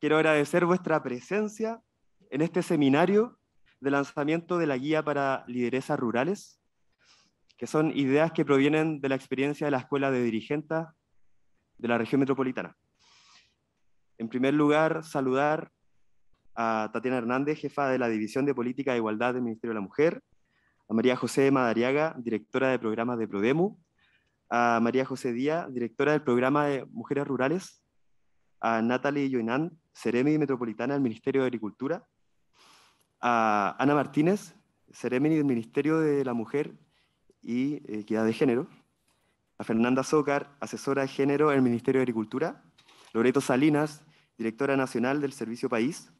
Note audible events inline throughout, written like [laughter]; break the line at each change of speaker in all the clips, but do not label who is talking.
quiero agradecer vuestra presencia en este seminario de lanzamiento de la guía para lideresas rurales, que son ideas que provienen de la experiencia de la Escuela de Dirigentes de la región metropolitana. En primer lugar, saludar a Tatiana Hernández, jefa de la División de Política de Igualdad del Ministerio de la Mujer, a María José Madariaga, directora de programas de Prodemu, a María José Díaz, directora del programa de Mujeres Rurales, a Natalie Yoynán, Ceremi Metropolitana del Ministerio de Agricultura, a Ana Martínez, Seremi del Ministerio de la Mujer y Equidad de Género, a Fernanda Zócar, asesora de género del Ministerio de Agricultura, Loreto Salinas, directora nacional del Servicio País,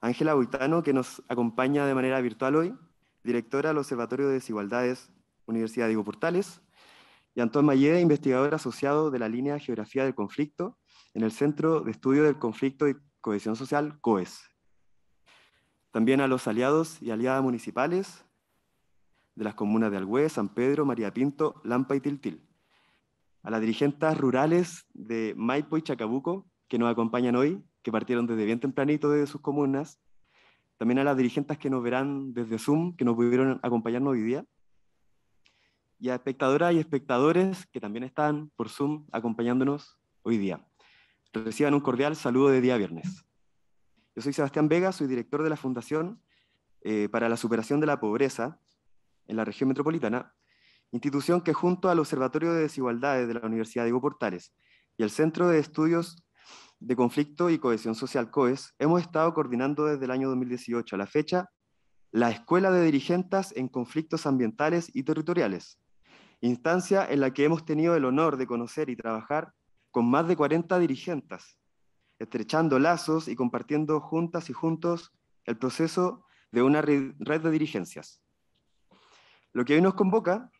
Ángela Buitano, que nos acompaña de manera virtual hoy, directora del Observatorio de Desigualdades Universidad Diego Portales, y Antón Mayeda, investigador asociado de la línea Geografía del Conflicto en el Centro de Estudio del Conflicto y Cohesión Social, COES. También a los aliados y aliadas municipales de las comunas de Algüe, San Pedro, María Pinto, Lampa y Tiltil. A las dirigentes rurales de Maipo y Chacabuco, que nos acompañan hoy, que partieron desde bien tempranito desde sus comunas. También a las dirigentes que nos verán desde Zoom, que nos pudieron acompañarnos hoy día y a espectadoras y espectadores que también están por Zoom acompañándonos hoy día. Reciban un cordial saludo de día viernes. Yo soy Sebastián Vega, soy director de la Fundación eh, para la Superación de la Pobreza en la región metropolitana, institución que junto al Observatorio de Desigualdades de la Universidad Diego Portales y el Centro de Estudios de Conflicto y Cohesión Social COES, hemos estado coordinando desde el año 2018 a la fecha la Escuela de Dirigentes en Conflictos Ambientales y Territoriales, instancia en la que hemos tenido el honor de conocer y trabajar con más de 40 dirigentes, estrechando lazos y compartiendo juntas y juntos el proceso de una red de dirigencias. Lo que hoy nos convoca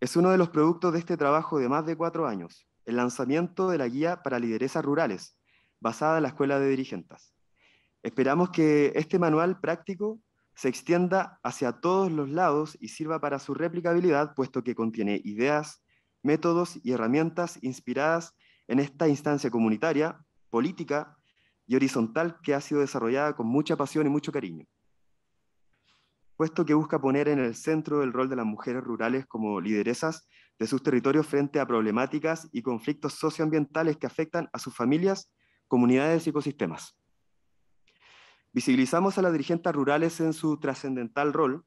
es uno de los productos de este trabajo de más de cuatro años, el lanzamiento de la guía para lideresas rurales, basada en la Escuela de Dirigentes. Esperamos que este manual práctico se extienda hacia todos los lados y sirva para su replicabilidad, puesto que contiene ideas, métodos y herramientas inspiradas en esta instancia comunitaria, política y horizontal que ha sido desarrollada con mucha pasión y mucho cariño, puesto que busca poner en el centro el rol de las mujeres rurales como lideresas de sus territorios frente a problemáticas y conflictos socioambientales que afectan a sus familias, comunidades y ecosistemas. Visibilizamos a las dirigentes rurales en su trascendental rol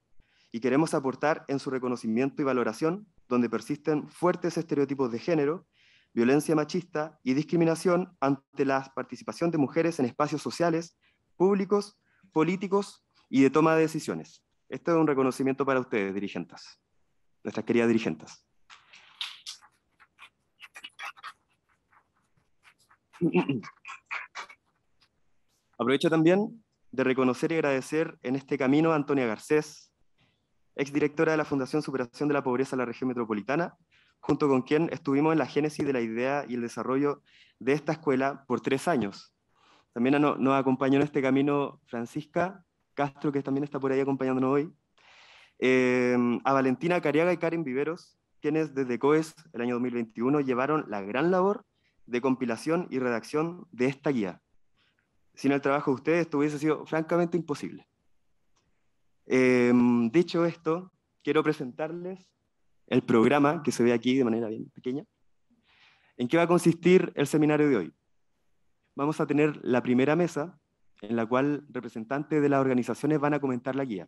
y queremos aportar en su reconocimiento y valoración, donde persisten fuertes estereotipos de género violencia machista y discriminación ante la participación de mujeres en espacios sociales, públicos, políticos y de toma de decisiones. Esto es un reconocimiento para ustedes, dirigentes, nuestras queridas dirigentes. [clears throat] Aprovecho también de reconocer y agradecer en este camino a Antonia Garcés, exdirectora de la Fundación Superación de la Pobreza en la Región Metropolitana, junto con quien estuvimos en la génesis de la idea y el desarrollo de esta escuela por tres años. También nos, acompañó en este camino Francisca Castro, que también está por ahí acompañándonos hoy, eh, a Valentina Cariaga y Karen Viveros, quienes desde COES el año 2021 llevaron la gran labor de compilación y redacción de esta guía. Sin el trabajo de ustedes, esto hubiese sido francamente imposible. Eh, dicho esto, quiero presentarles el programa que se ve aquí de manera bien pequeña. ¿En qué va a consistir el seminario de hoy? Vamos a tener la primera mesa en la cual representantes de las organizaciones van a comentar la guía.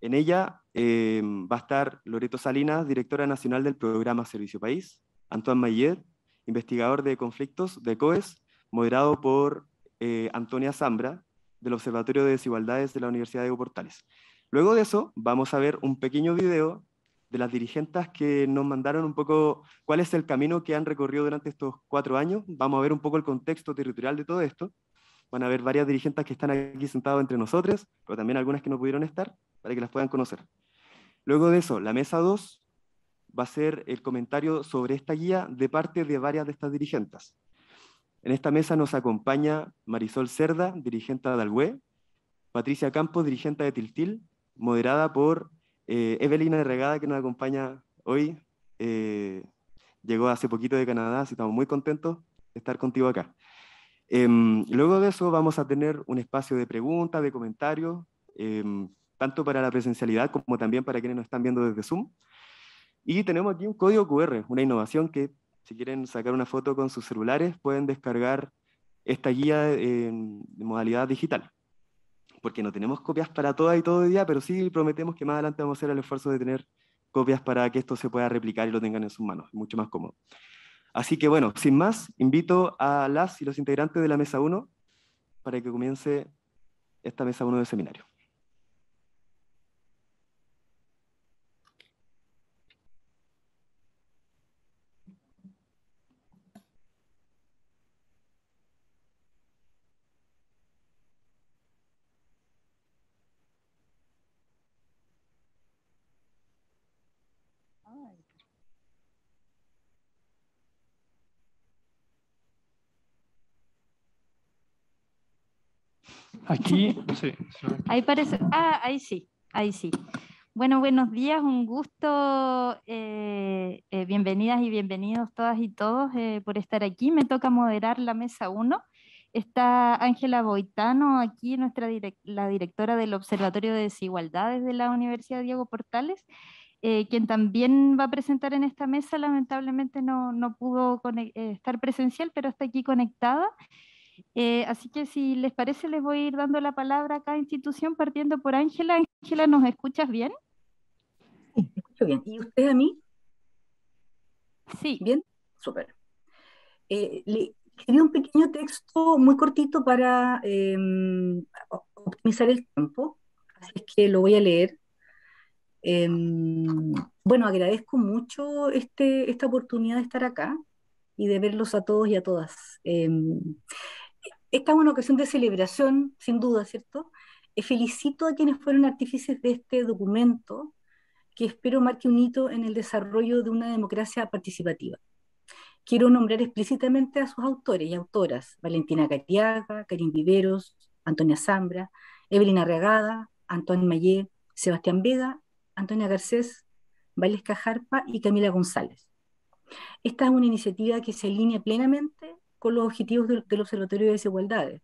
En ella eh, va a estar Loreto Salinas, directora nacional del programa Servicio País, Antoine Mayer, investigador de conflictos de COES, moderado por eh, Antonia Zambra, del Observatorio de Desigualdades de la Universidad de Portales. Luego de eso, vamos a ver un pequeño video las dirigentes que nos mandaron un poco cuál es el camino que han recorrido durante estos cuatro años. Vamos a ver un poco el contexto territorial de todo esto. Van a ver varias dirigentes que están aquí sentadas entre nosotros, pero también algunas que no pudieron estar, para que las puedan conocer. Luego de eso, la mesa 2 va a ser el comentario sobre esta guía de parte de varias de estas dirigentes. En esta mesa nos acompaña Marisol Cerda, dirigente de Algué Patricia Campos, dirigente de Tiltil, moderada por eh, Evelina de Regada, que nos acompaña hoy, eh, llegó hace poquito de Canadá, así estamos muy contentos de estar contigo acá. Em, luego de eso vamos a tener un espacio de preguntas, de comentarios, em, tanto para la presencialidad como también para quienes nos están viendo desde Zoom. Y tenemos aquí un código QR, una innovación que si quieren sacar una foto con sus celulares pueden descargar esta guía en modalidad digital porque no tenemos copias para todas y todo el día, pero sí prometemos que más adelante vamos a hacer el esfuerzo de tener copias para que esto se pueda replicar y lo tengan en sus manos, es mucho más cómodo. Así que bueno, sin más, invito a las y los integrantes de la mesa 1 para que comience esta mesa 1 del seminario.
Aquí, sí. Ahí
parece, ah, ahí sí, ahí sí. Bueno, buenos días, un gusto, eh, eh, bienvenidas y bienvenidos todas y todos eh, por estar aquí. Me toca moderar la mesa 1. Está Ángela Boitano aquí, nuestra la directora del Observatorio de Desigualdades de la Universidad Diego Portales, quien también va a presentar en esta mesa, lamentablemente no, no pudo estar presencial, pero está aquí conectada. Eh, así que si les parece, les voy a ir dando la palabra a cada institución, partiendo por Ángela. Ángela, ¿nos escuchas
bien? Sí, escucho bien. ¿Y usted a mí? Sí. ¿Bien? Súper. Eh, le un pequeño texto muy cortito para em, optimizar el tiempo, así que lo voy a leer. Em, bueno, agradezco mucho este, esta oportunidad de estar acá y de verlos a todos y a todas. Em, esta es una ocasión de celebración, sin duda, ¿cierto? Eh, felicito a quienes fueron artífices de este documento, que espero marque un hito en el desarrollo de una democracia participativa. Quiero nombrar explícitamente a sus autores y autoras, Valentina Cariaga, Karim Viveros, Antonia Zambra, Evelina Regada, Antoine Mayé, Sebastián Vega, Antonia Garcés, Valesca Jarpa y Camila González. Esta es una iniciativa que se alinea plenamente con los objetivos del, Observatorio de Desigualdades,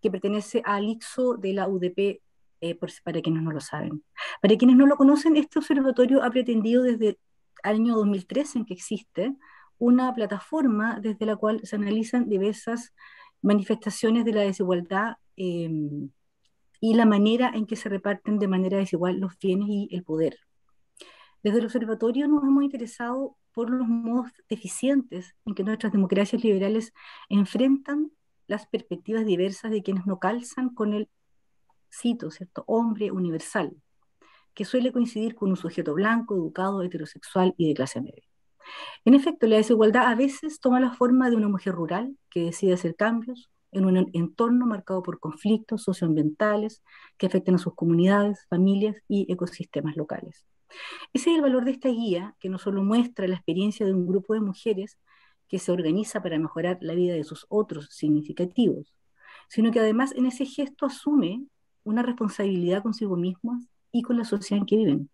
que pertenece al IXO de la UDP, eh, por, para quienes no lo saben. Para quienes no lo conocen, este observatorio ha pretendido desde el año 2013 en que existe una plataforma desde la cual se analizan diversas manifestaciones de la desigualdad em, y la manera en que se reparten de manera desigual los bienes y el poder. Desde el observatorio nos hemos interesado por los modos deficientes en que nuestras democracias liberales enfrentan las perspectivas diversas de quienes no calzan con el, cito, ¿cierto?, hombre universal, que suele coincidir con un sujeto blanco, educado, heterosexual y de clase media. En efecto, la desigualdad a veces toma la forma de una mujer rural que decide hacer cambios en un entorno marcado por conflictos socioambientales que afectan a sus comunidades, familias y ecosistemas locales. Ese es el valor de esta guía, que no solo muestra la experiencia de un grupo de mujeres que se organiza para mejorar la vida de sus otros significativos, sino que además en ese gesto asume una responsabilidad consigo mismas y con la sociedad en que viven.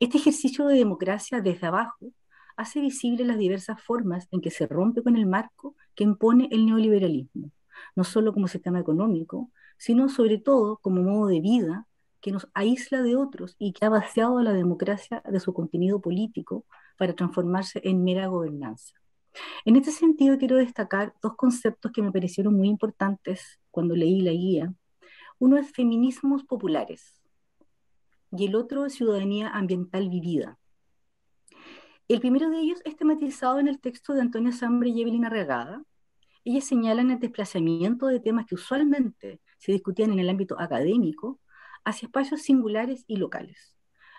Este ejercicio de democracia desde abajo hace visible las diversas formas en que se rompe con el marco que impone el neoliberalismo, no solo como sistema económico, sino sobre todo como modo de vida que nos aísla de otros y que ha vaciado a la democracia de su contenido político para transformarse en mera gobernanza. En este sentido, quiero destacar dos conceptos que me parecieron muy importantes cuando leí la guía. Uno es feminismos populares y el otro es ciudadanía ambiental vivida. El primero de ellos es tematizado en el texto de Antonia Sambre y Evelina Regada. Ellas señalan el desplazamiento de temas que usualmente se discutían en el ámbito académico hacia espacios singulares y locales.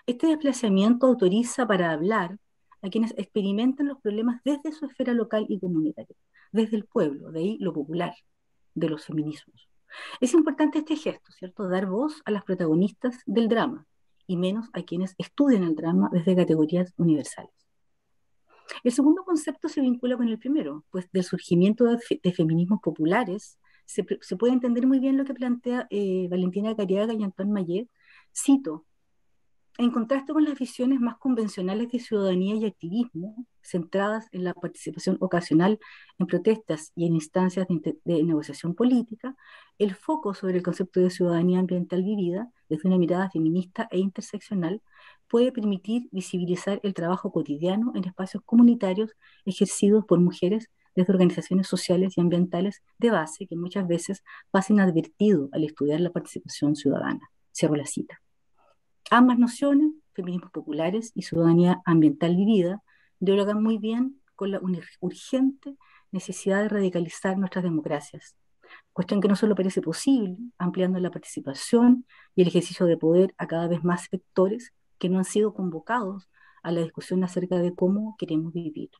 Este desplazamiento autoriza para hablar a quienes experimentan los problemas desde su esfera local y comunitaria, desde el pueblo, de ahí lo popular de los feminismos. Es importante este gesto, ¿cierto? Dar voz a las protagonistas del drama y menos a quienes estudian el drama desde categorías universales. El segundo concepto se vincula con el primero, pues del surgimiento de, de feminismos populares se, puede entender muy bien lo que plantea eh, Valentina Cariaga y Antoine Mayer. Cito, en contraste con las visiones más convencionales de ciudadanía y activismo, centradas en la participación ocasional en protestas y en instancias de, de, negociación política, el foco sobre el concepto de ciudadanía ambiental vivida desde una mirada feminista e interseccional puede permitir visibilizar el trabajo cotidiano en espacios comunitarios ejercidos por mujeres desde organizaciones sociales y ambientales de base que muchas veces pasan inadvertido al estudiar la participación ciudadana. Cierro la cita. Ambas nociones, feminismos populares y ciudadanía ambiental vivida, dialogan muy bien con la urgente necesidad de radicalizar nuestras democracias. Cuestión que no solo parece posible ampliando la participación y el ejercicio de poder a cada vez más sectores que no han sido convocados a la discusión acerca de cómo queremos vivir.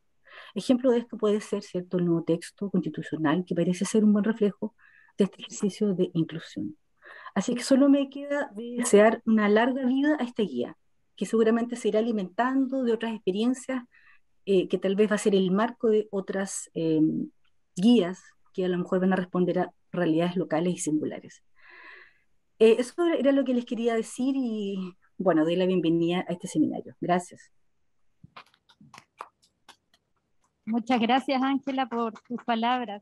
Ejemplo de esto puede ser, ¿cierto?, nuevo texto constitucional que parece ser un buen reflejo de este ejercicio de inclusión. Así que solo me queda desear una larga vida a esta guía, que seguramente se irá alimentando de otras experiencias, eh, que tal vez va a ser el marco de otras eh, guías que a lo mejor van a responder a realidades locales y singulares. Eh, eso era lo que les quería decir y bueno, doy la bienvenida a este seminario. Gracias.
Muchas gracias, Ángela, por tus palabras.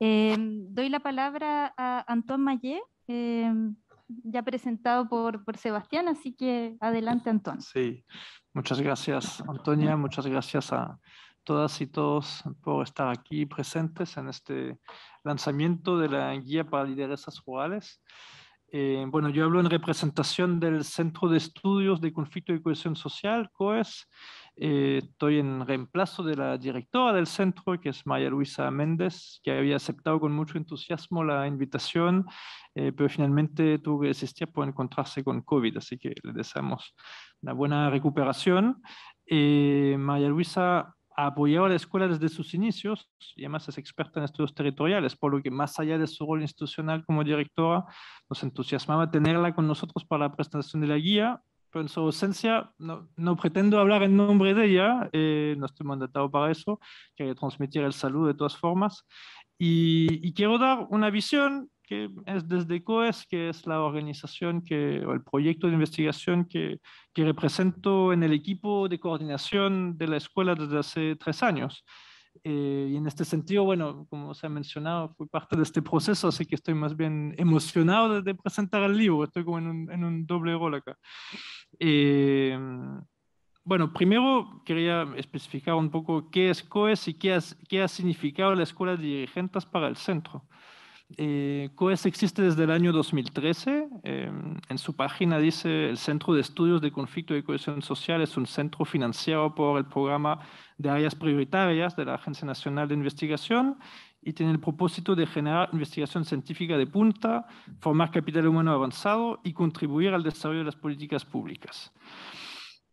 Em, doy la palabra a Antoine Mayé, em, ya presentado por, por, Sebastián, así que adelante, Antoine.
Sí, muchas gracias, Antonia, muchas gracias a todas y todos por estar aquí presentes en este lanzamiento de la guía para lideresas rurales. Eh, bueno, yo hablo en representación del Centro de Estudios de Conflicto y Cohesión Social, COES. Eh, estoy en reemplazo de la directora del centro, que es María Luisa Méndez, que había aceptado con mucho entusiasmo la invitación, eh, pero finalmente tuvo que desistir por encontrarse con COVID, así que le deseamos una buena recuperación. María Luisa ha apoyado a la escuela desde sus inicios y además es experta en estudios territoriales, por lo que más allá de su rol institucional como directora, nos entusiasmaba tenerla con nosotros para la presentación de la guía, pero en su ausencia no, pretendo hablar en nombre de ella, eh, no estoy mandatado para eso, quería transmitir el saludo de todas formas y, y quiero dar una visión que es desde COES, que es la organización que, o el proyecto de investigación que, represento en el equipo de coordinación de la escuela desde hace tres años. Eh, y en este sentido, bueno, como se ha mencionado, fui parte de este proceso, así que estoy más bien emocionado de, presentar el libro, estoy como en un, doble rol acá. Eh, bueno, primero quería especificar un poco qué es COES y qué, qué ha significado la Escuela de Dirigentes para el Centro. Eh, COES existe desde el año 2013. Em, en su página dice, el Centro de Estudios de Conflicto y Cohesión Social es un centro financiado por el programa de áreas prioritarias de la Agencia Nacional de Investigación y tiene el propósito de generar investigación científica de punta, formar capital humano avanzado y contribuir al desarrollo de las políticas públicas.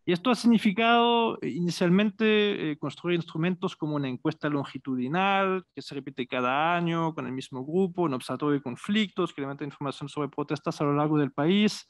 Y esto ha significado eh, inicialmente eh, construir instrumentos como una encuesta longitudinal que se repite cada año con el mismo grupo, un observatorio de conflictos que levanta información sobre protestas a lo largo del país.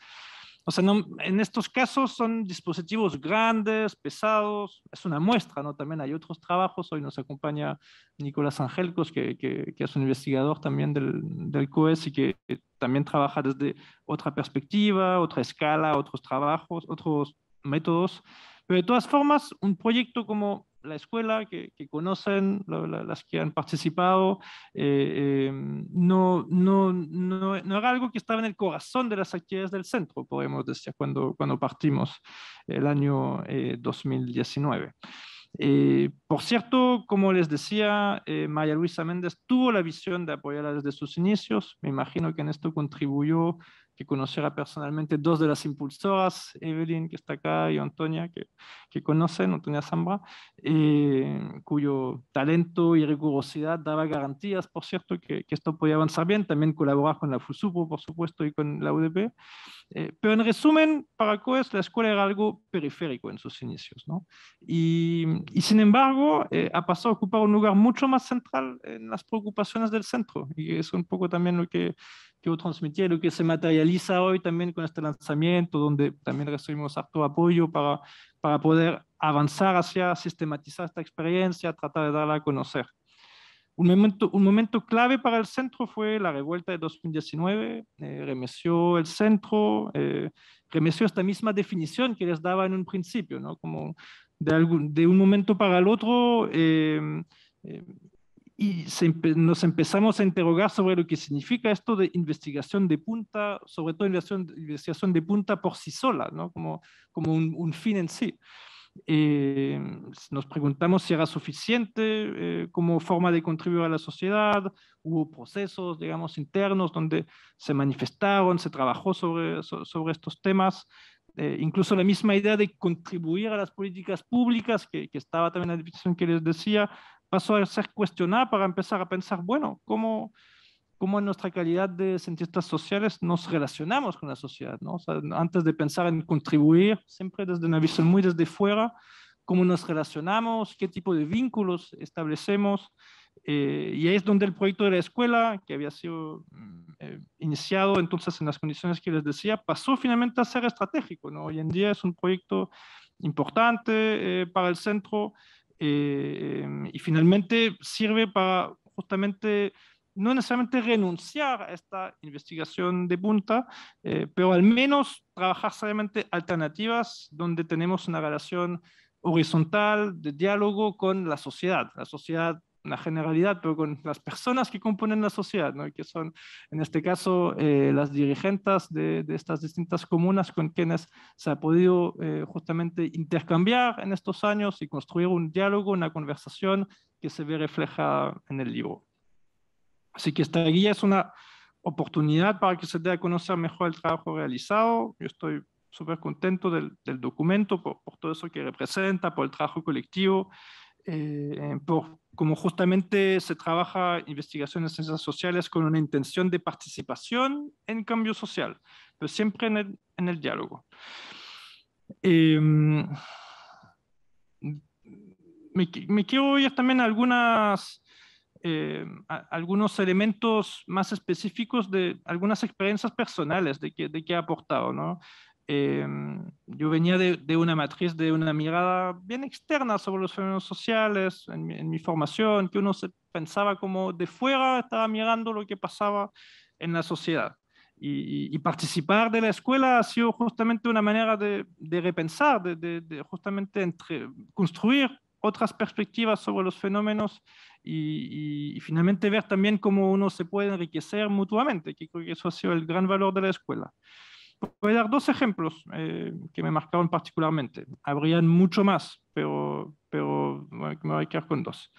O sea, no, en estos casos son dispositivos grandes, pesados, es una muestra, ¿no? También hay otros trabajos, hoy nos acompaña Nicolás Angelcos, que, es un investigador también del, del, COES y que también trabaja desde otra perspectiva, otra escala, otros trabajos, otros métodos. Pero de todas formas, un proyecto como la escuela que, conocen, las que han participado, eh, eh, no, no, no, no, era algo que estaba en el corazón de las actividades del centro, podemos decir, cuando, cuando partimos el año 2019. Eh, por cierto, como les decía, María Luisa Méndez tuvo la visión de apoyarla desde sus inicios. Me imagino que en esto contribuyó que conocerá personalmente dos de las impulsoras, Evelyn, que está acá, y Antonia, que, que conocen, Antonia Zambra, eh, cuyo talento y rigurosidad daba garantías, por cierto, que, que, esto podía avanzar bien, también colaborar con la FUSUPO, por supuesto, y con la UDP. Eh, pero en resumen, para COES la escuela era algo periférico en sus inicios, ¿no? Y, y sin embargo, eh, ha pasado a ocupar un lugar mucho más central en las preocupaciones del centro, y es un poco también lo que, yo transmitía, lo que se materializó realiza hoy también con este lanzamiento, donde también recibimos harto apoyo para, para poder avanzar hacia sistematizar esta experiencia, tratar de darla a conocer. Un momento, un momento clave para el centro fue la revuelta de 2019, eh, remeció el centro, eh, remeció esta misma definición que les daba en un principio, ¿no? como de, algún, de un momento para el otro. Eh, eh, y nos empezamos a interrogar sobre lo que significa esto de investigación de punta, sobre todo investigación, investigación de punta por sí sola, ¿no? como, como un, fin en sí. Eh, nos preguntamos si era suficiente eh, como forma de contribuir a la sociedad. Hubo procesos, digamos, internos donde se manifestaron, se trabajó sobre, sobre estos temas. Eh, incluso la misma idea de contribuir a las políticas públicas, que, que estaba también en la definición que les decía, pasó a ser cuestionada para empezar a pensar, bueno, ¿cómo, cómo en nuestra calidad de cientistas sociales nos relacionamos con la sociedad? ¿no? antes de pensar en contribuir, siempre desde una visión muy desde fuera, cómo nos relacionamos, qué tipo de vínculos establecemos. Eh, y ahí es donde el proyecto de la escuela, que había sido mm, eh, iniciado entonces en las condiciones que les decía, pasó finalmente a ser estratégico. ¿no? Hoy en día es un proyecto importante eh, para el centro eh, em, y finalmente sirve para justamente no necesariamente renunciar a esta investigación de punta, eh, pero al menos trabajar seriamente alternativas donde tenemos una relación horizontal de diálogo con la sociedad, la sociedad la generalidad, pero con las personas que componen la sociedad, que son, en este caso, eh, las dirigentes de, estas distintas comunas con quienes se ha podido eh, justamente intercambiar en estos años y construir un diálogo, una conversación que se ve reflejada en el libro. Así que esta guía es una oportunidad para que se dé a conocer mejor el trabajo realizado. Yo estoy súper contento del, documento por, todo eso que representa, por el trabajo colectivo eh, eh, por, como justamente se trabaja investigaciones en ciencias sociales con una intención de participación en cambio social, pero siempre en el, diálogo. Em, me, quiero oír también algunas... Eh, algunos elementos más específicos de algunas experiencias personales de que, de que ha aportado. ¿no? Em, yo venía de, una matriz de una mirada bien externa sobre los fenómenos sociales en, mi formación, que uno se pensaba como de fuera, estaba mirando lo que pasaba en la sociedad. Y, participar de la escuela ha sido justamente una manera de, repensar, de, justamente construir otras perspectivas sobre los fenómenos y, finalmente ver también cómo uno se puede enriquecer mutuamente, que creo que eso ha sido el gran valor de la escuela voy a dar dos ejemplos eh, que me marcaron particularmente. Habrían mucho más, pero, pero me voy a quedar con dos.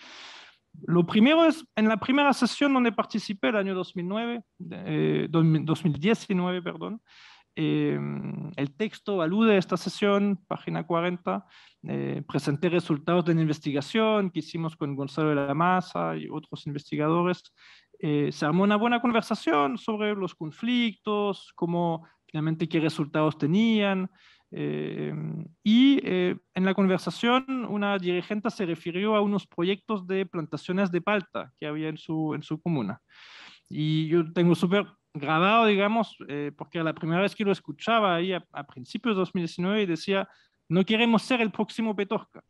Lo primero es, en la primera sesión donde participé el año 2009, 2019, eh, perdón, eh, el texto alude a esta sesión, página 40, presenté resultados de la investigación que hicimos con Gonzalo de la Maza y otros investigadores. se armó una buena conversación sobre los conflictos, cómo qué resultados tenían. Eh, y eh, en la conversación, una dirigente se refirió a unos proyectos de plantaciones de palta que había en su, en su comuna. Y yo tengo súper grabado, digamos, eh, porque la primera vez que lo escuchaba ahí a, a, principios de 2019 decía, no queremos ser el próximo Petorca.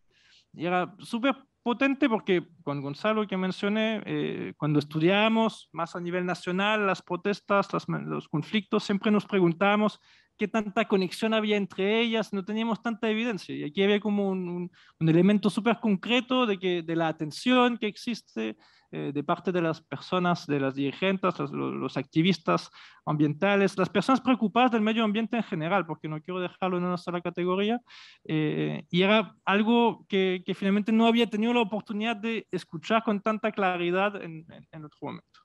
Y era súper potente porque con Gonzalo que mencioné, eh, cuando estudiamos más a nivel nacional las protestas, los conflictos, siempre nos preguntamos qué tanta conexión había entre ellas, no teníamos tanta evidencia. Y aquí había como un, elemento súper concreto de, que, de la atención que existe eh, de parte de las personas, de las dirigentes, los, activistas ambientales, las personas preocupadas del medio ambiente en general, porque no quiero dejarlo en una sola categoría. Eh, y era algo que, finalmente no había tenido la oportunidad de escuchar con tanta claridad en otro momento.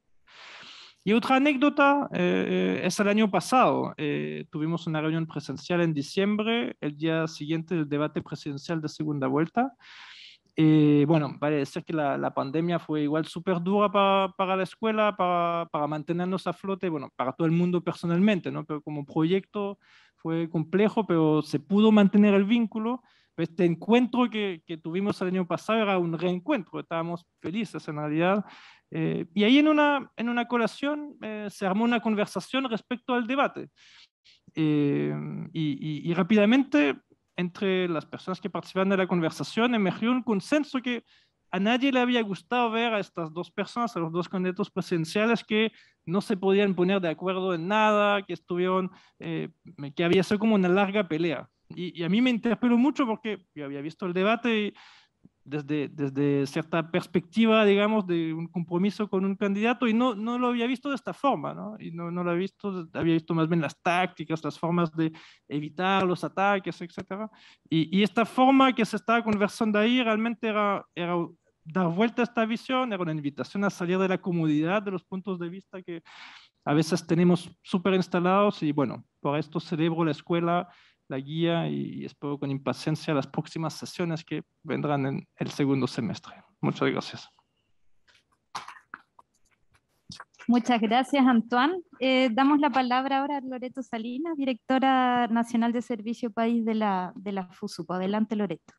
Y otra anécdota eh, eh, es el año pasado. Eh, tuvimos una reunión presencial en diciembre, el día siguiente del debate presidencial de segunda vuelta. Eh, bueno, vale decir que la, pandemia fue igual súper dura para, la escuela, para, para, mantenernos a flote, bueno, para todo el mundo personalmente, ¿no? Pero como proyecto fue complejo, pero se pudo mantener el vínculo. Este encuentro que, que tuvimos el año pasado era un reencuentro, estábamos felices en realidad. Eh, y ahí en una, en una colación eh, se armó una conversación respecto al debate. Eh, y, rápidamente, entre las personas que participaban de la conversación, emergió un consenso que a nadie le había gustado ver a estas dos personas, a los dos candidatos presidenciales que no se podían poner de acuerdo en nada, que estuvieron, que había sido como una larga pelea. Y, y, a mí me interpeló mucho porque yo había visto el debate y desde, desde cierta perspectiva, digamos, de un compromiso con un candidato y no, no lo había visto de esta forma, ¿no? Y no, no lo había visto, había visto más bien las tácticas, las formas de evitar los ataques, etc. Y, esta forma que se estaba conversando ahí realmente era, era dar vuelta a esta visión, era una invitación a salir de la comodidad de los puntos de vista que a veces tenemos súper instalados y bueno, por esto celebro la escuela la guía y espero con impaciencia las próximas sesiones que vendrán en el segundo semestre. Muchas gracias.
Muchas gracias, Antoine. Eh, damos la palabra ahora a Loreto Salinas, directora nacional de Servicio
País de la, de la FUSUP. Adelante, Loreto.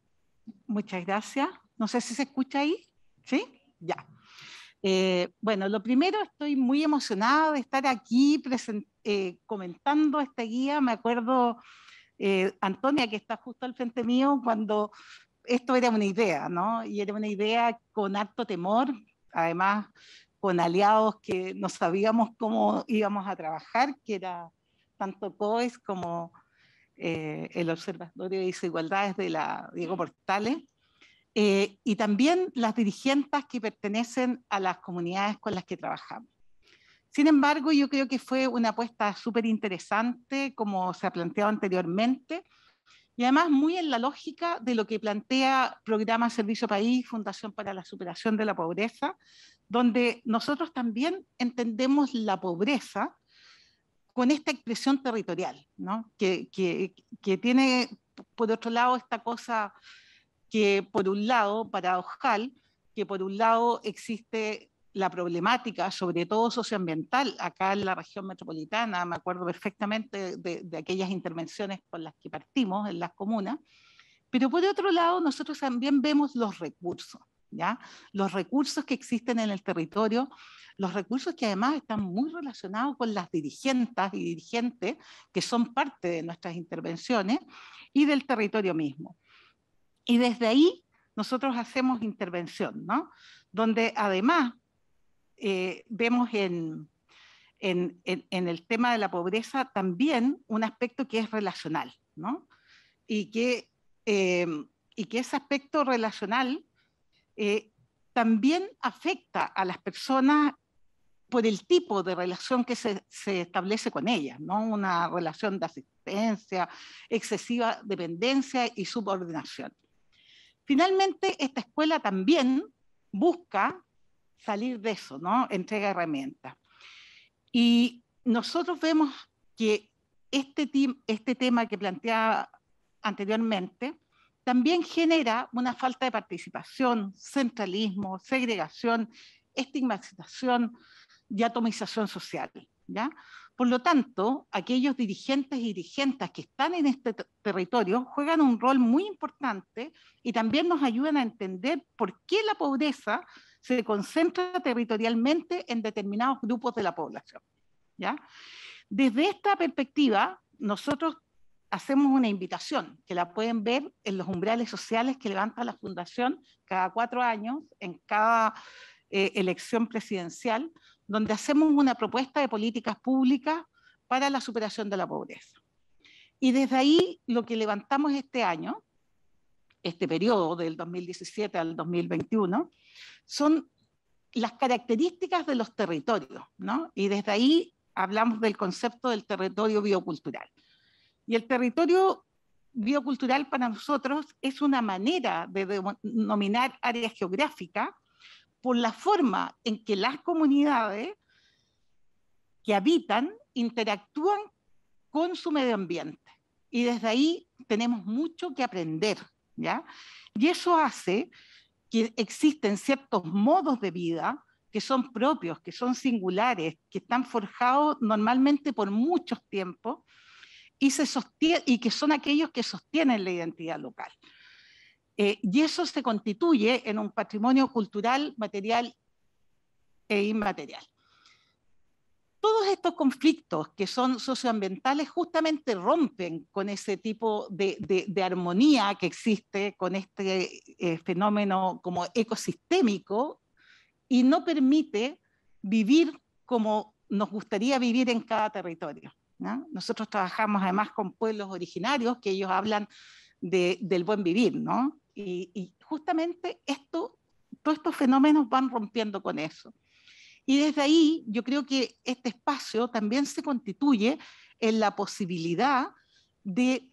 Muchas gracias. No sé si se escucha ahí. ¿Sí? Ya. Eh, bueno, lo primero, estoy muy emocionado de estar aquí eh, comentando esta guía. Me acuerdo eh, Antonia, que está justo al frente mío, cuando esto era una idea, ¿no? Y era una idea con harto temor, además con aliados que no sabíamos cómo íbamos a trabajar, que era tanto COES como eh, el Observatorio de Desigualdades de la Diego Portales, eh, y también las dirigentes que pertenecen a las comunidades con las que trabajamos. Sin embargo, yo creo que fue una apuesta súper interesante, como se ha planteado anteriormente, y además muy en la lógica de lo que plantea Programa Servicio País, Fundación para la Superación de la Pobreza, donde nosotros también entendemos la pobreza con esta expresión territorial, ¿no? que, tiene, por otro lado, esta cosa que, por un lado, paradojal, que por un lado existe la problemática, sobre todo socioambiental, acá en la región metropolitana, me acuerdo perfectamente de, de aquellas intervenciones con las que partimos en las comunas, pero por otro lado nosotros también vemos los recursos, ¿ya? los recursos que existen en el territorio, los recursos que además están muy relacionados con las dirigentes y dirigentes que son parte de nuestras intervenciones y del territorio mismo. Y desde ahí nosotros hacemos intervención, ¿no? Donde además eh, vemos en, el tema de la pobreza también un aspecto que es relacional, eh, Y que, ese aspecto relacional eh, también afecta a las personas por el tipo de relación que se, establece con ellas, Una relación de asistencia, excesiva dependencia y subordinación. Finalmente, esta escuela también busca salir de eso, ¿no? Entrega herramientas. Y nosotros vemos que este, este, tema que planteaba anteriormente también genera una falta de participación, centralismo, segregación, estigmatización y atomización social. ¿ya? Por lo tanto, aquellos dirigentes y dirigentes que están en este territorio juegan un rol muy importante y también nos ayudan a entender por qué la pobreza se concentra territorialmente en determinados grupos de la población. ¿ya? Desde esta perspectiva, nosotros hacemos una invitación que la pueden ver en los umbrales sociales que levanta la Fundación cada cuatro años, en cada eh, elección presidencial, donde hacemos una propuesta de políticas públicas para la superación de la pobreza. Y desde ahí lo que levantamos este año este periodo del 2017 al 2021, son las características de los territorios, ¿no? Y desde ahí hablamos del concepto del territorio biocultural. Y el territorio biocultural para nosotros es una manera de denominar áreas geográficas por la forma en que las comunidades que habitan interactúan con su medio ambiente. Y desde ahí tenemos mucho que aprender y eso hace que existen ciertos modos de vida que son propios, que son singulares, que están forjados normalmente por muchos tiempos y, se y que son aquellos que sostienen la identidad local. Eh, y eso se constituye en un patrimonio cultural, material e inmaterial todos estos conflictos que son socioambientales justamente rompen con ese tipo de, armonía que existe, con este eh, fenómeno como ecosistémico y no permite vivir como nos gustaría vivir en cada territorio. Nosotros trabajamos además con pueblos originarios que ellos hablan del buen vivir, ¿no? Y, y justamente esto, todos estos fenómenos van rompiendo con eso. Y desde ahí yo creo que este espacio también se constituye en la posibilidad de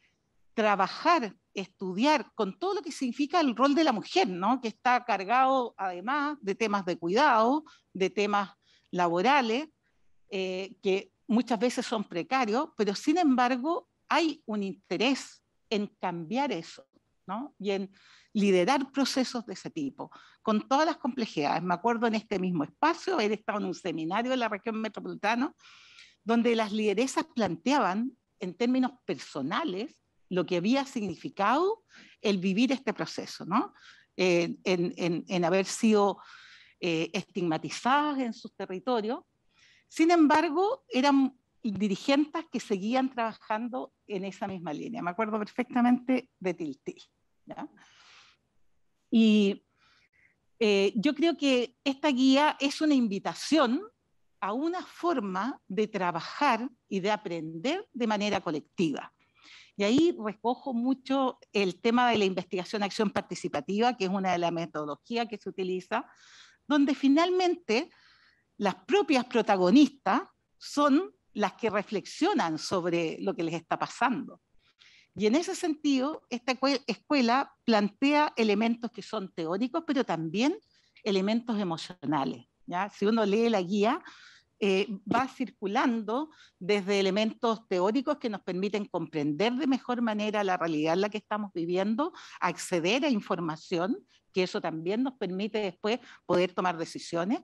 trabajar, estudiar con todo lo que significa el rol de la mujer, ¿no? que está cargado además de temas de cuidado, de temas laborales, eh, que muchas veces son precarios, pero sin embargo hay un interés en cambiar eso ¿no? y en liderar procesos de ese tipo, con todas las complejidades. Me acuerdo en este mismo espacio, he estado en un seminario en la región metropolitana, donde las lideresas planteaban en términos personales lo que había significado el vivir este proceso, ¿no? Eh, en, haber sido eh, estigmatizadas en sus territorios. Sin embargo, eran dirigentes que seguían trabajando en esa misma línea. Me acuerdo perfectamente de Tilti. Y eh, yo creo que esta guía es una invitación a una forma de trabajar y de aprender de manera colectiva. Y ahí recojo mucho el tema de la investigación-acción participativa, que es una de las metodologías que se utiliza, donde finalmente las propias protagonistas son las que reflexionan sobre lo que les está pasando. Y en ese sentido, esta escuela plantea elementos que son teóricos, pero también elementos emocionales. ¿ya? Si uno lee la guía, eh, va circulando desde elementos teóricos que nos permiten comprender de mejor manera la realidad en la que estamos viviendo, acceder a información, que eso también nos permite después poder tomar decisiones,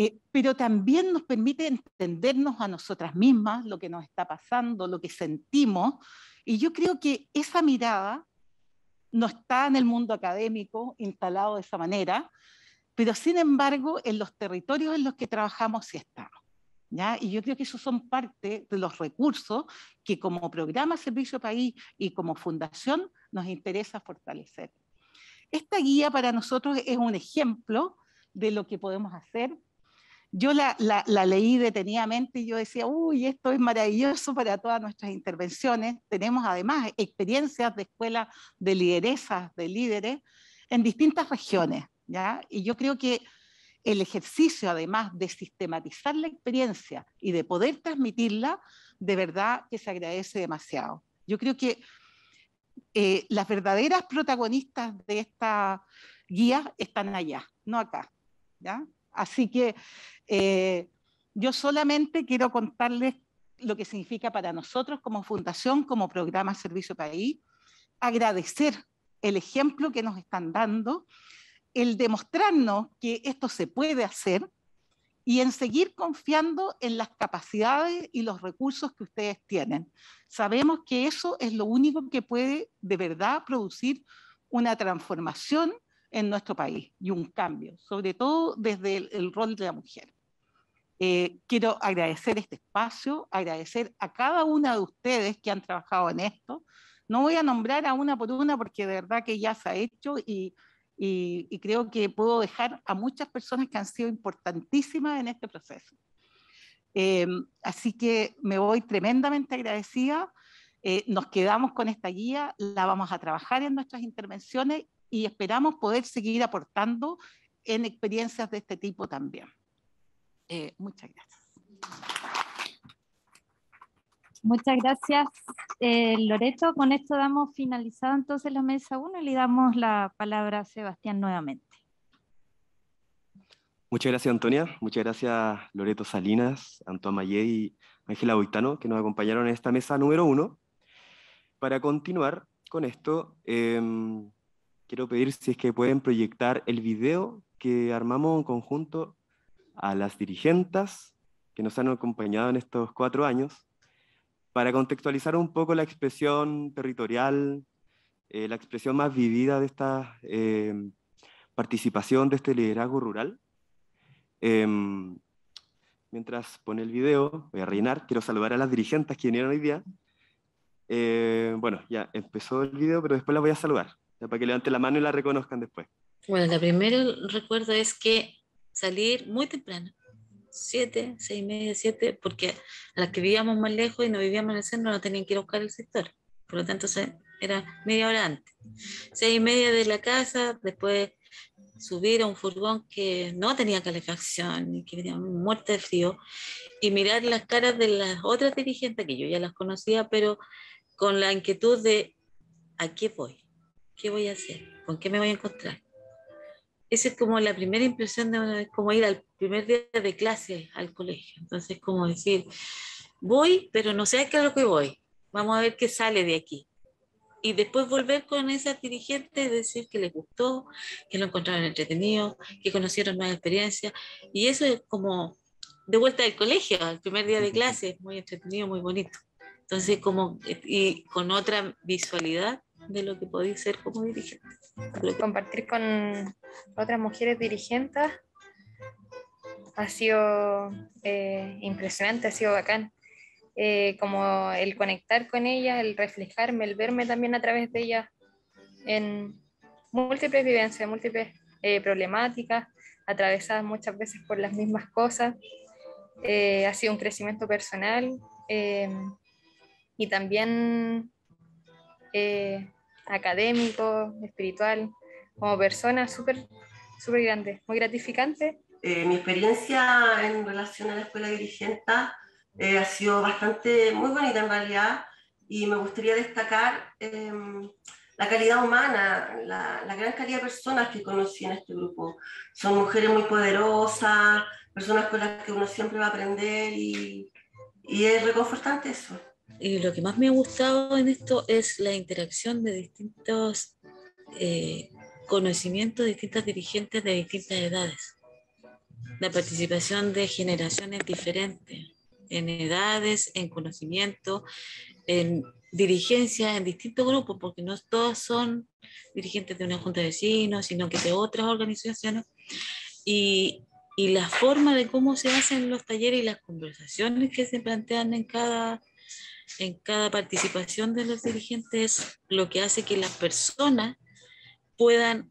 eh, pero también nos permite entendernos a nosotras mismas, lo que nos está pasando, lo que sentimos. Y yo creo que esa mirada no está en el mundo académico instalado de esa manera, pero sin embargo en los territorios en los que trabajamos sí está. ¿Ya? Y yo creo que esos son parte de los recursos que como programa Servicio País y como fundación nos interesa fortalecer. Esta guía para nosotros es un ejemplo de lo que podemos hacer yo la, leí detenidamente y yo decía, uy, esto es maravilloso para todas nuestras intervenciones. Tenemos además experiencias de escuelas de lideresas, de líderes, en distintas regiones, ¿ya? Y yo creo que el ejercicio, además de sistematizar la experiencia y de poder transmitirla, de verdad que se agradece demasiado. Yo creo que eh, las verdaderas protagonistas de esta guía están allá, no acá, ¿ya? Así que eh, yo solamente quiero contarles lo que significa para nosotros como fundación, como programa Servicio País, agradecer el ejemplo que nos están dando, el demostrarnos que esto se puede hacer y en seguir confiando en las capacidades y los recursos que ustedes tienen. Sabemos que eso es lo único que puede de verdad producir una transformación en nuestro país y un cambio, sobre todo desde el, rol de la mujer. Eh, quiero agradecer este espacio, agradecer a cada una de ustedes que han trabajado en esto. No voy a nombrar a una por una porque de verdad que ya se ha hecho y, creo que puedo dejar a muchas personas que han sido importantísimas en este proceso. Em, así que me voy tremendamente agradecida. Eh, nos quedamos con esta guía, la vamos a trabajar en nuestras intervenciones y esperamos poder seguir aportando en experiencias de este tipo también. Eh, muchas gracias.
Muchas gracias, eh, Loreto. Con esto damos finalizado entonces la mesa 1 y le damos la palabra a Sebastián nuevamente.
Muchas gracias, Antonia. Muchas gracias, Loreto Salinas, Antoine Mayé y Ángela Boitano, que nos acompañaron en esta mesa número 1. Para continuar con esto, em, quiero pedir si es que pueden proyectar el video que armamos en conjunto a las dirigentes que nos han acompañado en estos cuatro años, para contextualizar un poco la expresión territorial, eh, la expresión más vivida de esta eh, participación, de este liderazgo rural. Em, mientras pone el video, voy a rellenar, quiero saludar a las dirigentes que vinieron hoy día. Eh, bueno, ya empezó el video, pero después las voy a saludar para que levanten la mano y la reconozcan después.
Bueno, la primera recuerdo es que salir muy temprano, siete, seis y media, siete, porque a las que vivíamos más lejos y no vivíamos en el centro no tenían que ir a buscar el sector. Por lo tanto, era media hora antes. Seis y media de la casa, después subir a un furgón que no tenía calefacción y que venía muerte de frío y mirar las caras de las otras dirigentes que yo ya las conocía, pero con la inquietud de a qué voy, ¿Qué voy a hacer? ¿Con qué me voy a encontrar? Esa es como la primera impresión de como ir al primer día de clase al colegio. Entonces, como decir, voy, pero no sé a qué es lo que voy. Vamos a ver qué sale de aquí. Y después volver con esa dirigente decir que les gustó, que lo encontraron entretenido, que conocieron más experiencia. Y eso es como de vuelta del colegio, al primer día de clase, muy entretenido, muy bonito. Entonces, como, y con otra
visualidad de lo que podéis ser como dirigente. Compartir con otras mujeres dirigentes ha sido eh, impresionante, ha sido bacán. Eh, como el conectar con ellas, el reflejarme, el verme también a través de ellas en múltiples vivencias, múltiples eh, problemáticas, atravesadas muchas veces por las mismas cosas. ha sido un crecimiento personal y también académico, espiritual, como persona, súper super grande, muy gratificante.
Eh, mi experiencia en relación a la escuela dirigente eh, ha sido bastante, muy
bonita en realidad, y
me gustaría destacar
em,
la calidad humana, la, gran calidad de personas que conocí en este grupo. Son mujeres muy poderosas, personas con las que uno siempre va a aprender
y,
y es reconfortante eso. Y lo que más me ha gustado en esto es la interacción de distintos eh, conocimientos distintas dirigentes de distintas edades. La participación de generaciones diferentes, en edades, en conocimiento, en dirigencia, en distintos grupos, porque no todas son dirigentes de una junta de vecinos, sino que de otras organizaciones. Y, y la forma de cómo se hacen los talleres y las conversaciones que se plantean en cada en cada participación de los dirigentes lo que hace que las personas puedan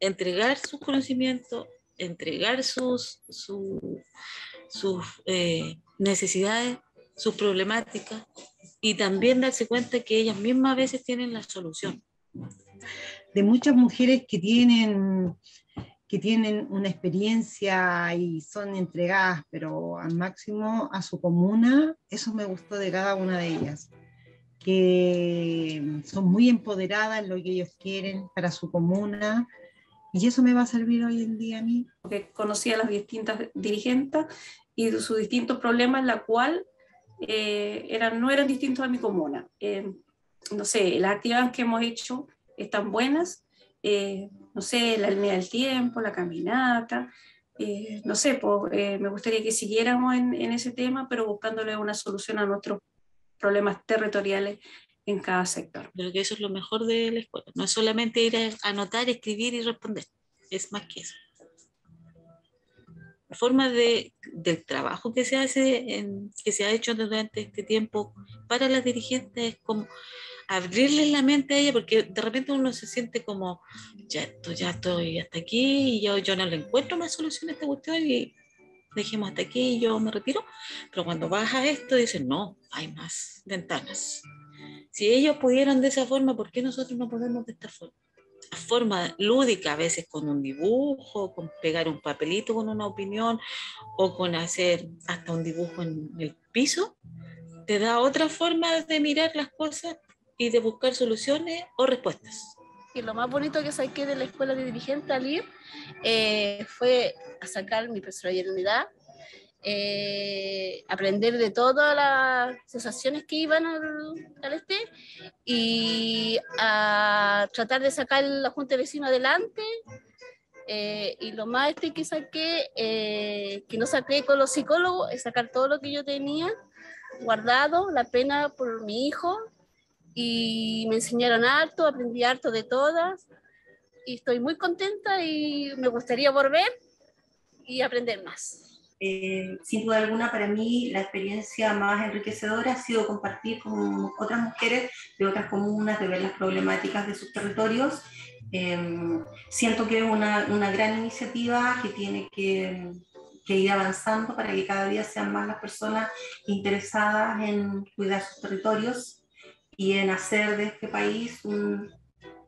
entregar sus conocimientos, entregar sus, eh, necesidades, sus problemáticas y también darse cuenta que ellas mismas a veces tienen la solución.
De muchas mujeres que tienen que tienen una experiencia y son entregadas, pero al máximo a su comuna, eso me gustó de cada una de ellas, que son muy empoderadas en lo que ellos quieren para su comuna, y
eso me va a servir hoy en día a
mí. porque
conocí a las distintas dirigentes y sus distintos problemas, la cual eh, eran, no eran distintos a mi comuna. Eh, no sé, las actividades que hemos hecho están buenas, eh, no sé, la línea del tiempo, la caminata, eh, no sé, eh, me gustaría que siguiéramos en, ese tema, pero buscándole una solución a nuestros problemas territoriales en cada sector. Creo que eso es lo mejor de la escuela, no es solamente ir a anotar, escribir y responder,
es más que eso. La forma de, del trabajo que se hace, en, que se ha hecho durante este tiempo para las dirigentes es como Abrirles la mente a ella, porque de repente uno se siente como, ya estoy, ya estoy hasta aquí, y yo, yo no le encuentro más solución a esta cuestión, y dejemos hasta aquí, y yo me retiro. Pero cuando baja esto, dices, no, hay más ventanas. Si ellos pudieron de esa forma, ¿por qué nosotros no podemos de esta forma? La forma lúdica, a veces con un dibujo, con pegar un papelito con una opinión o con hacer hasta un dibujo en el piso, te da otra forma de mirar las cosas y de buscar soluciones o respuestas.
Y lo más bonito que saqué de la escuela de dirigente al ir eh, fue a sacar mi personalidad, eh, aprender de todas las sensaciones que iban al, al, este y a tratar de sacar la Junta Vecina adelante. Eh, y lo más este que saqué, que no saqué con los psicólogos, es sacar todo lo que yo tenía guardado, la pena por mi hijo, y me enseñaron harto, aprendí harto de todas y estoy muy contenta y me gustaría volver y aprender más.
Eh, sin duda alguna,
para mí la experiencia más enriquecedora ha sido compartir con otras mujeres de otras comunas, de ver las problemáticas de sus territorios. Em, siento que es una,
una, gran iniciativa que tiene que, que ir avanzando para que cada día sean más las personas interesadas en cuidar sus territorios y en hacer de este país un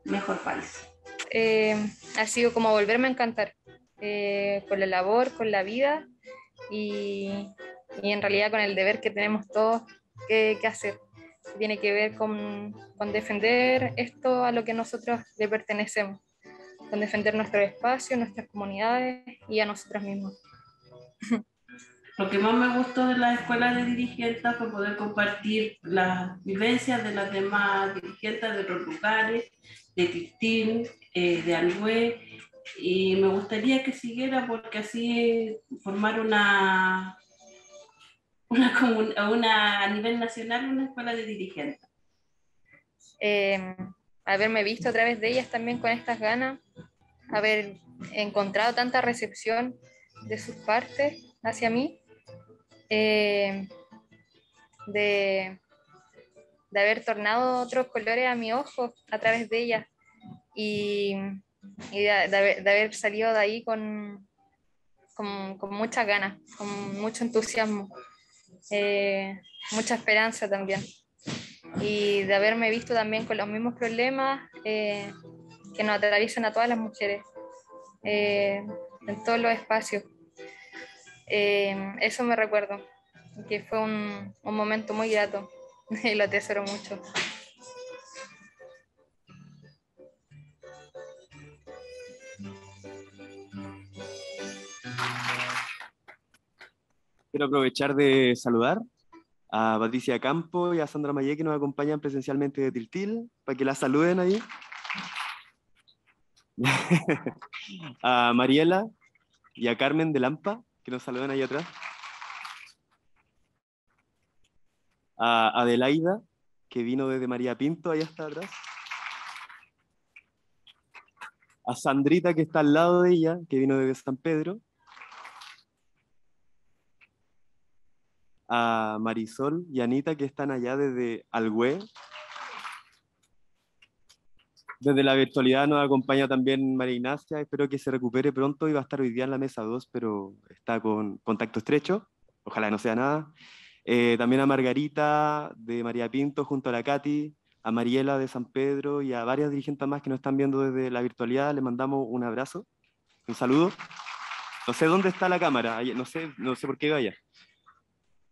mejor país. Eh, ha sido como
volverme a encantar eh, con la labor, con la vida y, y, en realidad con el deber que tenemos todos que, que hacer. Tiene que ver con, con, defender esto a lo que nosotros le pertenecemos, con defender nuestro espacio, nuestras comunidades y a nosotros mismos.
[laughs] Lo que más me gustó de la escuela de dirigentes fue poder compartir las vivencias de las demás dirigentes de otros lugares, de Tictín, eh, de Albué, y me gustaría que siguiera porque así formar una, una, a nivel nacional una escuela de dirigentes.
Em, haberme visto a través de ellas también con estas ganas, haber encontrado tanta recepción de sus partes hacia mí eh, de, de, haber tornado otros colores a mi ojo a través de ella y, de, haber, salido de ahí con, con, muchas ganas, con mucho entusiasmo, eh, mucha esperanza también y de haberme visto también con los mismos problemas eh, que nos atraviesan a todas las mujeres en todos los espacios. Em, eso me recuerdo, que fue un, momento muy grato [laughs] y lo atesoro mucho.
Quiero aprovechar de saludar a Patricia Campo y a Sandra Mayé que nos acompañan presencialmente de Tiltil, para que la saluden ahí. [laughs] a Mariela y a Carmen de Lampa, que nos saludan ahí atrás. A Adelaida, que vino desde María Pinto, allá está atrás. A Sandrita, que está al lado de ella, que vino desde San Pedro. A Marisol y Anita, que están allá desde Algué, desde la virtualidad nos acompaña también María Ignacia, espero que se recupere pronto y va a estar hoy día en la mesa 2, pero está con contacto estrecho, ojalá no sea nada. Eh, también a Margarita de María Pinto junto a la Katy, a Mariela de San Pedro y a varias dirigentes más que nos están viendo desde la virtualidad, Le mandamos un abrazo, un saludo. No sé dónde está la cámara, no sé, no sé por qué iba allá.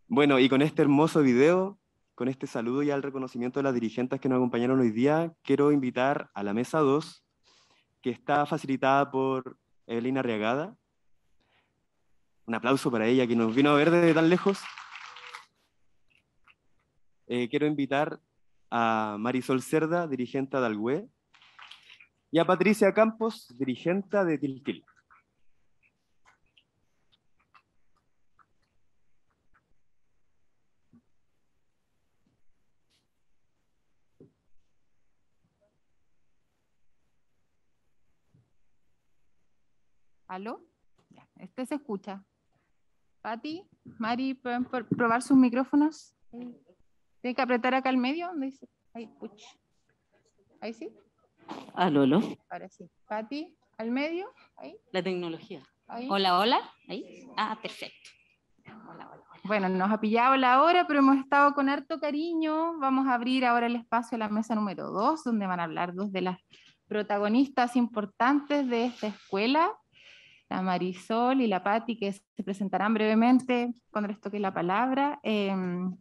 Bueno, y con este hermoso video con este saludo y al reconocimiento de las dirigentes que nos acompañaron hoy día, quiero invitar a la mesa 2, que está facilitada por Evelina Arriagada. Un aplauso para ella, que nos vino a ver desde tan lejos. Eh, quiero invitar a Marisol Cerda, dirigente de Algué, y a Patricia Campos, dirigente de Tiltil.
¿Aló? este se escucha. Pati, Mari, ¿pueden probar sus micrófonos? Tienen que apretar acá al medio, ¿Dónde dice. Ahí, sí. Aló, aló. Ahora sí. Pati, al medio.
La tecnología.
Hola, hola. Ah, perfecto. Bueno, nos ha pillado la hora, pero hemos estado con harto cariño. Vamos a abrir ahora el espacio a la mesa número 2, donde van a hablar dos de las protagonistas importantes de esta escuela la Marisol y la Patti, que se presentarán brevemente cuando les toque la palabra. Em,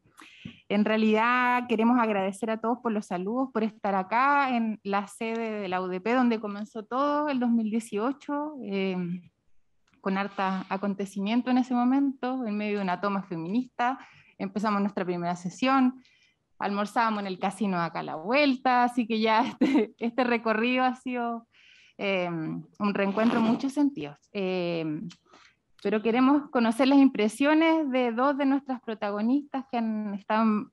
en realidad queremos agradecer a todos por los saludos, por estar acá en la sede de la UDP, donde comenzó todo el 2018, em, con harta acontecimiento en ese momento, en medio de una toma feminista. Empezamos nuestra primera sesión, almorzábamos en el casino acá la vuelta, así que ya [laughs] este, este recorrido ha sido Em, un reencuentro en muchos sentidos. Em, pero queremos conocer las impresiones de dos de nuestras protagonistas que han estado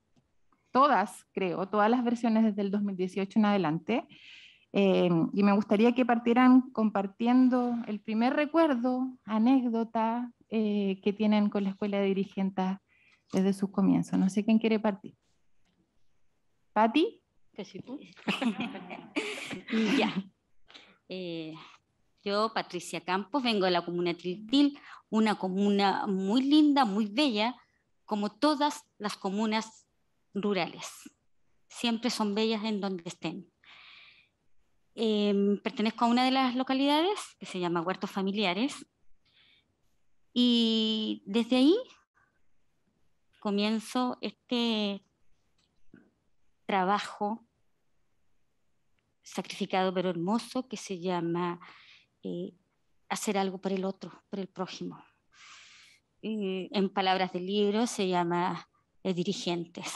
todas, creo, todas las versiones desde el 2018 en adelante. Em, y me gustaría que partieran compartiendo el primer recuerdo, anécdota eh, que tienen con la escuela de dirigentes desde sus comienzos. No sé quién quiere partir. ¿Pati?
Que tú. [laughs] ya. Eh, yo, Patricia Campos, vengo de la comuna Tiltil, una comuna muy linda, muy bella, como todas las comunas rurales. Siempre son bellas en donde estén. Em, pertenezco a una de las localidades que se llama Huertos Familiares y desde ahí comienzo este trabajo sacrificado pero hermoso que se llama eh, hacer algo por el otro, por el prójimo. en palabras del libro se llama eh, dirigentes.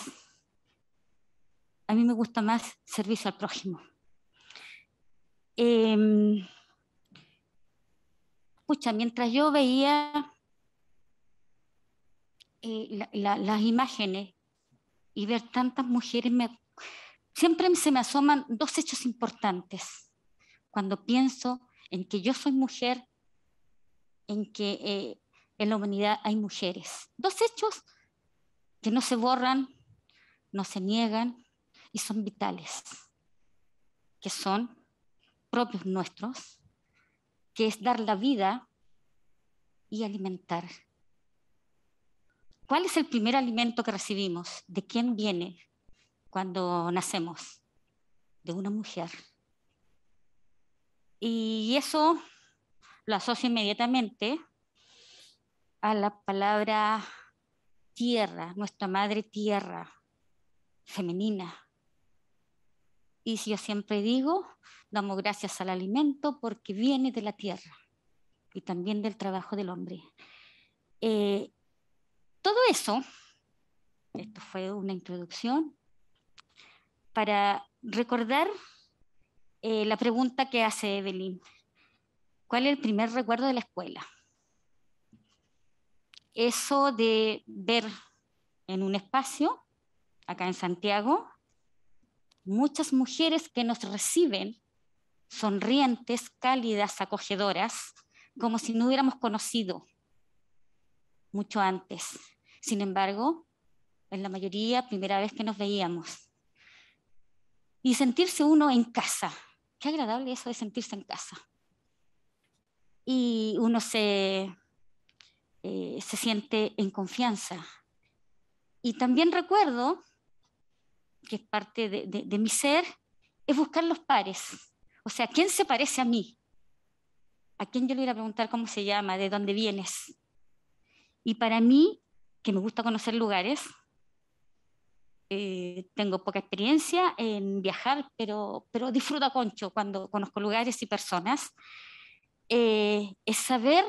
A mí me gusta más servicio al prójimo. escucha em, mientras yo veía eh, las imágenes y ver tantas mujeres me, siempre se me asoman dos hechos importantes cuando pienso en que yo soy mujer, en que eh, en la humanidad hay mujeres. Dos hechos que no se borran, no se niegan y son vitales, que son propios nuestros, que es dar la vida y alimentar. ¿Cuál es el primer alimento que recibimos? ¿De quién viene? cuando nacemos, de una mujer. Y eso lo asocio inmediatamente a la palabra tierra, nuestra madre tierra, femenina. Y si yo siempre digo, damos gracias al alimento porque viene de la tierra y también del trabajo del hombre. Eh, todo eso, esto fue una introducción, para recordar eh, la pregunta que hace Evelyn. ¿Cuál es el primer recuerdo de la escuela? Eso de ver en un espacio, acá en Santiago, muchas mujeres que nos reciben sonrientes, cálidas, acogedoras, como si no hubiéramos conocido mucho antes. Sin embargo, en la mayoría, primera vez que nos veíamos y sentirse uno en casa. Qué agradable eso de sentirse en casa. Y uno se, eh, se siente en confianza. Y también recuerdo, que es parte de, de mi ser, es buscar los pares. O sea, ¿quién se parece a mí? ¿A quién yo le voy a preguntar cómo se llama, de dónde vienes? Y para mí, que me gusta conocer lugares, eh, tengo poca experiencia en viajar, pero, pero disfruto a concho cuando conozco lugares y personas, eh, es saber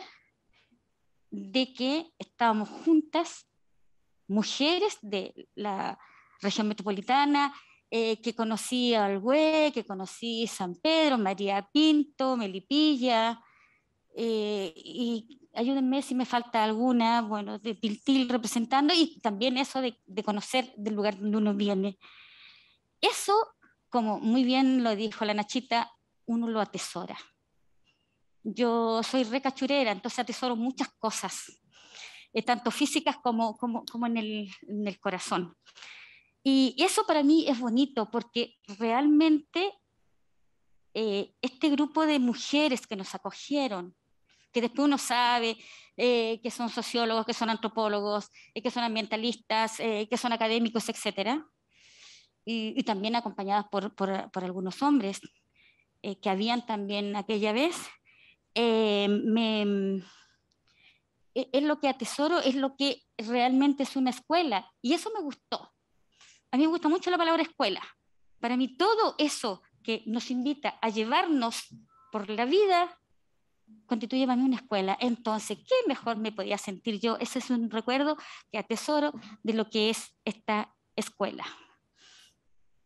de que estábamos juntas, mujeres de la región metropolitana, eh, que conocí a güey, que conocí San Pedro, María Pinto, Melipilla, eh, y ayúdenme si me falta alguna, bueno, de Tiltil representando y también eso de, de conocer del lugar donde uno viene. Eso, como muy bien lo dijo la Nachita, uno lo atesora. Yo soy recachurera, entonces atesoro muchas cosas, eh, tanto físicas como, como, como en, el, en el corazón. Y eso para mí es bonito porque realmente eh, este grupo de mujeres que nos acogieron, que después uno sabe eh, que son sociólogos, que son antropólogos, eh, que son ambientalistas, eh, que son académicos, etc. Y, también acompañadas por, algunos hombres que habían también aquella vez. es lo que atesoro, es lo que realmente es una escuela. Y eso me gustó. A mí me gusta mucho la palabra escuela. Para mí todo eso que nos invita a llevarnos por la vida constituye para mí una escuela. Entonces, ¿qué mejor me podía sentir yo? Ese es un recuerdo que atesoro de lo que es esta escuela.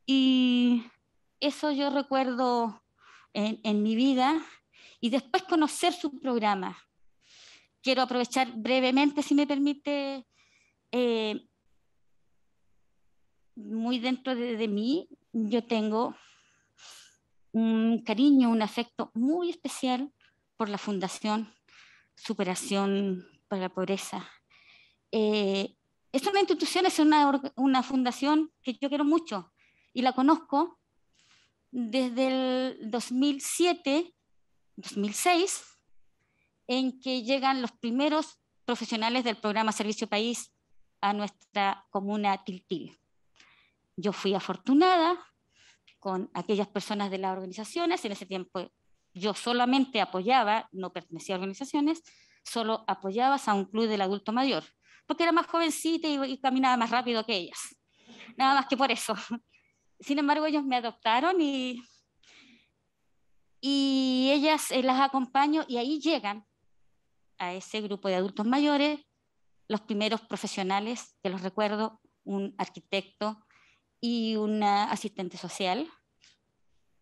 Y eso yo recuerdo en, mi vida y después conocer su programa. Quiero aprovechar brevemente, si me permite, eh, muy dentro de, de mí, yo tengo un cariño, un afecto muy especial por la Fundación Superación para la Pobreza. Eh, es una institución, es una, una, fundación que yo quiero mucho y la conozco desde el 2007, 2006, en que llegan los primeros profesionales del programa Servicio País a nuestra comuna Tiltil. Yo fui afortunada con aquellas personas de las organizaciones, en ese tiempo yo solamente apoyaba, no pertenecía a organizaciones, solo apoyaba a un club del adulto mayor, porque era más jovencita y, caminaba más rápido que ellas. Nada más que por eso. [laughs] Sin embargo, ellos me adoptaron y, y ellas eh, las acompaño y ahí llegan a ese grupo de adultos mayores los primeros profesionales, que los recuerdo, un arquitecto y una asistente social,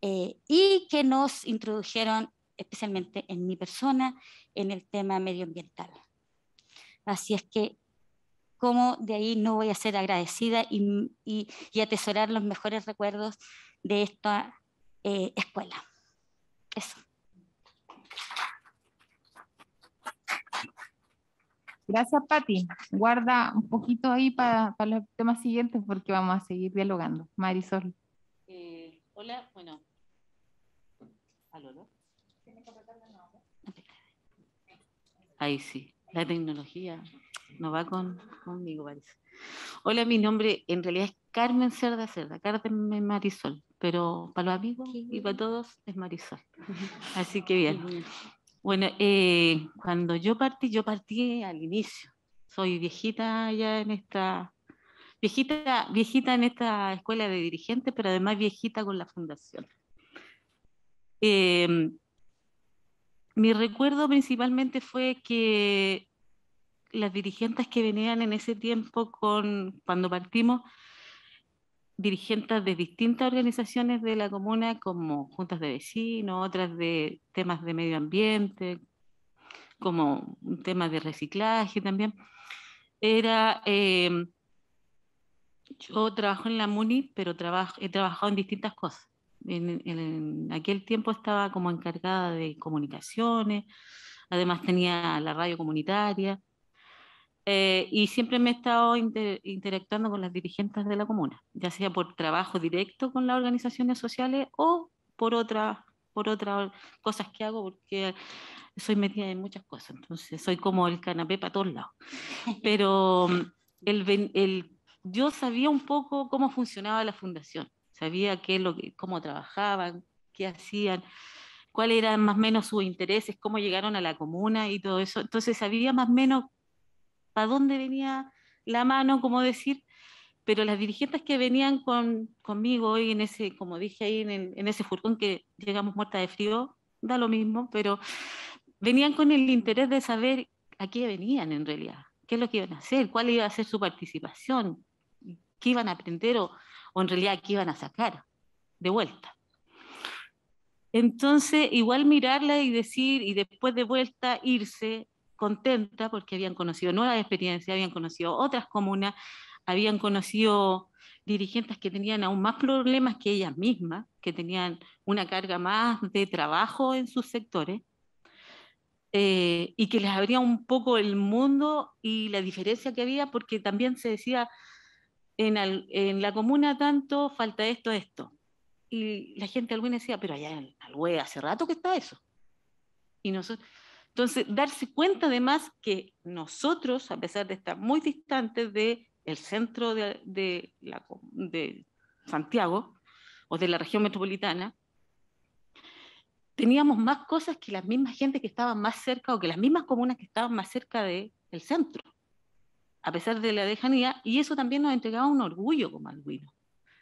eh, y que nos introdujeron especialmente en mi persona en el tema medioambiental. Así es que, como de ahí no voy a ser agradecida y, atesorar los mejores recuerdos de esta eh, escuela. Eso.
Gracias, Patti. Guarda un poquito ahí para, los temas siguientes porque vamos a seguir dialogando. Marisol.
Eh, Hola, bueno. ¿Aló, ¿eh? Ahí sí, la tecnología no va conmigo, parece. Hola, mi nombre en realidad es Carmen Cerda Cerda, Carmen Marisol, pero para los amigos y para todos es Marisol. [laughs] Así que bien. Bueno, eh, cuando yo partí, yo partí al inicio. Soy viejita ya en esta viejita, viejita en esta escuela de dirigentes, pero además viejita con la fundación. Em, mi recuerdo principalmente fue que las dirigentes que venían en ese tiempo con, cuando partimos, dirigentes de distintas organizaciones de la comuna, como juntas de vecinos, otras de temas de medio ambiente, como temas de reciclaje también, era em, yo trabajo en la MUNI, pero trabajo, he trabajado en distintas cosas. En, aquel tiempo estaba como encargada de comunicaciones, además tenía la radio comunitaria, eh, y siempre me he estado interactuando con las dirigentes de la comuna, ya sea por trabajo directo con las organizaciones sociales o por otras por otras cosas que hago, porque soy metida en muchas cosas, entonces soy como el canapé para todos lados. [laughs] Pero el, el yo sabía un poco cómo funcionaba la fundación, sabía qué lo, cómo trabajaban, qué hacían, cuáles eran más o menos sus intereses, cómo llegaron a la comuna y todo eso. Entonces sabía más o menos para dónde venía la mano, como decir, pero las dirigentes que venían con, conmigo hoy en ese, como dije ahí, en, ese furgón que llegamos muertas de frío, da lo mismo, pero venían con el interés de saber a qué venían en realidad, qué es lo que iban a hacer, cuál iba a ser su participación, qué iban a aprender o, en realidad qué iban a sacar de vuelta. Entonces, igual mirarla y decir, y después de vuelta irse contenta porque habían conocido nuevas experiencias, habían conocido otras comunas, habían conocido dirigentes que tenían aún más problemas que ellas mismas, que tenían una carga más de trabajo en sus sectores, eh, y que les abría un poco el mundo y la diferencia que había, porque también se decía, en, la comuna tanto falta esto, esto. Y la gente alguna decía, pero allá en Alhue hace rato que está eso. Y nosotros, entonces, darse cuenta además que nosotros, a pesar de estar muy distantes del el centro de, de, la, de Santiago o de la región metropolitana, teníamos más cosas que las mismas gente que estaban más cerca o que las mismas comunas que estaban más cerca del centro a pesar de la lejanía, y eso también nos entregaba un orgullo como Arduino.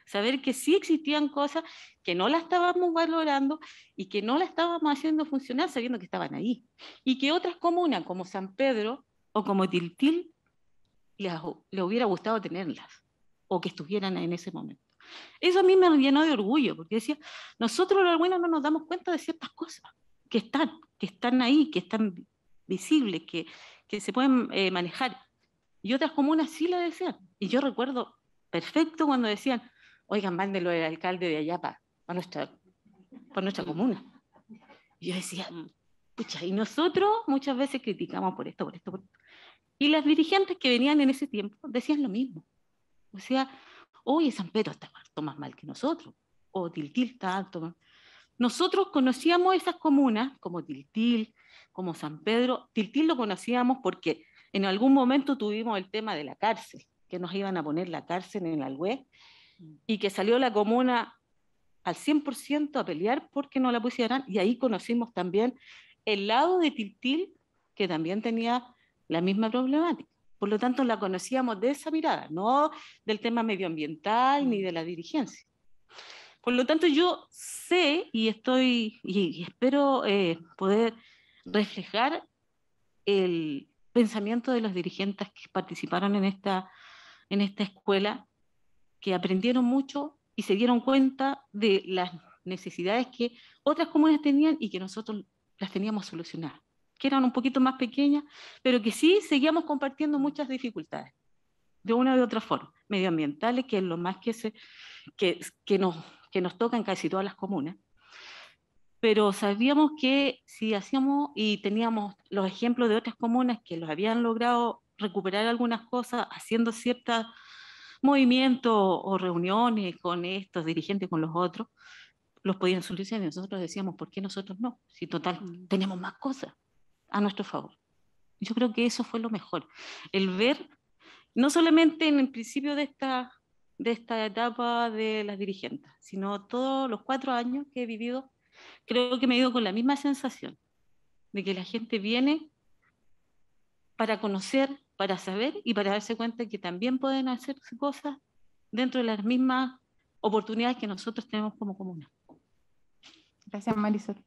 Saber que sí existían cosas que no las estábamos valorando y que no las estábamos haciendo funcionar sabiendo que estaban ahí. Y que otras comunas como San Pedro o como Tiltil les, hubiera gustado tenerlas o que estuvieran en ese momento. Eso a mí me llenó de orgullo, porque decía, nosotros los buenos no nos damos cuenta de ciertas cosas que están, que están ahí, que están visibles, que, se pueden eh, manejar y otras comunas sí lo decían. Y yo recuerdo perfecto cuando decían, oigan, mándenlo el alcalde de Ayapa a nuestra, por nuestra comuna. Y yo decía, mm, pucha, y nosotros muchas veces criticamos por esto, por esto, por esto. Y las dirigentes que venían en ese tiempo decían lo mismo. O sea, oye, San Pedro está harto más mal que nosotros, o Tiltil está harto Nosotros conocíamos esas comunas como Tiltil, como San Pedro. Tiltil lo conocíamos porque en algún momento tuvimos el tema de la cárcel, que nos iban a poner la cárcel en el web mm. y que salió la comuna al 100% a pelear porque no la pusieran, y ahí conocimos también el lado de Tiltil, que también tenía la misma problemática. Por lo tanto, la conocíamos de esa mirada, no del tema medioambiental ni mm. de la dirigencia. Por lo tanto, yo sé y estoy y, espero eh, poder reflejar el, pensamiento de los dirigentes que participaron en esta, en esta escuela, que aprendieron mucho y se dieron cuenta de las necesidades que otras comunas tenían y que nosotros las teníamos solucionadas, que eran un poquito más pequeñas, pero que sí seguíamos compartiendo muchas dificultades, de una u otra forma, medioambientales, que es lo más que, se, que, que, nos, que nos tocan casi todas las comunas, pero sabíamos que si hacíamos y teníamos los ejemplos de otras comunas que los habían logrado recuperar algunas cosas haciendo ciertos movimientos o reuniones con estos dirigentes, con los otros, los podían solucionar y nosotros decíamos, ¿por qué nosotros no? Si total mm. tenemos más cosas a nuestro favor. Yo creo que eso fue lo mejor, el ver, no solamente en el principio de esta, de esta etapa de las dirigentes, sino todos los cuatro años que he vivido creo que me he con la misma sensación de que la gente viene para conocer, para saber y para darse cuenta que también pueden hacer cosas dentro de las mismas oportunidades que nosotros tenemos como comuna.
Gracias, Marisol.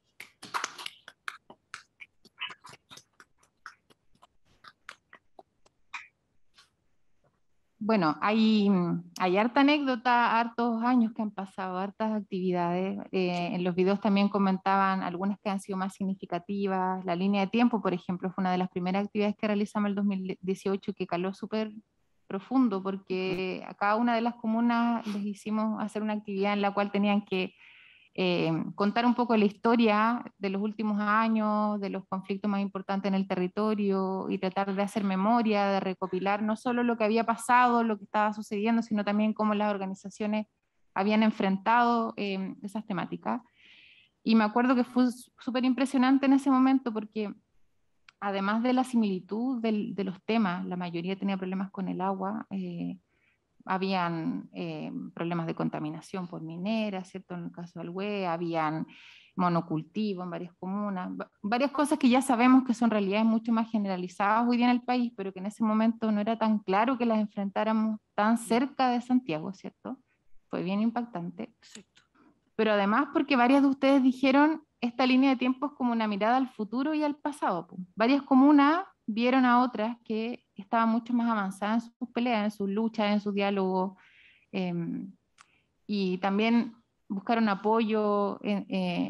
bueno, mm, hay, harta anécdota, hartos años que han pasado, hartas actividades. Eh, en los videos también comentaban algunas que han sido más significativas. La línea de tiempo, por ejemplo, fue una de las primeras actividades que realizamos en el 2018 que caló súper profundo porque a cada una de las comunas les hicimos hacer una actividad en la cual tenían que eh, contar un poco la historia de los últimos años, de los conflictos más importantes en el territorio y tratar de hacer memoria, de recopilar no solo lo que había pasado, lo que estaba sucediendo, sino también cómo las organizaciones habían enfrentado eh, esas temáticas. Y me acuerdo que fue súper impresionante en ese momento porque además de la similitud de los temas, la mayoría tenía problemas con el agua, eh, habían eh, problemas de contaminación por minera, ¿cierto? En el caso del habían monocultivo en varias comunas, varias cosas que ya sabemos que son realidades mucho más generalizadas hoy día en el país, pero que en ese momento no era tan claro que las enfrentáramos tan cerca de Santiago, ¿cierto? Fue bien impactante. Pero además porque varias de ustedes dijeron, esta línea de tiempo es como una mirada al futuro y al pasado. Varias comunas vieron a otras que estaba mucho más avanzada en sus peleas, en sus luchas, en sus diálogos. Em, y también buscaron apoyo eh,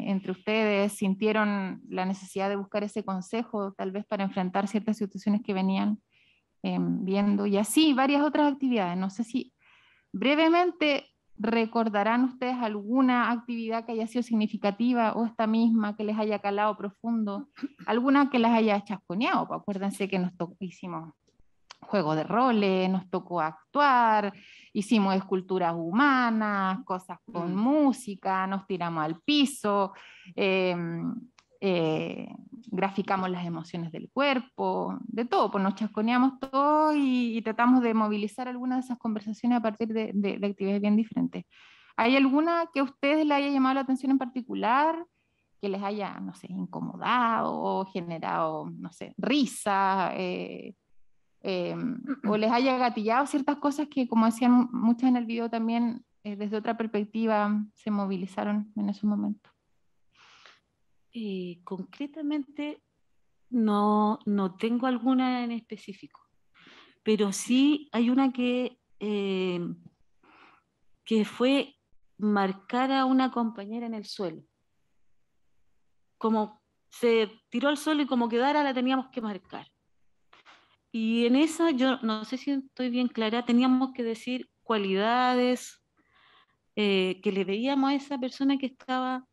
entre ustedes, sintieron la necesidad de buscar ese consejo, tal vez para enfrentar ciertas situaciones que venían em, viendo, y así varias otras actividades. No sé si brevemente recordarán ustedes alguna actividad que haya sido significativa o esta misma que les haya calado profundo, alguna que las haya chasconeado, pues acuérdense que nos hicimos juego de roles, nos tocó actuar, hicimos esculturas humanas, cosas con mm. música, nos tiramos al piso, em, eh, graficamos las emociones del cuerpo, de todo, pues nos chasconeamos todo y, tratamos de movilizar algunas de esas conversaciones a partir de, actividades bien diferentes. ¿Hay alguna que a ustedes le haya llamado la atención en particular? que les haya, no sé, incomodado, generado, no sé, risa, eh, Em, o les haya gatillado ciertas cosas que, como hacían muchas en el video también, eh, desde otra perspectiva se movilizaron en ese momento.
concretamente, no, no tengo alguna en específico, pero sí hay una que, em, que fue marcar a una compañera en el suelo. Como se tiró al suelo y como quedara la teníamos que marcar. Y en esa, yo no sé si estoy bien clara, teníamos que decir cualidades eh, que le veíamos a esa persona que estaba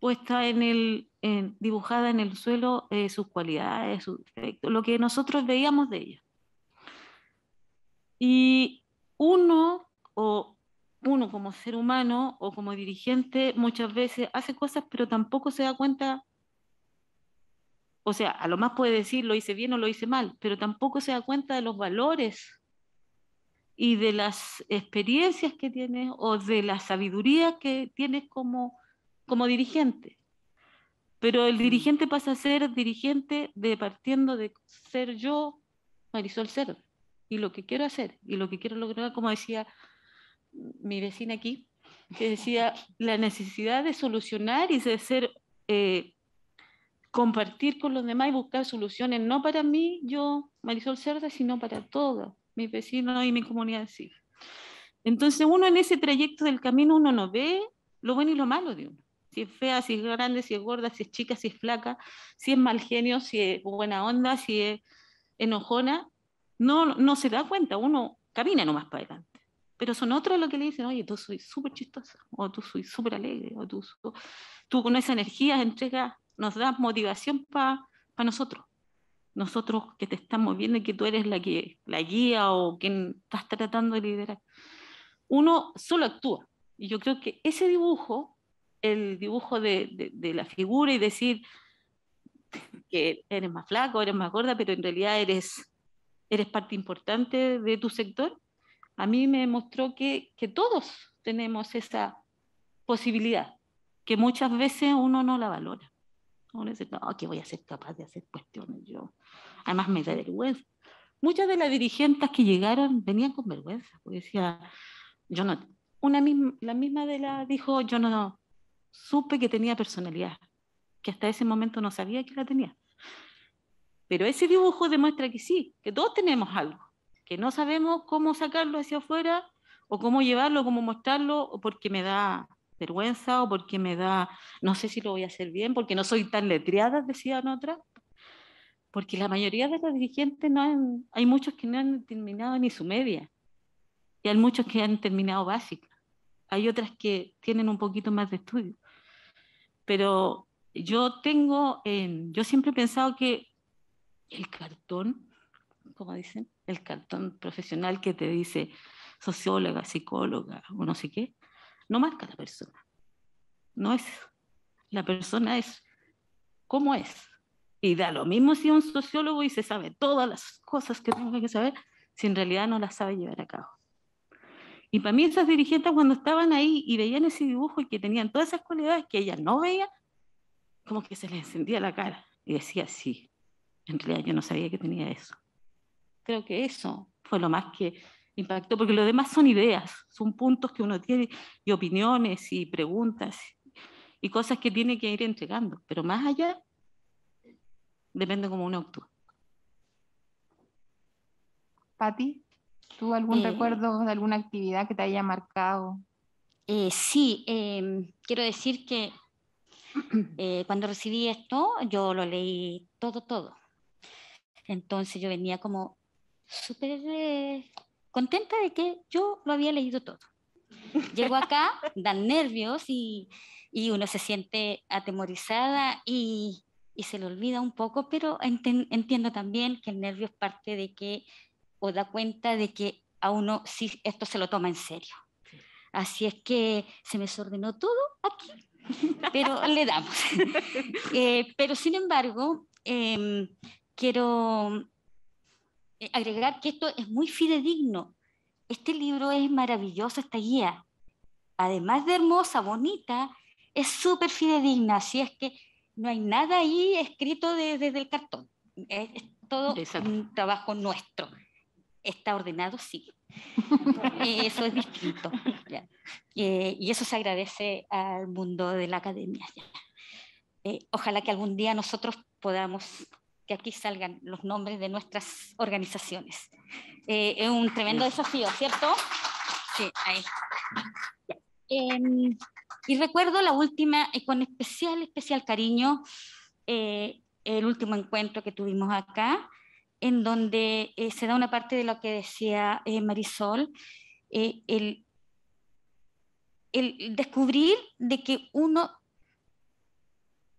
puesta en el, dibujada en el suelo, eh, sus cualidades, sus lo que nosotros veíamos de ella. Y uno, o uno como ser humano o como dirigente, muchas veces hace cosas, pero tampoco se da cuenta o sea, a lo más puede decir lo hice bien o lo hice mal, pero tampoco se da cuenta de los valores y de las experiencias que tienes o de la sabiduría que tienes como, como dirigente. Pero el mm. dirigente pasa a ser dirigente de partiendo de ser yo, Marisol ser y lo que quiero hacer y lo que quiero lograr, como decía mi vecina aquí, que decía [laughs] la necesidad de solucionar y de ser eh, compartir con los demás y buscar soluciones, no para mí, yo, Marisol Cerda, sino para todos mis vecinos y mi comunidad sí. Entonces uno en ese trayecto del camino, uno no ve lo bueno y lo malo de uno. Si es fea, si es grande, si es gorda, si es chica, si es flaca, si es mal genio, si es buena onda, si es enojona, no, no se da cuenta, uno camina nomás para adelante. Pero son otros los que le dicen, oye, tú soy súper chistosa, o tú soy súper alegre, o tú, tú con esa energía entregas nos da motivación para nosotros. Nosotros que te estamos viendo y que tú eres la, que, la guía o quien estás tratando de liderar. Uno solo actúa. Y yo creo que ese dibujo, el dibujo de, de, de la figura y decir que eres más flaco, eres más gorda, pero en realidad eres, eres parte importante de tu sector, a mí me mostró que, que todos tenemos esa posibilidad, que muchas veces uno no la valora no, que voy a ser capaz de hacer cuestiones yo. Además me da vergüenza. Muchas de las dirigentes que llegaron venían con vergüenza, decía, yo no, una misma, la misma de la dijo, yo no, no supe que tenía personalidad, que hasta ese momento no sabía que la tenía. Pero ese dibujo demuestra que sí, que todos tenemos algo, que no sabemos cómo sacarlo hacia afuera o cómo llevarlo, cómo mostrarlo, o porque me da vergüenza o porque me da, no sé si lo voy a hacer bien, porque no soy tan letreada, decían otra porque la mayoría de los dirigentes, no hay muchos que no han terminado ni su media, y hay muchos que han terminado básica, hay otras que tienen un poquito más de estudio, pero yo tengo, em, yo siempre he pensado que el cartón, como dicen, el cartón profesional que te dice socióloga, psicóloga o no sé qué, no marca la persona. No es. La persona es como es. Y da lo mismo si es un sociólogo y se sabe todas las cosas que tiene que saber, si en realidad no las sabe llevar a cabo. Y para mí esas dirigentes cuando estaban ahí y veían ese dibujo y que tenían todas esas cualidades que ella no veía como que se les encendía la cara y decía, sí, en realidad yo no sabía que tenía eso. Creo que eso fue lo más que impacto porque lo demás son ideas, son puntos que uno tiene y opiniones y preguntas y cosas que tiene que ir entregando, pero más allá depende como uno actúa.
Patti, ¿tú algún eh, recuerdo de alguna actividad que te haya marcado? Eh, sí, em, quiero decir
que [clears throat] eh, cuando recibí esto, yo lo leí todo, todo. Entonces yo venía como súper contenta de que yo lo había leído todo. Llego acá, [laughs] dan nervios y, uno se siente atemorizada y, se le olvida un poco, pero entiendo también que el nervio es parte de que, o da cuenta de que a uno sí, esto se lo toma en serio. Así es que se me desordenó todo aquí, [laughs] pero le damos. [laughs] Eh, pero sin embargo, em, quiero eh, agregar que esto es muy fidedigno. Este libro es maravilloso, esta guía. Además de hermosa, bonita, es súper fidedigna, así es que no hay nada ahí escrito desde el cartón. Es, todo un trabajo nuestro. Está ordenado, sí. Y [laughs] eh, eso es distinto. Eh, y eso se agradece al mundo de la academia. ojalá que algún día nosotros podamos que aquí salgan los nombres de nuestras organizaciones. Eh, es un tremendo desafío, ¿cierto? Sí, ahí. Em, y recuerdo la última, eh, con especial, especial cariño, eh, el último encuentro que tuvimos acá, en donde se da una parte de lo que decía Marisol, el, el, descubrir de que uno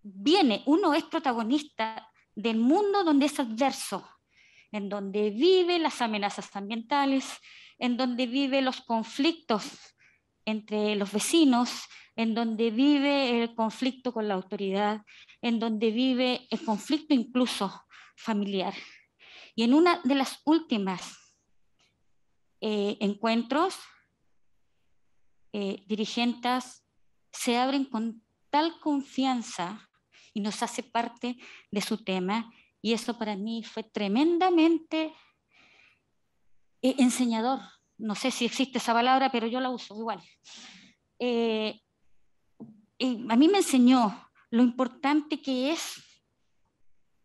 viene, uno es protagonista del mundo donde es adverso, en donde vive las amenazas ambientales, en donde vive los conflictos entre los vecinos, en donde vive el conflicto con la autoridad, en donde vive el conflicto incluso familiar. Y en una de las últimas eh, encuentros, eh, dirigentes se abren con tal confianza y nos hace parte de su tema. Y eso para mí fue tremendamente eh, enseñador. No sé si existe esa palabra, pero yo la uso igual. Eh, a mí me enseñó lo importante que es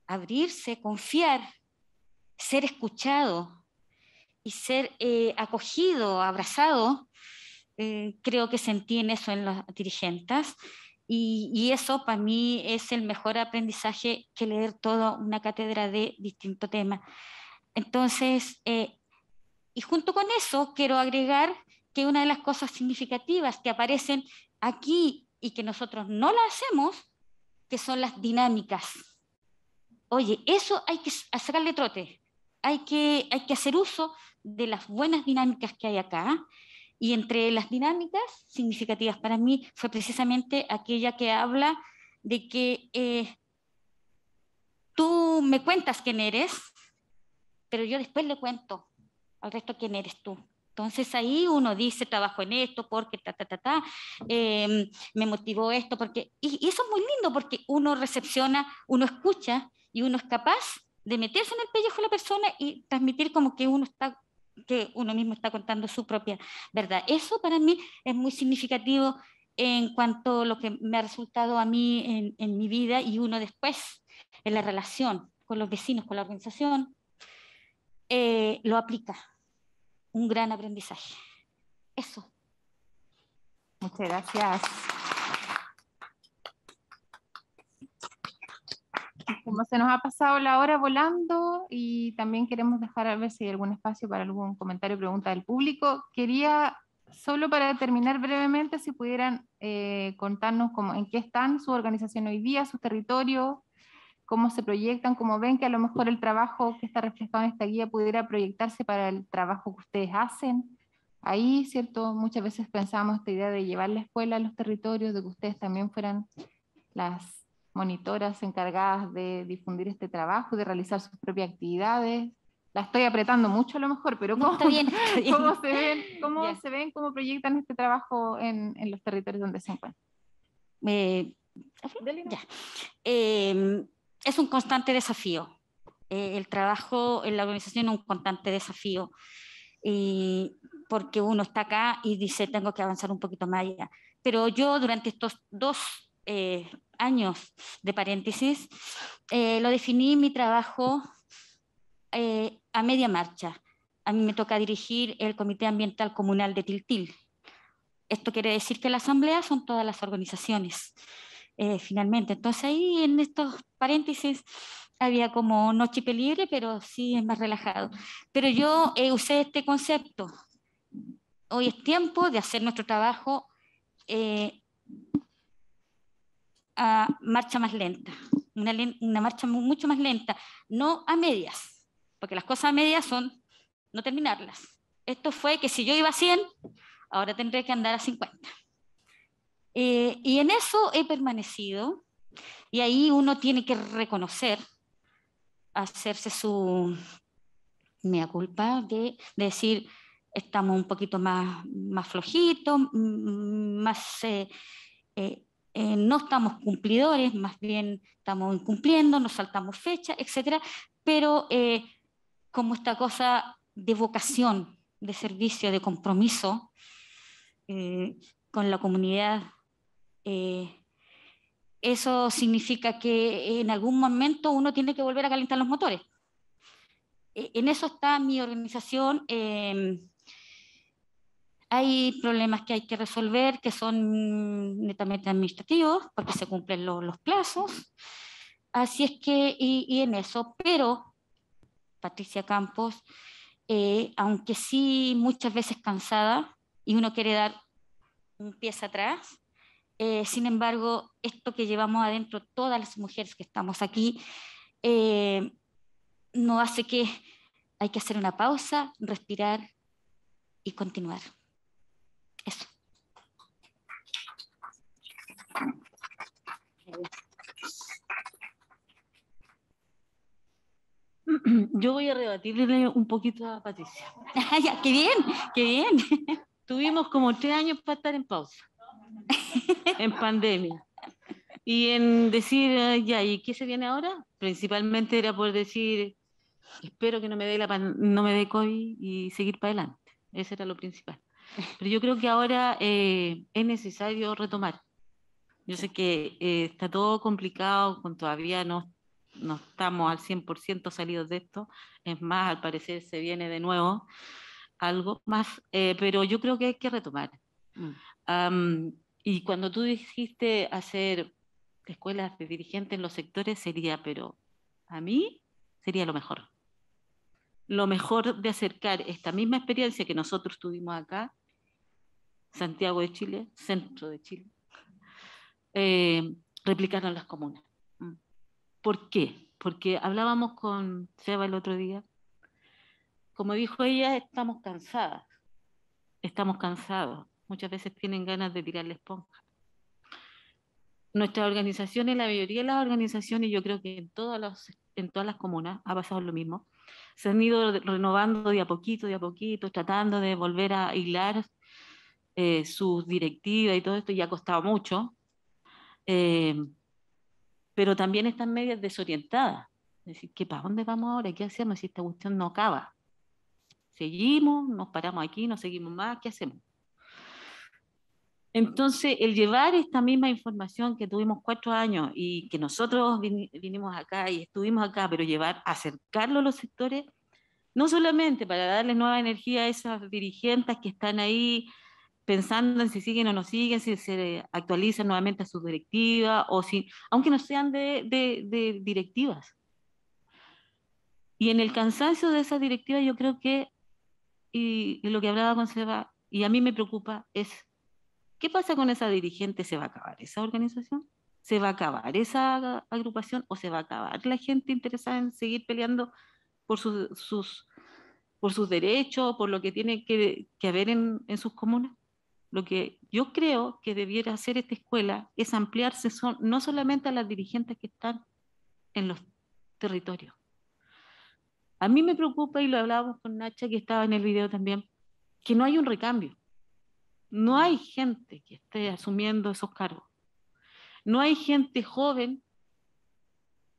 abrirse, confiar, ser escuchado y ser eh, acogido, abrazado. creo que sentí en eso en las dirigentes y, eso para mí es el mejor aprendizaje que leer toda una cátedra de distinto tema. Entonces, eh, y junto con eso quiero agregar que una de las cosas significativas que aparecen aquí y que nosotros no la hacemos, que son las dinámicas. Oye, eso hay que sacarle trote, hay que, hay que hacer uso de las buenas dinámicas que hay acá y entre las dinámicas significativas para mí fue precisamente aquella que habla de que eh, tú me cuentas quién eres, pero yo después le cuento al resto quién eres tú. Entonces ahí uno dice, trabajo en esto porque ta, ta, ta, ta, em, me motivó esto porque... Y, y, eso es muy lindo porque uno recepciona, uno escucha y uno es capaz de meterse en el pellejo de la persona y transmitir como que uno está que uno mismo está contando su propia verdad. Eso para mí es muy significativo en cuanto a lo que me ha resultado a mí en, mi vida y uno después en la relación con los vecinos, con la organización, eh, lo aplica. Un gran aprendizaje. Eso.
Muchas gracias. como se nos ha pasado la hora volando y también queremos dejar a ver si hay algún espacio para algún comentario o pregunta del público, quería solo para terminar brevemente, si pudieran eh, contarnos cómo, en qué están su organización hoy día, su territorio, cómo se proyectan, cómo ven que a lo mejor el trabajo que está reflejado en esta guía pudiera proyectarse para el trabajo que ustedes hacen. Ahí, ¿cierto? Muchas veces pensamos esta idea de llevar la escuela a los territorios, de que ustedes también fueran las monitoras encargadas de difundir este trabajo, de realizar sus propias actividades. La estoy apretando mucho a lo mejor, pero ¿cómo, [laughs] ¿cómo, se, ven, cómo se ven, cómo proyectan este trabajo en, en los territorios donde se encuentran?
Eh, em, es un constante desafío. Eh, el trabajo en la organización es un constante desafío. porque uno está acá y dice, tengo que avanzar un poquito más allá. Pero yo durante estos dos eh, años de paréntesis, eh, lo definí mi trabajo eh, a media marcha. A mí me toca dirigir el Comité Ambiental Comunal de Tiltil. Esto quiere decir que la asamblea son todas las organizaciones, eh, finalmente. Entonces ahí en estos paréntesis había como noche libre, pero sí es más relajado. Pero yo eh, usé este concepto. Hoy es tiempo de hacer nuestro trabajo eh, marcha más lenta, una, marcha mucho más lenta, no a medias, porque las cosas a medias son no terminarlas. Esto fue que si yo iba a 100, ahora tendré que andar a 50. Eh, y en eso he permanecido, y ahí uno tiene que reconocer, hacerse su mea culpa de, decir, estamos un poquito más, más flojitos, más eh, eh, eh, no estamos cumplidores, más bien estamos incumpliendo, nos saltamos fechas, etcétera, pero eh, como esta cosa de vocación, de servicio, de compromiso eh, con la comunidad, eso significa que en algún momento uno tiene que volver a calentar los motores. E-, en eso está mi organización. Em, hay problemas que hay que resolver que son netamente administrativos porque se cumplen los plazos. Así es que, y, en eso, pero Patricia Campos, eh, aunque sí muchas veces cansada y uno quiere dar un pie atrás, eh, sin embargo, esto que llevamos adentro todas las mujeres que estamos aquí, eh, no hace que hay que hacer una pausa, respirar y continuar.
Yo voy a rebatirle un poquito a Patricia. [laughs] ya, ¡Qué bien! ¡Qué bien! Tuvimos como tres años para estar en pausa, en pandemia. Y en decir, ya, ¿y qué se viene ahora? Principalmente era por decir, espero que no me dé, la no me dé COVID y seguir para adelante. Eso era lo principal. Pero yo creo que ahora eh, es necesario retomar. Yo sé que eh, está todo complicado, todavía no, no estamos al 100% salidos de esto. Es más, al parecer se viene de nuevo algo más, eh, pero yo creo que hay que retomar. Mm. y cuando tú dijiste hacer escuelas de dirigentes en los sectores, sería, pero a mí sería lo mejor. Lo mejor de acercar esta misma experiencia que nosotros tuvimos acá Santiago de Chile, centro de Chile, eh, replicaron las comunas. Mm. ¿Por qué? Porque hablábamos con Seba el otro día. Como dijo ella, estamos cansadas. Estamos cansados. Muchas veces tienen ganas de tirar la esponja. Nuestra organización, y la mayoría de las organizaciones, yo creo que en todas las, en todas las comunas ha pasado lo mismo. Se han ido renovando de a poquito, de a poquito, tratando de volver a hilar eh, sus directivas y todo esto, ya ha costado mucho, eh, pero también están medias desorientadas. Es decir, ¿qué, ¿para dónde vamos ahora? ¿Qué hacemos si esta cuestión no acaba? ¿Seguimos? ¿Nos paramos aquí? ¿No seguimos más? ¿Qué hacemos? Entonces, el llevar esta misma información que tuvimos cuatro años y que nosotros vinimos acá y estuvimos acá, pero llevar, acercarlo a los sectores, no solamente para darle nueva energía a esas dirigentes que están ahí pensando en si siguen o no siguen, si se actualizan nuevamente a sus directivas, o si, aunque no sean de, directivas. Y en el cansancio de esas directivas yo creo que, y, lo que hablaba con Seba, y a mí me preocupa, es ¿Qué pasa con esa dirigente? ¿Se va a acabar esa organización? ¿Se va a acabar esa agrupación o se va a acabar la gente interesada en seguir peleando por sus, por sus derechos, por lo que tiene que, haber en, sus comunas? Lo que yo creo que debiera hacer esta escuela es ampliarse no solamente a las dirigentes que están en los territorios. A mí me preocupa, y lo hablábamos con Nacha, que estaba en el video también, que no hay un recambio. No hay gente que esté asumiendo esos cargos. No hay gente joven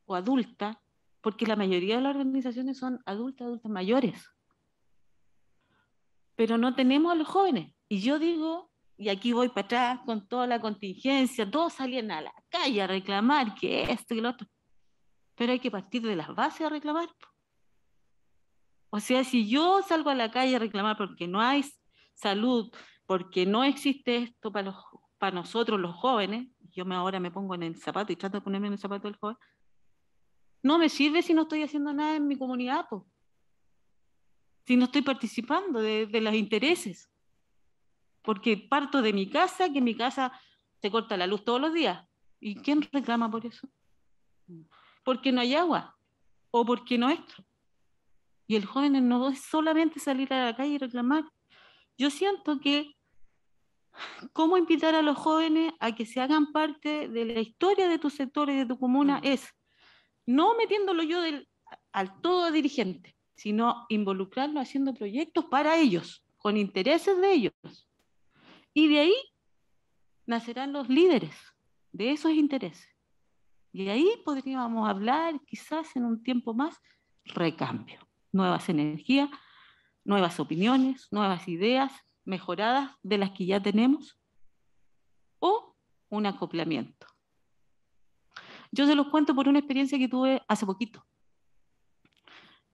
o adulta, porque la mayoría de las organizaciones son adultas, adultas mayores. Pero no tenemos a los jóvenes. Y yo digo, y aquí voy para atrás con toda la contingencia, todos salen a la calle a reclamar que esto, y lo otro. Pero hay que partir de las bases a reclamar. O sea, si yo salgo a la calle a reclamar porque no hay salud, porque no existe esto para, los, para nosotros los jóvenes, yo me, ahora me pongo en el zapato y trato de ponerme en el zapato del joven, no me sirve si no estoy haciendo nada en mi comunidad, si no estoy participando de, de los intereses porque parto de mi casa, que en mi casa se corta la luz todos los días. ¿Y quién reclama por eso? Porque no hay agua o porque no esto. Y el joven no es solamente salir a la calle y reclamar. Yo siento que, ¿cómo invitar a los jóvenes a que se hagan parte de la historia de tu sector y de tu comuna? Mm. Es no metiéndolo yo al todo dirigente, sino involucrarlo haciendo proyectos para ellos, con intereses de ellos. Y de ahí nacerán los líderes de esos intereses. Y ahí podríamos hablar quizás en un tiempo más recambio, nuevas energías, nuevas opiniones, nuevas ideas mejoradas de las que ya tenemos o un acoplamiento. Yo se los cuento por una experiencia que tuve hace poquito.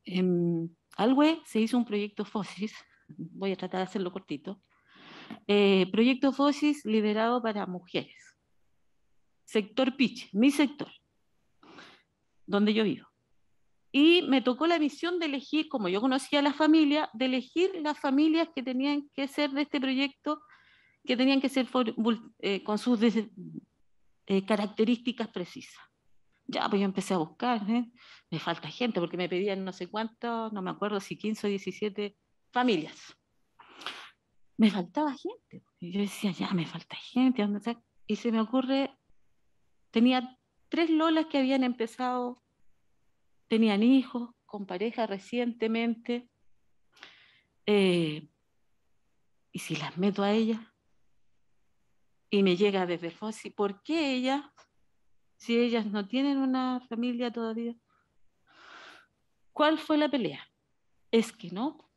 En em, se hizo un proyecto FOSIS, voy a tratar de hacerlo cortito, eh, proyecto FOSIS liderado para mujeres. Sector PICH, mi sector, donde yo vivo. Y me tocó la misión de elegir, como yo conocía a la familia, de elegir las familias que tenían que ser de este proyecto, que tenían que ser eh, con sus eh, características precisas. Ya, pues yo empecé a buscar, me falta gente, porque me pedían no sé cuántos, no me acuerdo si 15 o 17 familias me faltaba gente. Y yo decía, ya me falta gente. Y se me ocurre, tenía tres lolas que habían empezado, tenían hijos, con pareja recientemente. Eh, y si las meto a ellas, y me llega desde Fossi, ¿por qué ellas, si ellas no tienen una familia todavía? ¿Cuál fue la pelea? Es que no,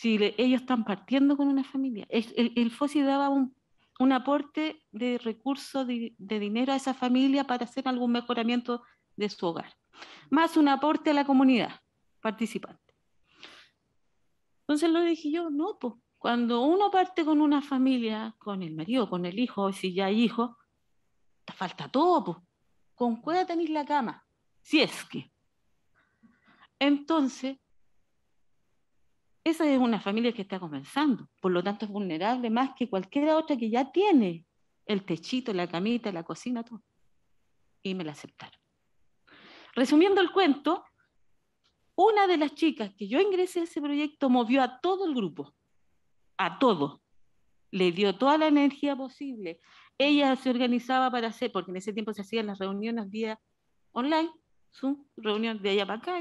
si ellos están partiendo con una familia. El, FOSI daba un, aporte de recursos, de, dinero a esa familia para hacer algún mejoramiento de su hogar, más un aporte a la comunidad participante. Entonces lo dije yo, no, pues cuando uno parte con una familia, con el marido, con el hijo, si ya hay hijo, te falta todo, pues. Con cuál tenéis la cama, si es que. Entonces, esa es una familia que está comenzando, por lo tanto es vulnerable más que cualquier otra que ya tiene el techito, la camita, la cocina, todo. Y me la aceptaron. Resumiendo el cuento, una de las chicas que yo ingresé a ese proyecto movió a todo el grupo, a todo. Le dio toda la energía posible. Ella se organizaba para hacer, porque en ese tiempo se hacían las reuniones vía online, su reunión de allá para acá,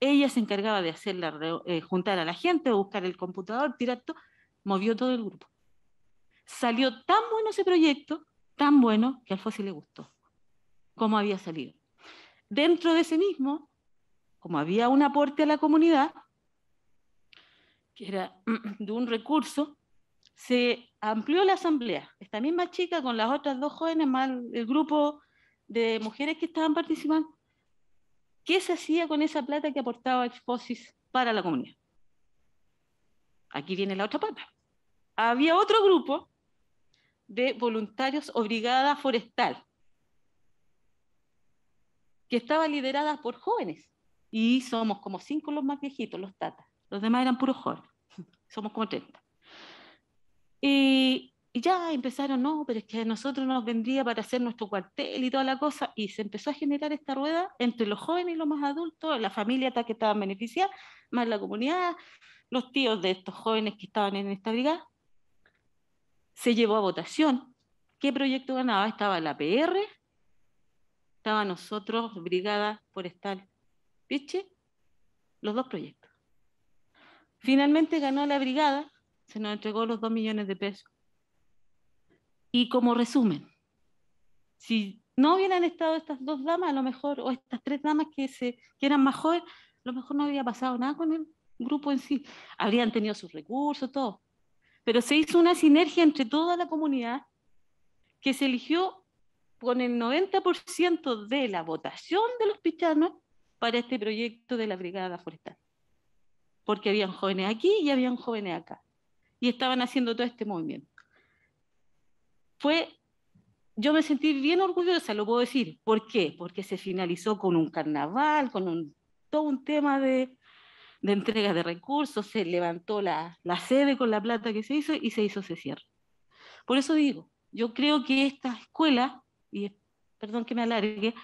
ella se encargaba de eh, juntar a la gente, buscar el computador, directo movió todo el grupo. Salió tan bueno ese proyecto, tan bueno, que al Fósil le gustó cómo había salido. Dentro de ese mismo, como había un aporte a la comunidad, que era [clears throat] de un recurso, se amplió la asamblea. Esta misma chica con las otras dos jóvenes, más el grupo de mujeres que estaban participando, ¿Qué se hacía con esa plata que aportaba Exposis para la comunidad? Aquí viene la otra pata. Había otro grupo de voluntarios o brigada forestal que estaba liderada por jóvenes. Y somos como cinco los más viejitos, los tatas. Los demás eran puros jóvenes. [laughs] Somos como 30. Y y ya empezaron, no, pero es que a nosotros nos vendría para hacer nuestro cuartel y toda la cosa. Y se empezó a generar esta rueda entre los jóvenes y los más adultos, la familia que estaban beneficiadas, más la comunidad, los tíos de estos jóvenes que estaban en esta brigada. Se llevó a votación. ¿Qué proyecto ganaba? Estaba la PR, estaba nosotros, Brigada Forestal Piche, los dos proyectos. Finalmente ganó la brigada, se nos entregó los dos millones de pesos y como resumen, si no hubieran estado estas dos damas, a lo mejor, o estas tres damas que, eran más jóvenes, a lo mejor no había pasado nada con el grupo en sí. Habrían tenido sus recursos, todo. Pero se hizo una sinergia entre toda la comunidad que se eligió con el 90% de la votación de los pichanos para este proyecto de la Brigada Forestal. Porque habían jóvenes aquí y habían jóvenes acá. Y estaban haciendo todo este movimiento fue, yo me sentí bien orgullosa, lo puedo decir. ¿Por qué? Porque se finalizó con un carnaval, con un, todo un tema de, entrega de recursos, se levantó la, sede con la plata que se hizo y se hizo ese cierre. Por eso digo, yo creo que esta escuela, y perdón que me alargue,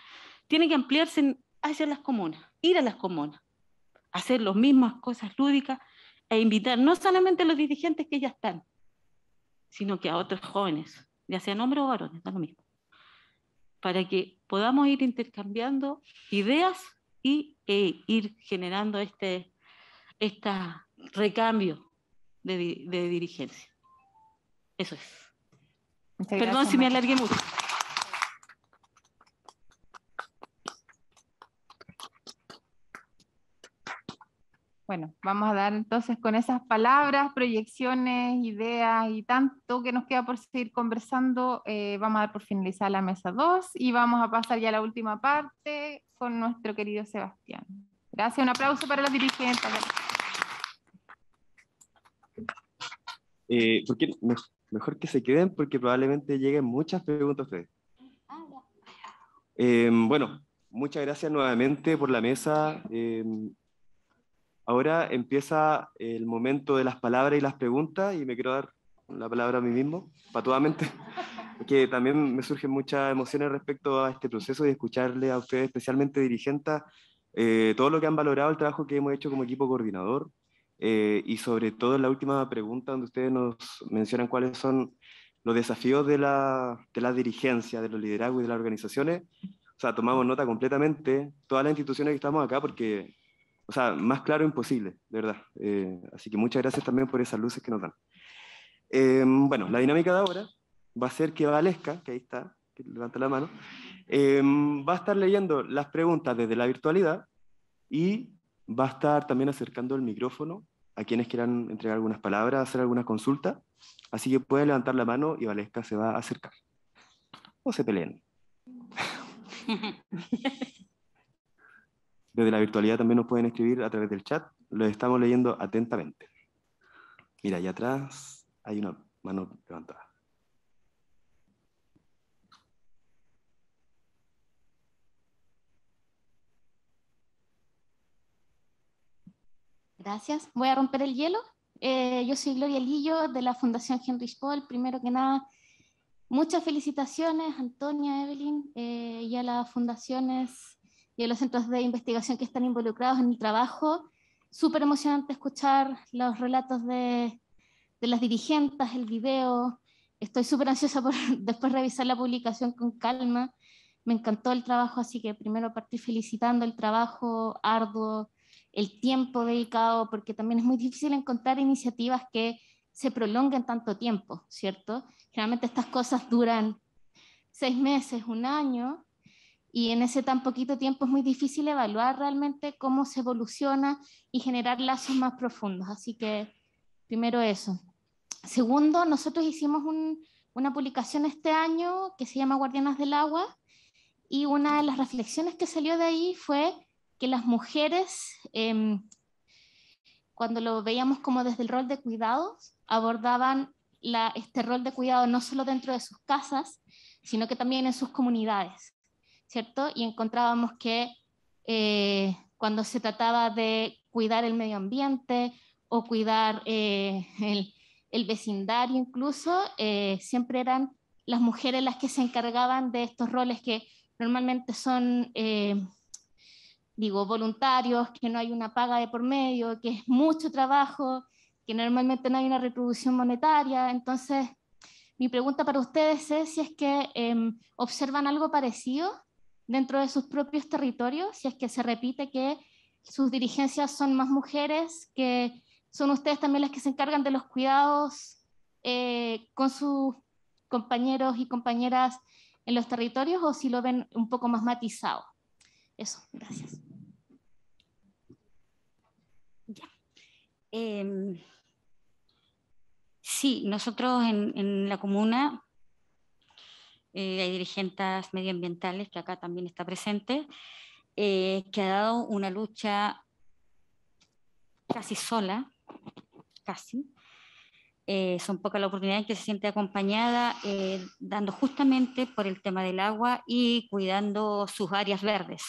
tiene que ampliarse hacia las comunas, ir a las comunas, hacer las mismas cosas lúdicas e invitar no solamente a los dirigentes que ya están, sino que a otros jóvenes, ya sean hombres o varones, da lo mismo, para que podamos ir intercambiando ideas y e ir generando este, recambio de, dirigencia. Eso es. Perdón si me alargué mucho.
Bueno, vamos a dar entonces con esas palabras, proyecciones, ideas y tanto que nos queda por seguir conversando, eh, vamos a dar por finalizar la mesa 2 y vamos a pasar ya a la última parte con nuestro querido Sebastián. Gracias, un aplauso para los dirigentes.
Eh, mejor que se queden porque probablemente lleguen muchas preguntas a ustedes. Ah, em, bueno, muchas gracias nuevamente por la mesa. Em, Ahora empieza el momento de las palabras y las preguntas y me quiero dar la palabra a mí mismo, patuadamente, [laughs] que también me surgen muchas emociones respecto a este proceso y escucharle a ustedes, especialmente dirigentes, eh, todo lo que han valorado el trabajo que hemos hecho como equipo coordinador eh, y sobre todo la última pregunta donde ustedes nos mencionan cuáles son los desafíos de la, de la dirigencia, de los liderazgos y de las organizaciones. O sea, tomamos nota completamente, todas las instituciones que estamos acá, porque o sea, más claro imposible, de verdad. Eh, así que muchas gracias también por esas luces que nos dan. Em, bueno, la dinámica de ahora va a ser que Valesca, que ahí está, que levanta la mano, em, va a estar leyendo las preguntas desde la virtualidad y va a estar también acercando el micrófono a quienes quieran entregar algunas palabras, hacer alguna consulta. Así que pueden levantar la mano y Valesca se va a acercar. o se peleen.
[laughs]
Desde la virtualidad también nos pueden escribir a través del chat. Los estamos leyendo atentamente. Mira, allá atrás hay una mano levantada.
Gracias. Voy a romper el hielo. Eh, yo soy Gloria Lillo de la Fundación Henry Paul. Primero que nada, muchas felicitaciones, Antonia, Evelyn, eh, y a las fundaciones y a los centros de investigación que están involucrados en el trabajo. Súper emocionante escuchar los relatos de, las dirigentes, el video. Estoy súper ansiosa por [laughs] después revisar la publicación con calma. Me encantó el trabajo, así que primero partir felicitando el trabajo arduo, el tiempo dedicado, porque también es muy difícil encontrar iniciativas que se prolonguen tanto tiempo, ¿cierto? Generalmente estas cosas duran seis meses, un año, y en ese tan poquito tiempo es muy difícil evaluar realmente cómo se evoluciona y generar lazos más profundos. Así que primero eso. Segundo, nosotros hicimos una publicación este año que se llama Guardianas del Agua y una de las reflexiones que salió de ahí fue que las mujeres, em, cuando lo veíamos como desde el rol de cuidados, abordaban la, este rol de cuidado no solo dentro de sus casas, sino que también en sus comunidades. Y encontrábamos que eh, cuando se trataba de cuidar el medio ambiente o cuidar eh, el, vecindario incluso, eh, siempre eran las mujeres las que se encargaban de estos roles que normalmente son, digo, voluntarios, que no hay una paga de por medio, que es mucho trabajo, que normalmente no hay una reproducción monetaria. Entonces, mi pregunta para ustedes es si es que em, observan algo parecido dentro de sus propios territorios, si es que se repite que sus dirigencias son más mujeres, que son ustedes también las que se encargan de los cuidados eh, con sus compañeros y compañeras en los territorios o si lo ven un poco más matizado. Eso, gracias.
Ya. Em, sí, nosotros en, en, la comuna eh, hay dirigentes medioambientales que acá también está presente, eh, que ha dado una lucha casi sola, casi. Eh, son pocas las oportunidades que se siente acompañada, eh, dando justamente por el tema del agua y cuidando sus áreas verdes.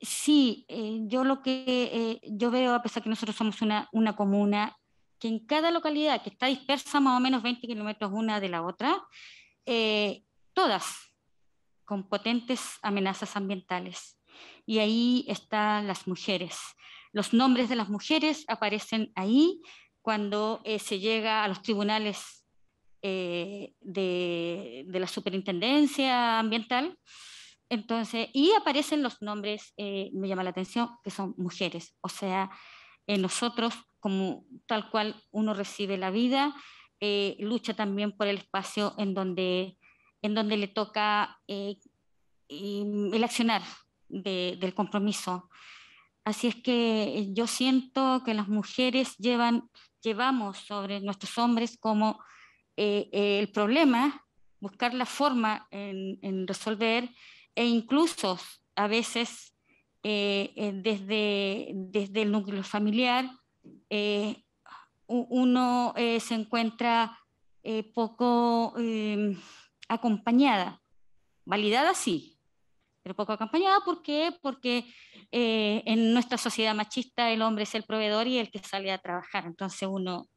sí, yo lo que yo veo, a pesar que nosotros somos una, una comuna que en cada localidad, que está dispersa más o menos 20 kilómetros una de la otra, eh, todas con potentes amenazas ambientales. Y ahí están las mujeres. Los nombres de las mujeres aparecen ahí cuando eh, se llega a los tribunales eh, de, de, la superintendencia ambiental. Entonces, y aparecen los nombres, me llama la atención, que son mujeres. O sea, nosotros como tal cual uno recibe la vida, eh, lucha también por el espacio en donde, en donde le toca eh, el accionar del compromiso. Así es que yo siento que las mujeres llevan, llevamos sobre nuestros hombres como eh, el problema, buscar la forma en, resolver e incluso a veces desde, desde el núcleo familiar eh, uno eh, se encuentra eh, poco em, acompañada, validada sí, pero poco acompañada ¿por porque en nuestra sociedad machista el hombre es el proveedor y el que sale a trabajar, entonces uno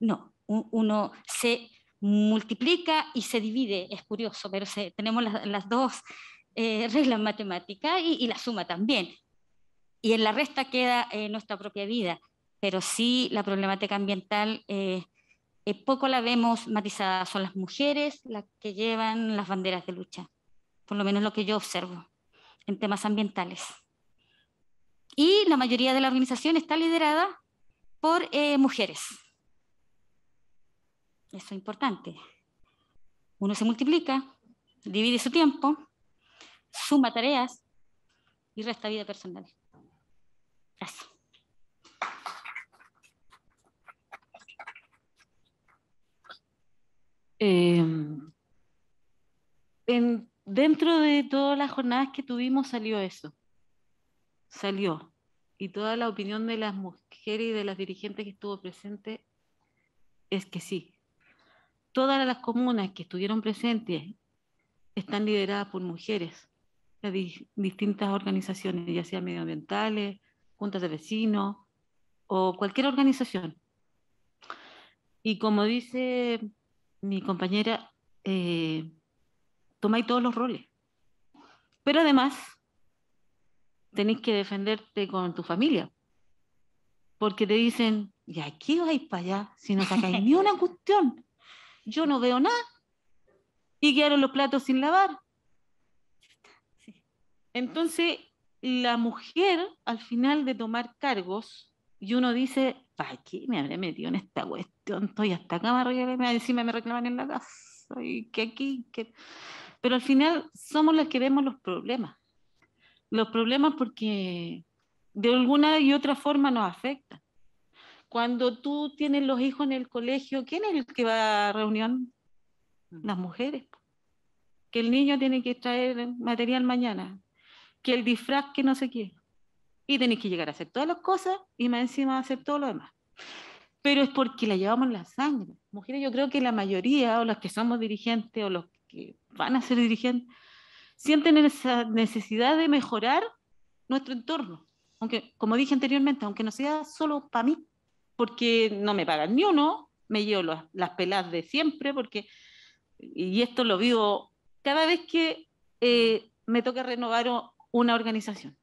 no, uno se multiplica y se divide, es curioso, pero tenemos las, dos [laughs] reglas matemáticas y, la suma también. Y en la resta queda nuestra propia vida pero sí la problemática ambiental eh, eh, poco la vemos matizada. Son las mujeres las que llevan las banderas de lucha, por lo menos lo que yo observo en temas ambientales. Y la mayoría de la organización está liderada por eh, mujeres. Eso es importante. Uno se multiplica, divide su tiempo, suma tareas y resta vida personal. Gracias.
Em, en, dentro de todas las jornadas que tuvimos salió eso, salió. Y toda la opinión de las mujeres y de las dirigentes que estuvo presente es que sí. Todas las comunas que estuvieron presentes están lideradas por mujeres, de distintas organizaciones, ya sean medioambientales, juntas de vecinos o cualquier organización. Y como dice mi compañera, eh, tomáis todos los roles. Pero además, tenéis que defenderte con tu familia. Porque te dicen, ¿y aquí vais para allá si no sacáis ni una [laughs] cuestión? Yo no veo nada. Y quedaron los platos sin lavar. Entonces, la mujer, al final de tomar cargos, y uno dice, ¿para qué me habré metido en esta cuestión? Estoy hasta acá, me encima me reclaman en la casa, y que aquí, Pero al final somos las que vemos los problemas. Los problemas porque de alguna y otra forma nos afectan. Cuando tú tienes los hijos en el colegio, ¿quién es el que va a reunión? Mm. Las mujeres. Que el niño tiene que traer material mañana. Que el disfraz, que no sé qué y tenéis que llegar a hacer todas las cosas y más encima hacer todo lo demás. Pero es porque la llevamos en la sangre. Mujeres, yo creo que la mayoría, o las que somos dirigentes, o los que van a ser dirigentes, sienten esa necesidad de mejorar nuestro entorno. Aunque, como dije anteriormente, aunque no sea solo para mí, porque no me pagan ni uno, me llevo las pelas de siempre, porque, y esto lo vivo cada vez que eh, me toca renovar una organización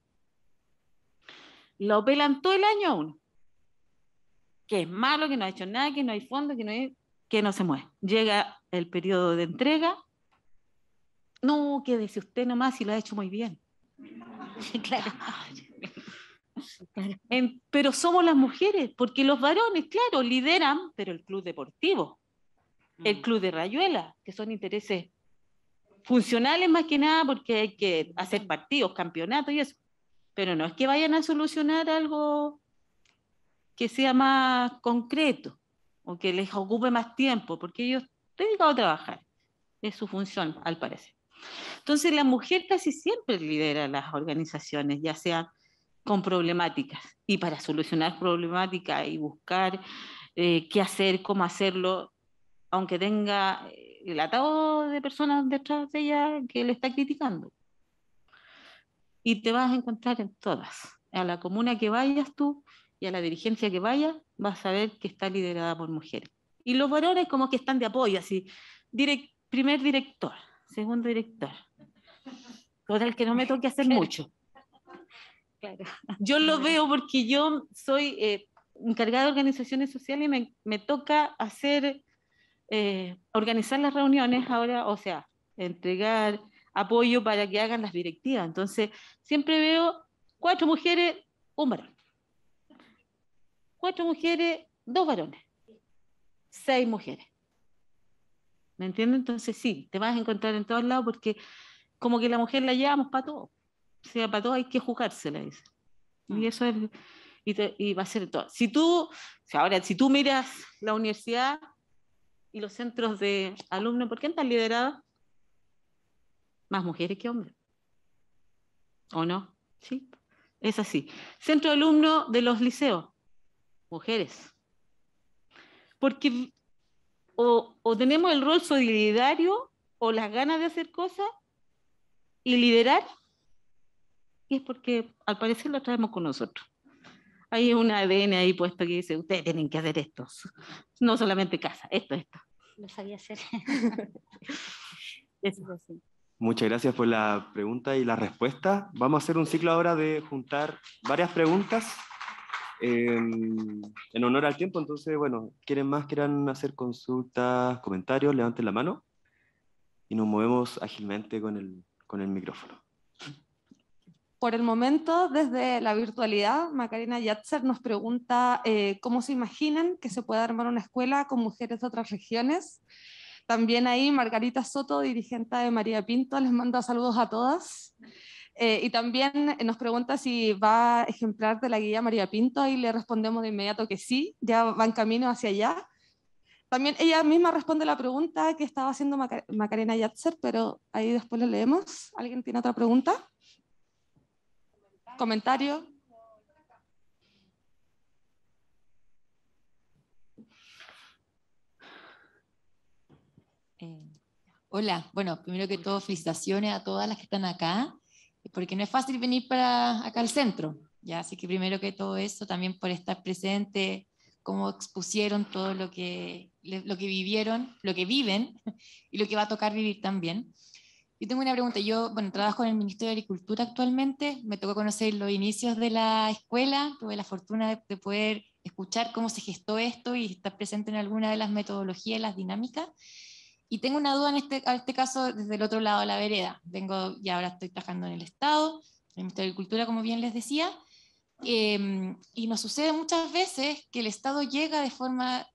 lo pelan todo el año a uno. Que es malo, que no ha hecho nada, que no hay fondo, que no, que no se mueve. Llega el periodo de entrega. No, quédese usted nomás y lo ha hecho muy bien. [laughs] claro. pero somos las mujeres, porque los varones, claro, lideran, pero el club deportivo, el mm. club de Rayuela, que son intereses funcionales más que nada, porque hay que hacer partidos, campeonatos y eso pero no es que vayan a solucionar algo que sea más concreto o que les ocupe más tiempo, porque ellos están dedicados a trabajar. Es su función, al parecer. Entonces, la mujer casi siempre lidera las organizaciones, ya sea con problemáticas. Y para solucionar problemáticas y buscar eh, qué hacer, cómo hacerlo, aunque tenga el atado de personas detrás de ella que le está criticando y te vas a encontrar en todas. A la comuna que vayas tú y a la dirigencia que vayas, vas a ver que está liderada por mujeres. Y los varones como que están de apoyo, así, primer director, segundo director. el que no me toque hacer mucho. Yo lo [laughs] veo porque yo soy eh, encargada de organizaciones sociales y me, toca hacer, eh, organizar las reuniones ahora, o sea, entregar, apoyo para que hagan las directivas. Entonces, siempre veo cuatro mujeres, un varón. Cuatro mujeres, dos varones. Seis mujeres. ¿Me entiendes? Entonces, sí, te vas a encontrar en todos lados porque como que la mujer la llevamos para todo. sea, para todo hay que jugársela, dice. Y mm. eso es, y, va a ser todo. Si tú, ahora, si tú miras la universidad y los centros de alumnos, ¿por qué están liderados? más mujeres que hombres. ¿O no? Sí, es así. Centro alumno de los liceos, mujeres. Porque o, tenemos el rol solidario o las ganas de hacer cosas y liderar, y es porque al parecer lo traemos con nosotros. Hay un ADN ahí puesto que dice, ustedes tienen que hacer esto, no solamente casa, esto, esto.
Lo sabía hacer. [laughs]
Eso.
Muchas gracias por la pregunta y la respuesta. Vamos a hacer un ciclo ahora de juntar varias preguntas em, en honor al tiempo. Entonces, bueno, quieren más, quieran hacer consultas, comentarios, levanten la mano y nos movemos ágilmente con el, con el micrófono.
Por el momento, desde la virtualidad, Macarena Yatzer nos pregunta eh, cómo se imaginan que se pueda armar una escuela con mujeres de otras regiones. También ahí Margarita Soto, dirigente de María Pinto, les manda saludos a todas. Eh, y también nos pregunta si va a ejemplar de la guía María Pinto y le respondemos de inmediato que sí, ya van camino hacia allá. También ella misma responde la pregunta que estaba haciendo Macarena Yatzer, pero ahí después lo leemos. ¿Alguien tiene otra pregunta? ¿Comentario?
Hola, bueno, primero que todo, felicitaciones a todas las que están acá, porque no es fácil venir para acá al centro, ¿ya? Así que primero que todo eso, también por estar presente, cómo expusieron todo lo que, lo que vivieron, lo que viven [laughs] y lo que va a tocar vivir también. Yo tengo una pregunta. Yo, bueno, trabajo en el Ministerio de Agricultura actualmente. Me tocó conocer los inicios de la escuela. Tuve la fortuna de, de poder escuchar cómo se gestó esto y estar presente en alguna de las metodologías, las dinámicas. Y tengo una duda en este, este, caso desde el otro lado de la vereda. Vengo y ahora estoy trabajando en el Estado, en el Ministerio de Agricultura, como bien les decía. Em, y nos sucede muchas veces que el Estado llega de forma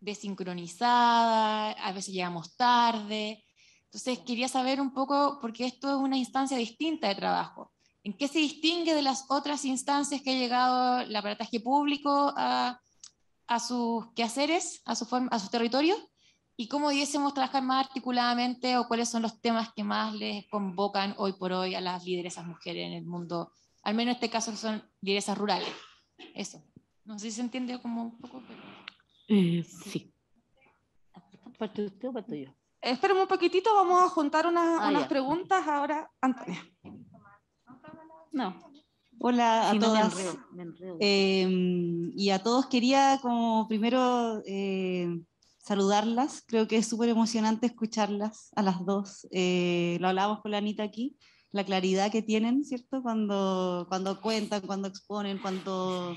desincronizada, a veces llegamos tarde. Entonces quería saber un poco, porque esto es una instancia distinta de trabajo, ¿en qué se distingue de las otras instancias que ha llegado el aparataje público a, sus quehaceres, a, su a sus territorios? y cómo diésemos trabajar más articuladamente o cuáles son los temas que más les convocan hoy por hoy a las lideresas mujeres en el mundo, al menos en este caso son lideresas rurales. Eso. No sé si se entiende como un poco. Pero...
Eh, sí.
¿Parte usted o parte yo? Eh, Esperemos un poquitito, vamos a juntar ah, unas, preguntas ahora, Antonia.
No. Hola a
eh, y a todos quería como primero saludarlas. Creo que es súper emocionante escucharlas a las dos. Eh, lo hablábamos con la Anita aquí, la claridad que tienen, ¿cierto? Cuando, cuando cuentan, cuando exponen, cuando,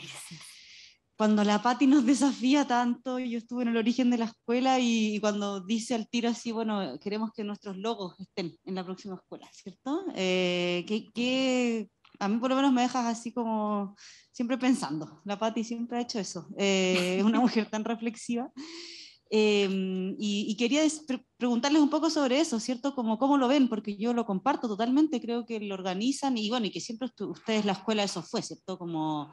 cuando la Pati nos desafía tanto. Yo estuve en el origen de la escuela y, cuando dice al tiro así, bueno, queremos que nuestros logos estén en la próxima escuela, ¿cierto? Eh, que, a mí por lo menos me dejas así como siempre pensando. La Patti siempre ha hecho eso. Eh, es una [laughs] mujer tan reflexiva. Em, y, quería preguntarles un poco sobre eso, ¿cierto? Como, ¿Cómo lo ven? Porque yo lo comparto totalmente, creo que lo organizan y bueno, y que siempre ustedes la escuela eso fue, ¿cierto? Como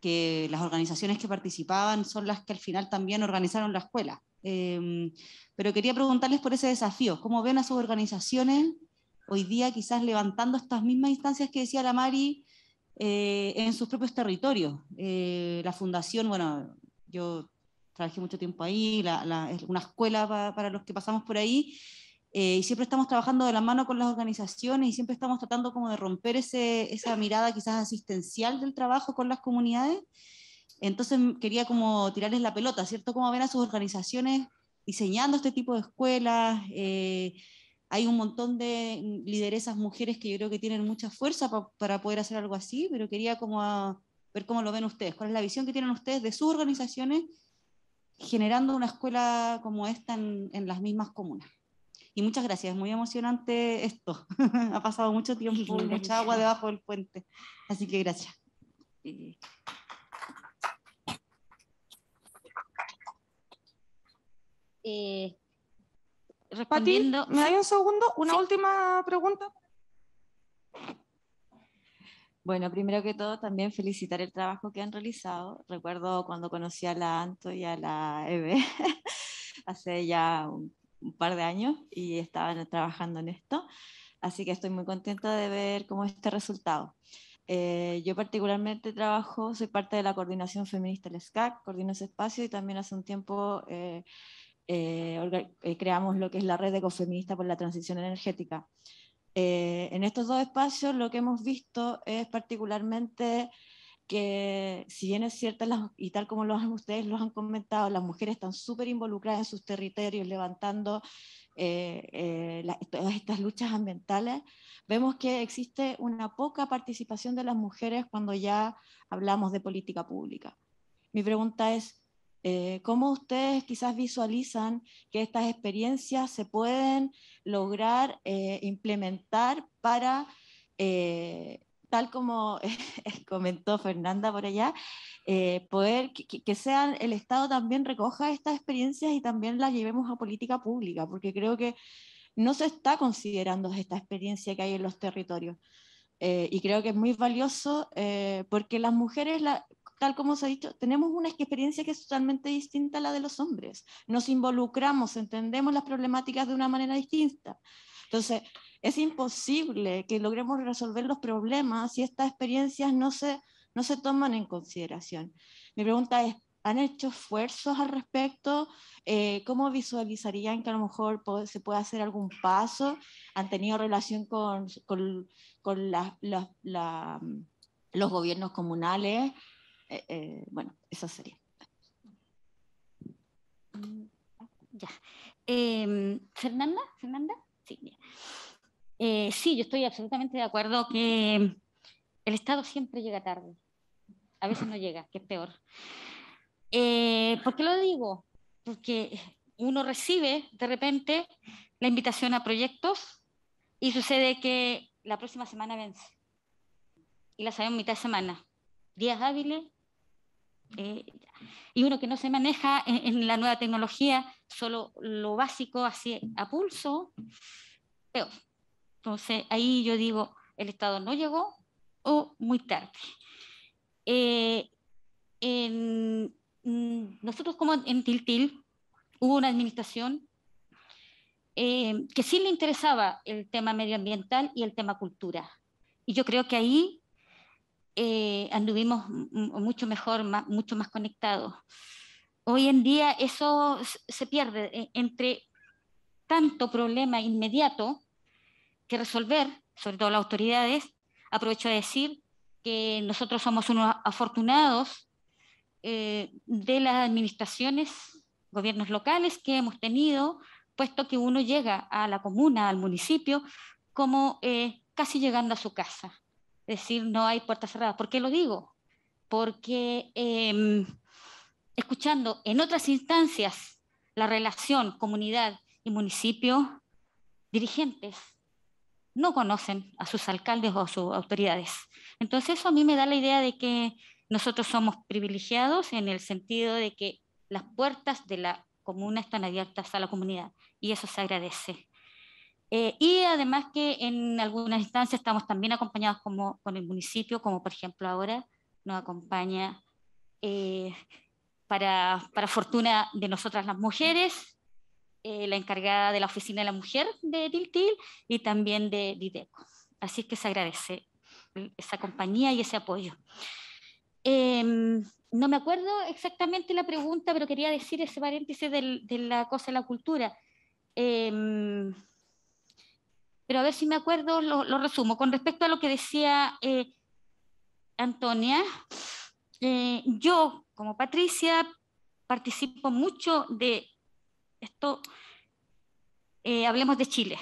que las organizaciones que participaban son las que al final también organizaron la escuela. Em, pero quería preguntarles por ese desafío, ¿cómo ven a sus organizaciones hoy día quizás levantando estas mismas instancias que decía la Mari eh, en sus propios territorios? Eh, la fundación, bueno, yo trabajé mucho tiempo ahí, es una escuela para los que pasamos por ahí, eh, y siempre estamos trabajando de la mano con las organizaciones y siempre estamos tratando como de romper ese, esa mirada quizás asistencial del trabajo con las comunidades. Entonces quería como tirarles la pelota, ¿cierto? Cómo ven a sus organizaciones diseñando este tipo de escuelas. Eh, hay un montón de lideresas mujeres que yo creo que tienen mucha fuerza para poder hacer algo así, pero quería como ver cómo lo ven ustedes, cuál es la visión que tienen ustedes de sus organizaciones generando una escuela como esta en, las mismas comunas. Y muchas gracias, es muy emocionante esto. [laughs] ha pasado mucho tiempo, y mucha agua debajo del puente. Así que gracias.
Eh, ¿me hay un segundo? Una última pregunta.
Bueno, primero que todo, también felicitar el trabajo que han realizado. Recuerdo cuando conocí a la Anto y a la Eve [laughs] hace ya un, par de años y estaban trabajando en esto. Así que estoy muy contenta de ver cómo este resultado. Eh, yo particularmente trabajo, soy parte de la coordinación feminista del SCAC, coordino ese espacio y también hace un tiempo eh, eh, creamos lo que es la red ecofeminista por la transición energética. Eh, en estos dos espacios lo que hemos visto es particularmente que si bien es cierto, y tal como ustedes lo han comentado, las mujeres están súper involucradas en sus territorios, levantando eh, eh, todas estas luchas ambientales, vemos que existe una poca participación de las mujeres cuando ya hablamos de política pública. Mi pregunta es, eh, ¿Cómo ustedes quizás visualizan que estas experiencias se pueden lograr eh, implementar para, eh, tal como [laughs] comentó Fernanda por allá, poder que, sean el Estado también recoja estas experiencias y también las llevemos a política pública? Porque creo que no se está considerando esta experiencia que hay en los territorios. y creo que es muy valioso porque las mujeres, tal como se ha dicho, tenemos una experiencia que es totalmente distinta a la de los hombres. Nos involucramos, entendemos las problemáticas de una manera distinta. Entonces, es imposible que logremos resolver los problemas si estas experiencias no se, no se toman en consideración. Mi pregunta es, ¿han hecho esfuerzos al respecto? Eh, ¿Cómo visualizarían que a lo mejor se puede hacer algún paso? ¿Han tenido relación con, con, con mm, los gobiernos comunales?
Eh, eh, bueno, eso sería. Mm, ya. Em, Fernanda, Fernanda, sí, eh, sí, yo estoy absolutamente de acuerdo que el Estado siempre llega tarde. A veces no llega, que es peor. ¿Por qué lo digo? Porque uno recibe de repente la invitación a proyectos y sucede que la próxima semana vence. Y la sabemos mitad de semana. Días hábiles, eh, y uno que no se maneja en, la nueva tecnología, solo lo básico así a pulso, peor. Entonces ahí yo digo, el Estado no llegó o muy tarde. Eh, mm, nosotros como en Tiltil hubo una administración eh, que sí le interesaba el tema medioambiental y el tema cultura. Y yo creo que ahí eh, anduvimos mucho mejor, mucho más conectados. Hoy en día eso se pierde eh, entre tanto problema inmediato que resolver, sobre todo las autoridades. Aprovecho a decir que nosotros somos unos afortunados eh, de las administraciones, gobiernos locales que hemos tenido, puesto que uno llega a la comuna, al municipio, como casi llegando a su casa decir no hay puertas cerradas. ¿Por qué lo digo? Porque em, escuchando en otras instancias la relación comunidad y municipio, dirigentes no conocen a sus alcaldes o a sus autoridades. Entonces eso a mí me da la idea de que nosotros somos privilegiados en el sentido de que las puertas de la comuna están abiertas a la comunidad y eso se agradece. Eh, y además que en algunas instancias estamos también acompañados como, con el municipio, como por ejemplo ahora nos acompaña eh, para, para, fortuna de nosotras las mujeres, eh, la encargada de la Oficina de la Mujer de Tiltil y también de Dideco. Así es que se agradece esa compañía y ese apoyo. Em, no me acuerdo exactamente la pregunta, pero quería decir ese paréntesis de la cosa de la cultura. Eh, pero a ver si me acuerdo, lo, resumo. Con respecto a lo que decía eh, Antonia, eh, yo como Patricia participo mucho de esto, eh, hablemos de Chile.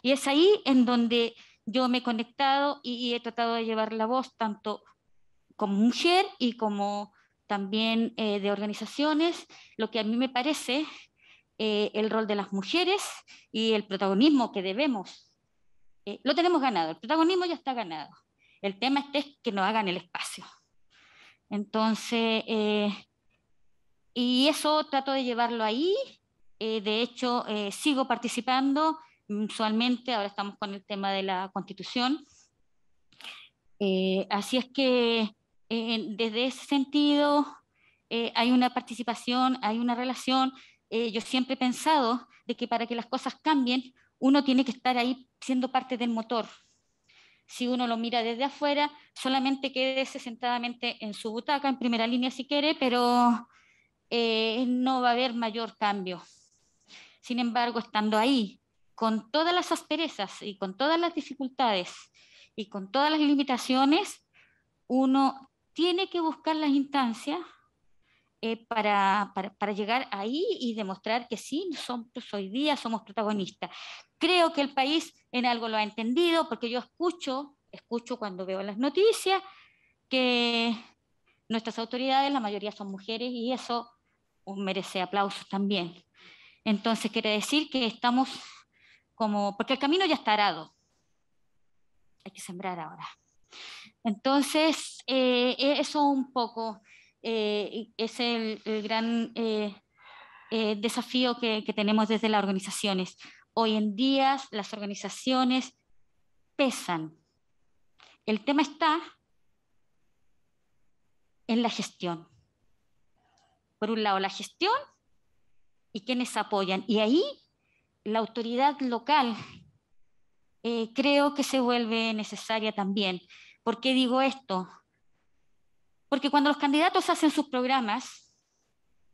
Y es ahí en donde yo me he conectado y he tratado de llevar la voz tanto como mujer y como también de organizaciones, lo que a mí me parece eh, el rol de las mujeres y el protagonismo que debemos. Eh, lo tenemos ganado, el protagonismo ya está ganado. El tema este es que nos hagan el espacio. Entonces, eh, y eso trato de llevarlo ahí. de hecho, sigo participando usualmente, ahora estamos con el tema de la constitución. así es que desde ese sentido hay una participación, hay una relación, eh, yo siempre he pensado de que para que las cosas cambien, uno tiene que estar ahí siendo parte del motor. Si uno lo mira desde afuera, solamente quédese sentadamente en su butaca, en primera línea si quiere, pero eh, no va a haber mayor cambio. Sin embargo, estando ahí, con todas las asperezas y con todas las dificultades y con todas las limitaciones, uno tiene que buscar las instancias eh, para, llegar ahí y demostrar que sí, nosotros pues, hoy día somos protagonistas. Creo que el país en algo lo ha entendido, porque yo escucho, escucho cuando veo las noticias que nuestras autoridades, la mayoría son mujeres y eso uh, merece aplausos también. Entonces quiere decir que estamos como, porque el camino ya está arado, hay que sembrar ahora. Entonces, eh, e-, eso un poco eh, es el, gran eh, eh, desafío que, tenemos desde las organizaciones. Hoy en día las organizaciones pesan. El tema está en la gestión. Por un lado, la gestión y quienes apoyan. Y ahí la autoridad local creo que se vuelve necesaria también. ¿Por qué digo esto? Porque cuando los candidatos hacen sus programas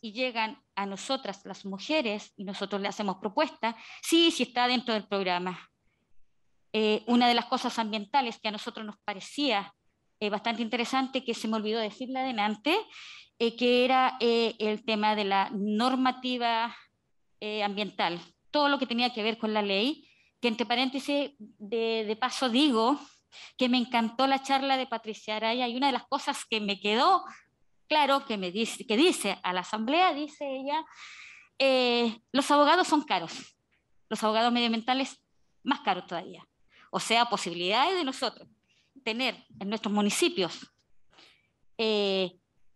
y llegan a nosotras, las mujeres, y nosotros le hacemos propuestas, sí, sí está dentro del programa. Eh, una de las cosas ambientales que a nosotros nos parecía eh, bastante interesante, que se me olvidó decirla adelante, eh, que era el tema de la normativa ambiental, todo lo que tenía que ver con la ley, que entre paréntesis, de, de paso digo, que me encantó la charla de Patricia Araya y una de las cosas que me quedó claro que, me dice, que dice a la asamblea, dice ella, eh, los abogados son caros, los abogados medioambientales más caros todavía. O sea, posibilidades de nosotros tener en nuestros municipios eh,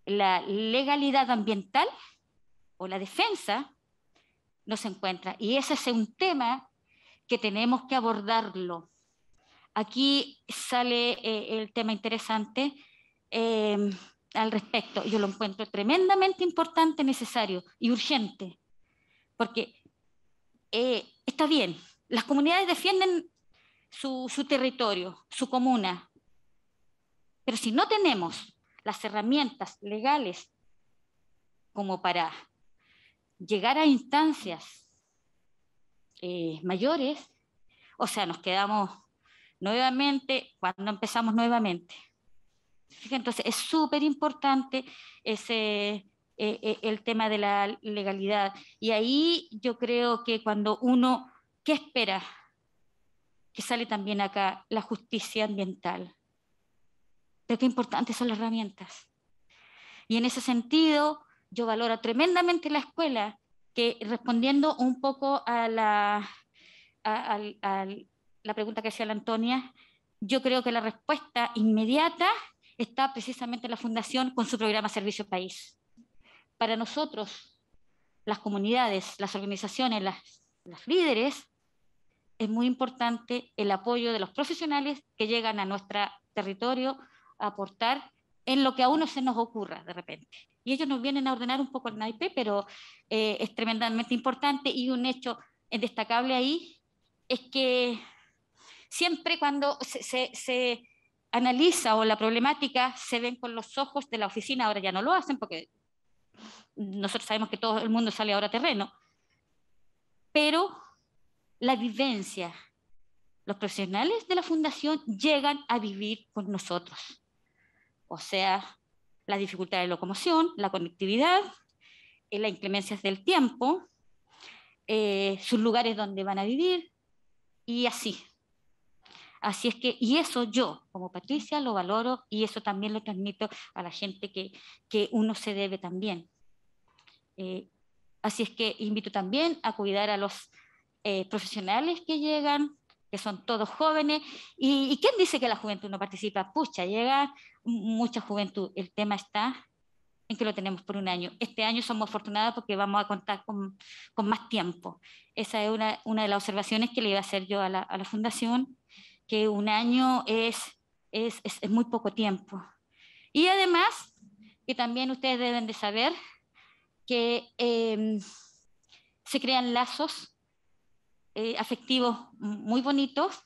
la legalidad ambiental o la defensa no se encuentra. Y ese es un tema que tenemos que abordarlo Aquí sale eh, el tema interesante eh, al respecto. Yo lo encuentro tremendamente importante, necesario y urgente, porque eh, está bien, las comunidades defienden su, territorio, su comuna, pero si no tenemos las herramientas legales como para llegar a instancias mayores, o sea, nos quedamos nuevamente, cuando empezamos nuevamente. Entonces, es súper importante ese, eh, eh, el tema de la legalidad. Y ahí yo creo que cuando uno, ¿qué espera? Que sale también acá la justicia ambiental. Pero qué importantes son las herramientas. Y en ese sentido, yo valoro tremendamente la escuela, que respondiendo un poco a la, a, la pregunta que hacía la Antonia, yo creo que la respuesta inmediata está precisamente en la Fundación con su programa Servicio País. Para nosotros, las comunidades, las organizaciones, las, líderes, es muy importante el apoyo de los profesionales que llegan a nuestro territorio a aportar en lo que a uno se nos ocurra de repente. Y ellos nos vienen a ordenar un poco el naipe, pero eh, es tremendamente importante y un hecho destacable ahí es que siempre cuando se, analiza o la problemática se ven con los ojos de la oficina, ahora ya no lo hacen porque nosotros sabemos que todo el mundo sale ahora a terreno, pero la vivencia, los profesionales de la fundación llegan a vivir con nosotros. O sea, la dificultad de locomoción, la conectividad, eh, las inclemencias del tiempo, eh, sus lugares donde van a vivir y así. Así es que, y eso yo, como Patricia, lo valoro y eso también lo transmito a la gente que, que uno se debe también. Eh, así es que invito también a cuidar a los eh, profesionales que llegan, que son todos jóvenes. ¿Y, quién dice que la juventud no participa? Pucha, llega mucha juventud. El tema está en que lo tenemos por un año. Este año somos afortunados porque vamos a contar con, con más tiempo. Esa es una, una, de las observaciones que le iba a hacer yo a la, a la fundación que un año es, es, muy poco tiempo. Y además, que también ustedes deben de saber que em, se crean lazos eh, afectivos muy bonitos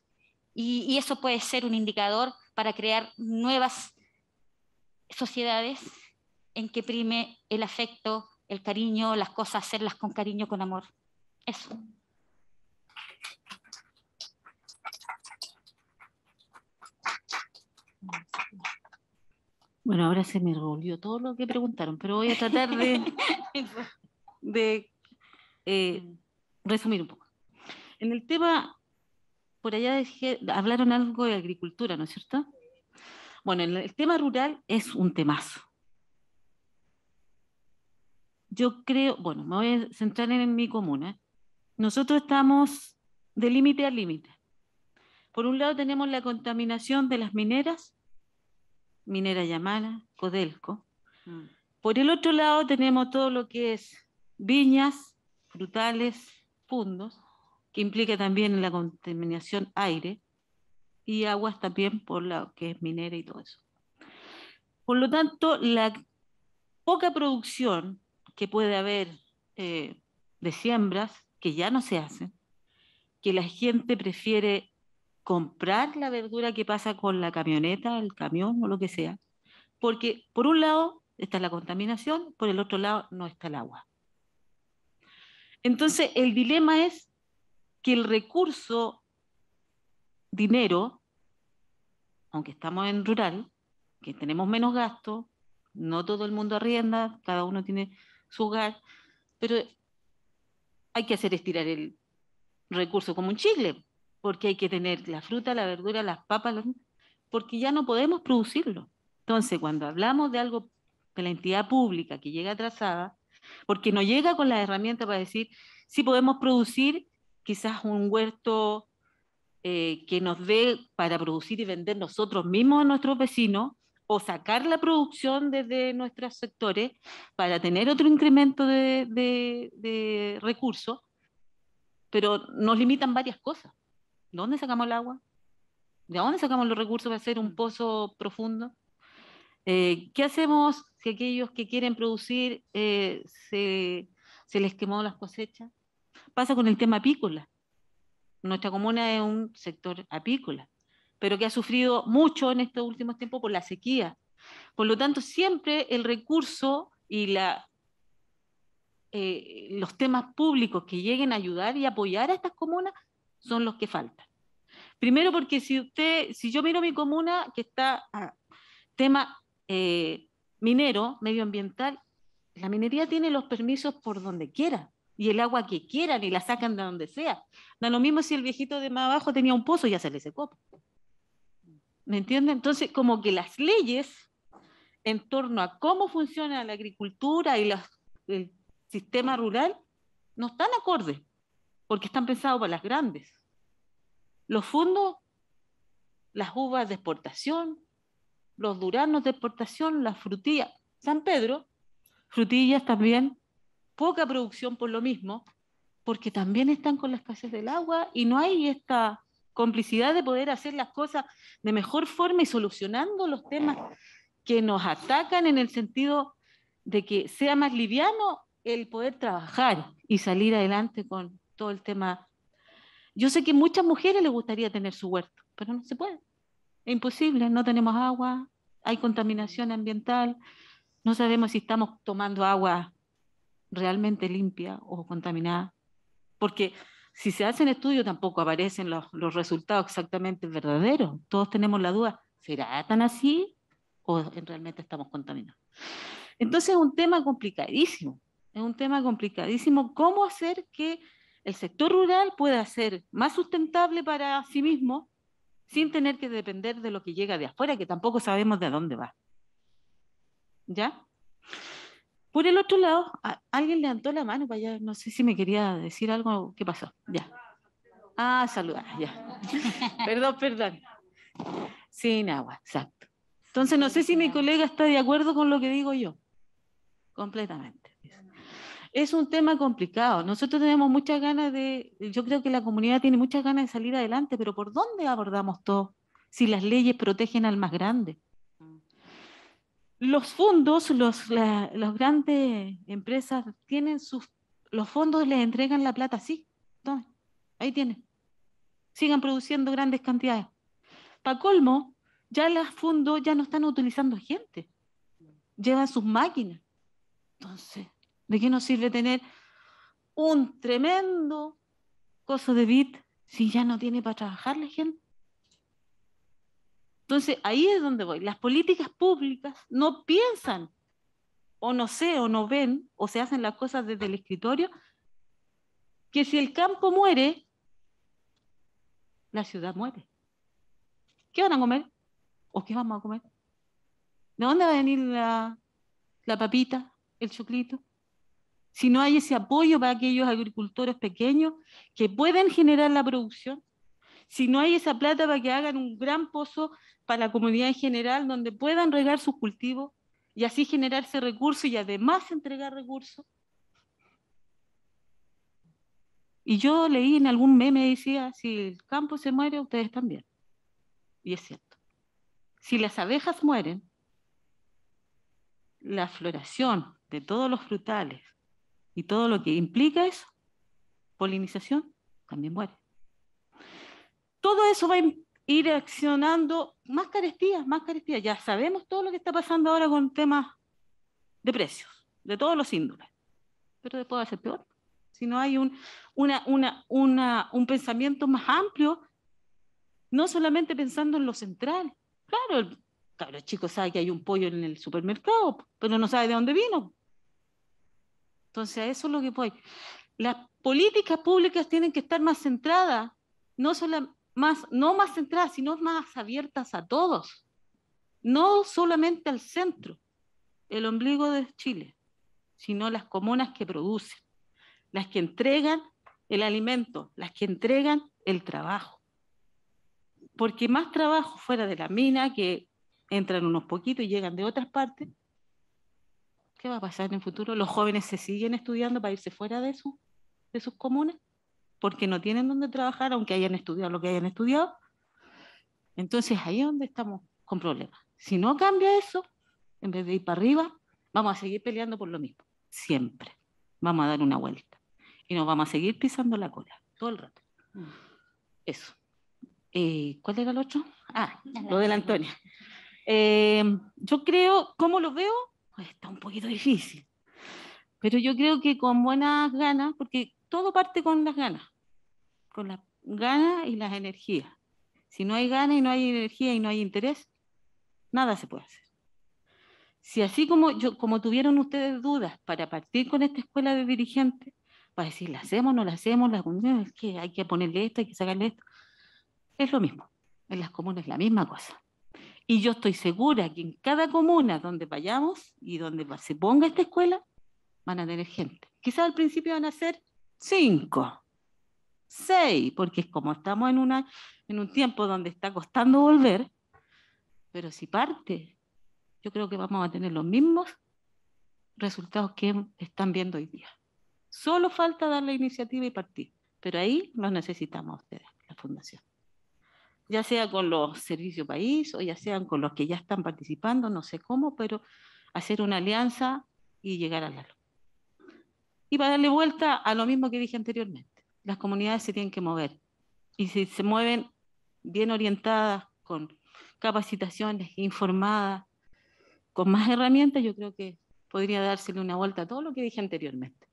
y, y, eso puede ser un indicador para crear nuevas sociedades en que prime el afecto, el cariño, las cosas, hacerlas con cariño, con amor. Eso. Bueno, ahora se me
revolvió todo lo que preguntaron, pero voy a tratar de, [laughs] pues. eh, mm. resumir un poco. En el tema, por allá hablaron algo de agricultura, ¿no es cierto? Bueno, el, el tema rural es un temazo. Yo creo, bueno, me voy a centrar en mi comuna. Nosotros estamos de límite a límite. Por un lado tenemos la contaminación de las mineras Minera llamada Codelco. Mm. Por el otro lado tenemos todo lo que es viñas, frutales, fundos, que implica también la contaminación aire y aguas también por lo que es minera y todo eso. Por lo tanto, la poca producción que puede haber eh, de siembras, que ya no se hacen, que la gente prefiere comprar la verdura que pasa con la camioneta, el camión o lo que sea, porque por un lado está la contaminación, por el otro lado no está el agua. Entonces, el dilema es que el recurso dinero, aunque estamos en rural, que tenemos menos gastos, no todo el mundo arrienda, cada uno tiene su hogar, pero hay que hacer estirar el recurso como un chicle porque hay que tener la fruta, la verdura, las papas, porque ya no podemos producirlo. Entonces, cuando hablamos de algo de la entidad pública que llega atrasada, porque no llega con las herramientas para decir si sí podemos producir quizás un huerto eh, que nos dé para producir y vender nosotros mismos a nuestros vecinos, o sacar la producción desde nuestros sectores para tener otro incremento de recursos, pero nos limitan varias cosas. ¿De ¿Dónde sacamos el agua? ¿De dónde sacamos los recursos para hacer un mm. pozo profundo? Eh, ¿Qué hacemos si aquellos que quieren producir eh, se, les quemó las cosechas? Pasa con el tema apícola. Nuestra comuna es un sector apícola, pero que ha sufrido mucho en estos últimos tiempos por la sequía. Por lo tanto, siempre el recurso y eh, los temas públicos que lleguen a ayudar y apoyar a estas comunas son los que faltan. Primero porque si usted, si yo miro mi comuna que está a tema eh, minero, medioambiental, la minería tiene los permisos por donde quiera y el agua que quieran y la sacan de donde sea. Da lo mismo si el viejito de más abajo tenía un pozo, ya se le secó. ¿Me entiende? Entonces, como que las leyes en torno a cómo funciona la agricultura y el sistema rural no están acordes porque están pensados para las grandes. Los fondos, las uvas de exportación, los duranos de exportación, las frutillas. San Pedro, frutillas también, poca producción por lo mismo, porque también están con las escasez del agua y no hay esta complicidad de poder hacer las cosas de mejor forma y solucionando los temas que nos atacan en el sentido de que sea más liviano el poder trabajar y salir adelante con, todo el tema. Yo sé que muchas mujeres les gustaría tener su huerto, pero no se puede. Es imposible, no tenemos agua, hay contaminación ambiental, no sabemos si estamos tomando agua realmente limpia o contaminada, porque si se hacen estudios tampoco aparecen los, resultados exactamente verdaderos. Todos tenemos la duda, ¿será tan así o realmente estamos contaminados? Entonces es un tema complicadísimo, es un tema complicadísimo. ¿Cómo hacer que el sector rural pueda ser más sustentable para sí mismo sin tener que depender de lo que llega de afuera, que tampoco sabemos de dónde va. ¿Ya? Por el otro lado, alguien levantó la mano para allá, no sé si me quería decir algo, ¿qué pasó? Ya. Ah, saludar, ya. [laughs] perdón, perdón. Sin agua, exacto. Entonces, no sé si mi colega está de acuerdo con lo que digo yo. Completamente es un tema complicado. Nosotros tenemos muchas ganas de, yo creo que la comunidad tiene muchas ganas de salir adelante, pero ¿por dónde abordamos todo si las leyes protegen al más grande? Los fondos, las grandes empresas tienen sus, los fondos les entregan la plata, sí, ahí tienen. Sigan produciendo grandes cantidades. Para colmo, ya los fondos ya no están utilizando gente, llevan sus máquinas. Entonces, ¿De qué nos sirve tener un tremendo coso de bit si ya no tiene para trabajar la gente? Entonces, ahí es donde voy. Las políticas públicas no piensan, o no sé, o no ven, o se hacen las cosas desde el escritorio, que si el campo muere, la ciudad muere. ¿Qué van a comer? ¿O qué vamos a comer? ¿De dónde va a venir la, la papita, el choclito? si no hay ese apoyo para aquellos agricultores pequeños que pueden generar la producción, si no hay esa plata para que hagan un gran pozo para la comunidad en general, donde puedan regar sus cultivos y así generarse recursos y además entregar recursos. Y yo leí en algún meme, decía, si el campo se muere, ustedes también. Y es cierto. Si las abejas mueren, la floración de todos los frutales, y todo lo que implica eso, polinización, también muere. Todo eso va a ir accionando más carestías, más carestías. Ya sabemos todo lo que está pasando ahora con temas de precios, de todos los índoles. Pero después va a ser peor. Si no hay un, una, un pensamiento más amplio, no solamente pensando en lo central. Claro, el chicos chico sabe que hay un pollo en el supermercado, pero no sabe de dónde vino. Entonces, a eso es lo que voy. Las políticas públicas tienen que estar más centradas, no, solo, más, no más centradas, sino más abiertas a todos, no solamente al centro, el ombligo de Chile, sino las comunas que producen, las que entregan el alimento, las que entregan el trabajo. Porque más trabajo fuera de la mina, que entran unos poquitos y llegan de otras partes, va a pasar en el futuro? Los jóvenes se siguen estudiando para irse fuera de, su, de sus comunes, porque no tienen donde trabajar, aunque hayan estudiado lo que hayan estudiado. Entonces ahí es donde estamos con problemas. Si no cambia eso, en vez de ir para arriba, vamos a seguir peleando por lo mismo, siempre. Vamos a dar una vuelta y nos vamos a seguir pisando la cola todo el rato. Mm. Eso. Eh, ¿Cuál era el otro? Ah, lo de la Antonia. Eh, yo creo, ¿cómo lo veo? Pues, está un poquito difícil. Pero yo creo que con buenas ganas, porque todo parte con las ganas, con las ganas y las energías. Si no hay ganas y no hay energía y no hay interés, nada se puede hacer. Si así como, yo, como tuvieron ustedes dudas para partir con esta escuela de dirigentes, para decir, la hacemos, no la hacemos, la es que hay que ponerle esto, hay que sacarle esto, es lo mismo. En las comunas es la misma cosa. Y yo estoy segura que en cada comuna donde vayamos y donde se ponga esta escuela, van a tener gente. Quizás al principio van a ser cinco, seis, porque es como estamos en, una, en un tiempo donde está costando volver, pero si parte, yo creo que vamos a tener los mismos resultados que están viendo hoy día. Solo falta dar la iniciativa y partir, pero ahí los necesitamos ustedes, la Fundación ya sea con los servicios país o ya sean con los que ya están participando, no sé cómo, pero hacer una alianza y llegar a la luz. Y para darle vuelta a lo mismo que dije anteriormente, las comunidades se tienen que mover y si se mueven bien orientadas, con capacitaciones informadas, con más herramientas, yo creo que podría dársele una vuelta a todo lo que dije anteriormente.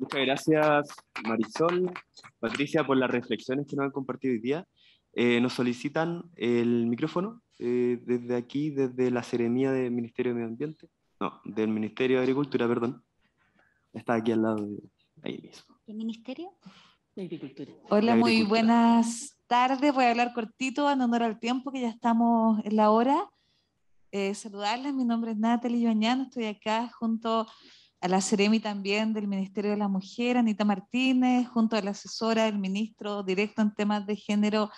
Muchas gracias, Marisol, Patricia, por las reflexiones que nos han compartido hoy día. Eh, nos solicitan el micrófono eh, desde aquí, desde la Seremía del Ministerio de Medio Ambiente, no, del Ministerio de Agricultura, perdón. Está aquí al lado, ahí mismo.
¿El Ministerio? Agricultura.
Hola, muy buenas
tardes. Voy a hablar cortito en honor al tiempo, que ya estamos en la hora. Eh, saludarles, mi nombre es Natalie Yoñán, estoy acá junto a la Ceremi también del Ministerio de la Mujer, Anita Martínez, junto a la asesora del ministro directo en temas de género,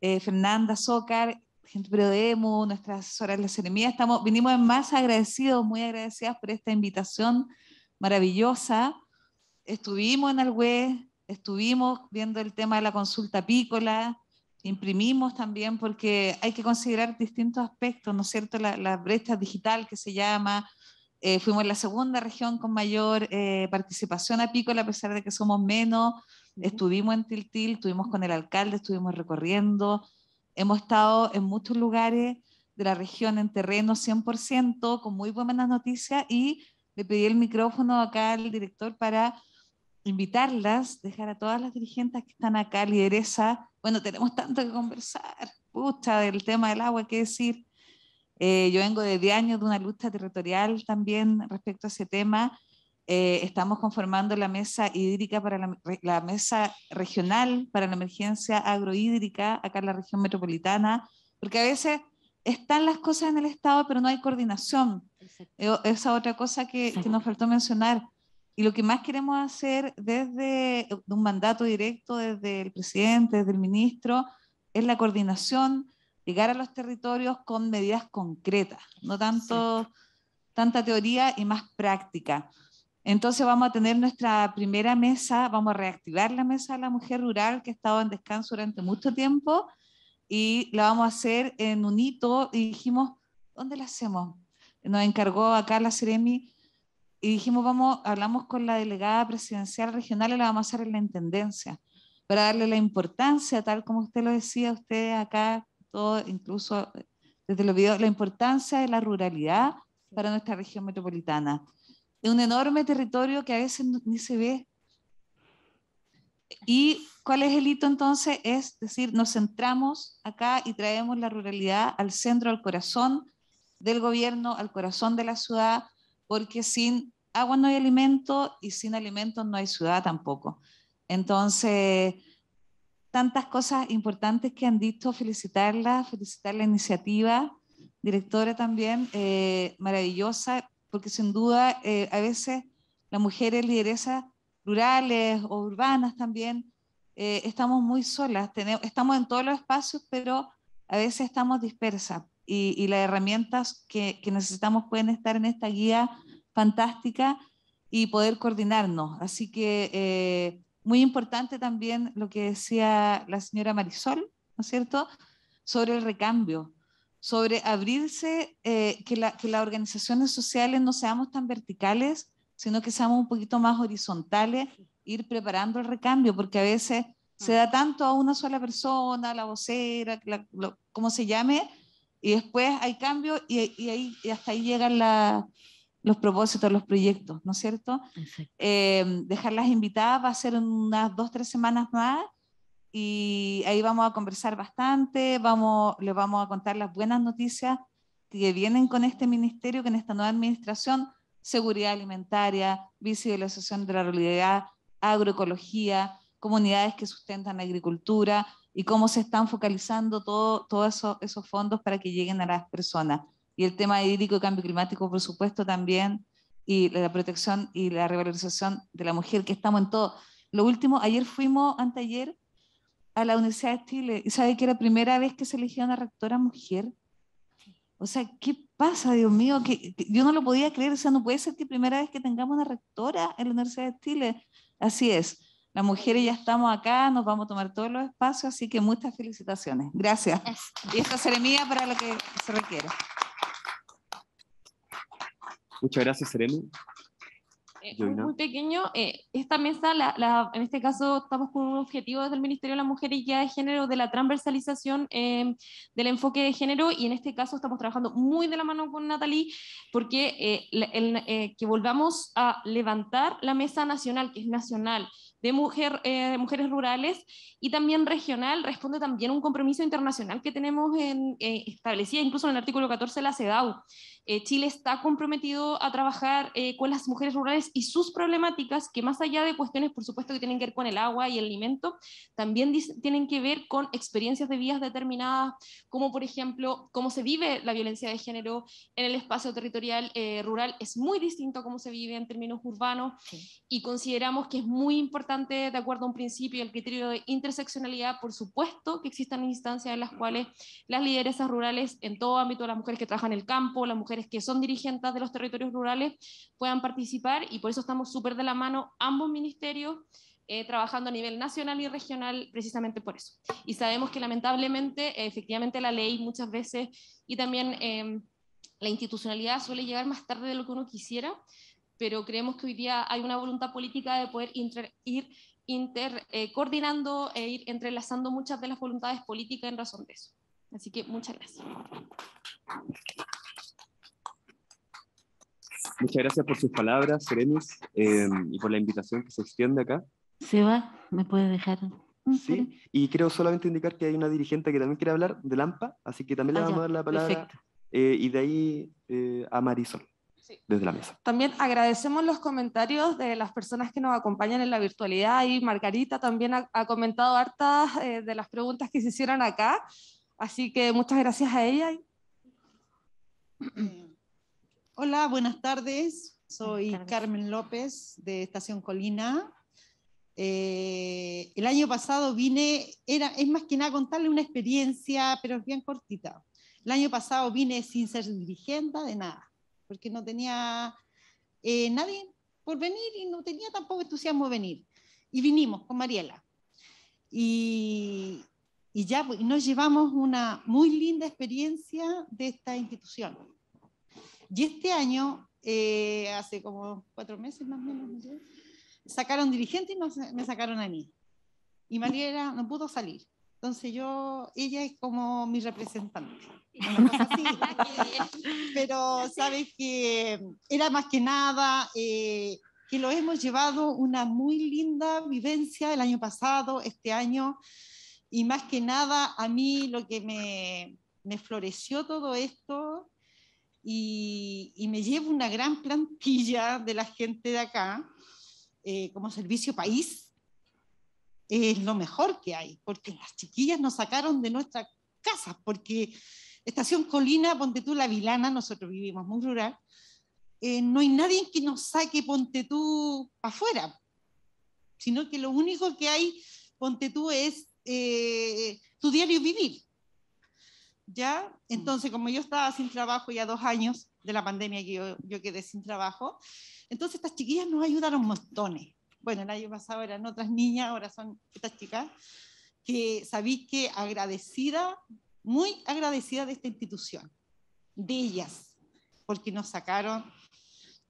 eh, Fernanda Zócar, gente Prodemu, nuestra asesora de la Ceremia. Estamos, vinimos más agradecidos, muy agradecidas por esta invitación maravillosa. Estuvimos en web, estuvimos viendo el tema de la consulta apícola, imprimimos también porque hay que considerar distintos aspectos, ¿no es cierto? La, la brecha digital que se llama, eh, fuimos la segunda región con mayor eh, participación apícola, a pesar de que somos menos. Estuvimos en Tiltil, estuvimos con el alcalde, estuvimos recorriendo. Hemos estado en muchos lugares de la región en terreno 100%, con muy buenas noticias. Y le pedí el micrófono acá al director para invitarlas, dejar a todas las dirigentes que están acá, lideresa. Bueno, tenemos tanto que conversar, pucha, del tema del agua, qué decir eh, yo vengo de años de una lucha territorial también respecto a ese tema. Eh, estamos conformando la mesa hídrica para la, mesa regional para la emergencia agrohídrica acá en la región metropolitana, porque a veces están las cosas en el Estado, pero no hay coordinación. Eh, esa otra cosa que, que, nos faltó mencionar. Y lo que más queremos hacer desde un mandato directo, desde el presidente, desde el ministro, es la coordinación llegar a los territorios con medidas concretas, no tanto, tanta teoría y más práctica. Entonces vamos a tener nuestra primera mesa, vamos a reactivar la mesa de la mujer rural que ha estado en descanso durante mucho tiempo y la vamos a hacer en un hito y dijimos, ¿dónde la hacemos? Nos encargó acá la Ceremi y dijimos, vamos, hablamos con la delegada presidencial regional y la vamos a hacer en la Intendencia para darle la importancia, tal como usted lo decía, usted acá incluso eh, desde los videos, la importancia de la ruralidad para nuestra región metropolitana. Es un enorme territorio que a veces ni se ve. ¿Y cuál es el hito entonces? Es decir, nos centramos acá y traemos la ruralidad al centro, al corazón del gobierno, al corazón de la ciudad, porque sin agua no hay alimento y sin alimentos no hay ciudad tampoco. Entonces, tantas cosas importantes que han dicho, felicitarla, felicitar la iniciativa, directora también, eh, maravillosa, porque sin duda eh, a veces las mujeres lideresas rurales o urbanas también eh, estamos muy solas, tenemos, estamos en todos los espacios, pero a veces estamos dispersas y, las herramientas que, necesitamos pueden estar en esta guía fantástica y poder coordinarnos. Así que eh, muy importante también lo que decía la señora Marisol, ¿no es cierto?, sobre el recambio, sobre abrirse, eh, que, la, que las organizaciones sociales no seamos tan verticales, sino que seamos un poquito más horizontales, ir preparando el recambio, porque a veces se da tanto a una sola persona, la vocera, como se llame, y después hay cambio y, ahí, hasta ahí llega la, los propósitos, los proyectos, ¿no es cierto? Eh, dejarlas invitadas va a ser unas dos, tres semanas más y ahí vamos a conversar bastante, vamos, les vamos a contar las buenas noticias que vienen con este ministerio, con esta nueva administración, seguridad alimentaria, visibilización de la realidad, agroecología, comunidades que sustentan la agricultura y cómo se están focalizando todos todo esos fondos para que lleguen a las personas. Y el tema hídrico y cambio climático, por supuesto, también, y la protección y la revalorización de la mujer, que estamos en todo. Lo último, ayer fuimos, anteayer, a la Universidad de Chile, y sabe que era la primera vez que se elegía una rectora mujer. O sea, ¿qué pasa, Dios mío? Que, yo no lo podía creer, o sea, no puede ser que primera vez que tengamos una rectora en la Universidad de Chile. Así es, las mujeres ya estamos acá, nos vamos a tomar todos los espacios, así que muchas felicitaciones. Gracias. Y esta seremía para lo que se requiera.
Muchas gracias, Serena. Eh, muy
pequeño. Eh, esta mesa, en este caso, estamos con un objetivo desde el Ministerio de la Mujer y Guía de Género de la transversalización em, del enfoque de género y en este caso estamos trabajando muy de la mano con Natalie porque eh, que volvamos a levantar la mesa nacional, que es nacional, de, mujer, eh, mujeres rurales y también regional, responde también a un compromiso internacional que tenemos en, eh, establecida incluso en el artículo 14 de la CEDAW. Eh, Chile está comprometido a trabajar con las mujeres rurales y sus problemáticas, que más allá de cuestiones, por supuesto, que tienen que ver con el agua y el alimento, también tienen que ver con experiencias de vías determinadas, como por ejemplo, cómo se vive la violencia de género en el espacio territorial rural, es muy distinto a cómo se vive en términos urbanos, y consideramos que es muy importante de acuerdo a un principio, el criterio de interseccionalidad, por supuesto que existan instancias en las cuales las lideresas rurales en todo ámbito, las mujeres que trabajan en el campo, las mujeres que son dirigentes de los territorios rurales, puedan participar y por eso estamos súper de la mano ambos ministerios. Eh, trabajando a nivel nacional y regional precisamente por eso. Y sabemos que lamentablemente, efectivamente, la ley muchas veces y también em, la institucionalidad suele llegar más tarde de lo que uno quisiera, pero creemos que hoy día hay una voluntad política de poder ir inter, eh, coordinando e ir entrelazando muchas de las voluntades políticas en razón de eso. Así que muchas gracias.
Muchas gracias por sus palabras, Serenis, eh, y por la invitación que se extiende acá.
Se va, me puede dejar. Sí,
y creo solamente indicar que hay una dirigente que también quiere hablar de Lampa, así que también le ah, vamos a dar la palabra. Eh, y de ahí a Marisol desde la mesa.
También agradecemos los comentarios de las personas que nos acompañan en la virtualidad y Margarita también ha, comentado hartas eh, de las preguntas que se hicieron acá, así que muchas gracias a ella.
Eh, hola, buenas tardes. Soy Carmen López de Estación Colina. Eh, el año pasado vine, era, es más que nada contarle una experiencia, pero es bien cortita. El año pasado vine sin ser dirigente de nada porque no tenía eh, nadie por venir y no tenía tampoco entusiasmo de venir. Y vinimos con Mariela. Y, ya pues, nos llevamos una muy linda experiencia de esta institución. Y este año, eh, hace como cuatro meses más o menos, sacaron dirigente y me sacaron a mí. Y Mariela no pudo salir. Entonces yo, ella es como mi representante. [laughs] [laughs] Ah, Pero sabes que era más que nada eh, que lo hemos llevado una muy linda vivencia el año pasado, este año, y más que nada a mí lo que me, floreció todo esto y, me llevo una gran plantilla de la gente de acá eh, como servicio país es lo mejor que hay, porque las chiquillas nos sacaron de nuestras casas, porque Estación Colina, ponte tú la Vilana, nosotros vivimos muy rural, eh, no hay nadie que nos saque ponte tú afuera, sino que lo único que hay ponte tú es eh, tu diario vivir. ¿Ya? Entonces, como yo estaba sin trabajo ya dos años de la pandemia que yo, yo quedé sin trabajo, entonces estas chiquillas nos ayudaron montones bueno, el año pasado eran otras niñas, ahora son estas chicas, que sabéis que agradecida, muy agradecida de esta institución, de ellas, porque nos sacaron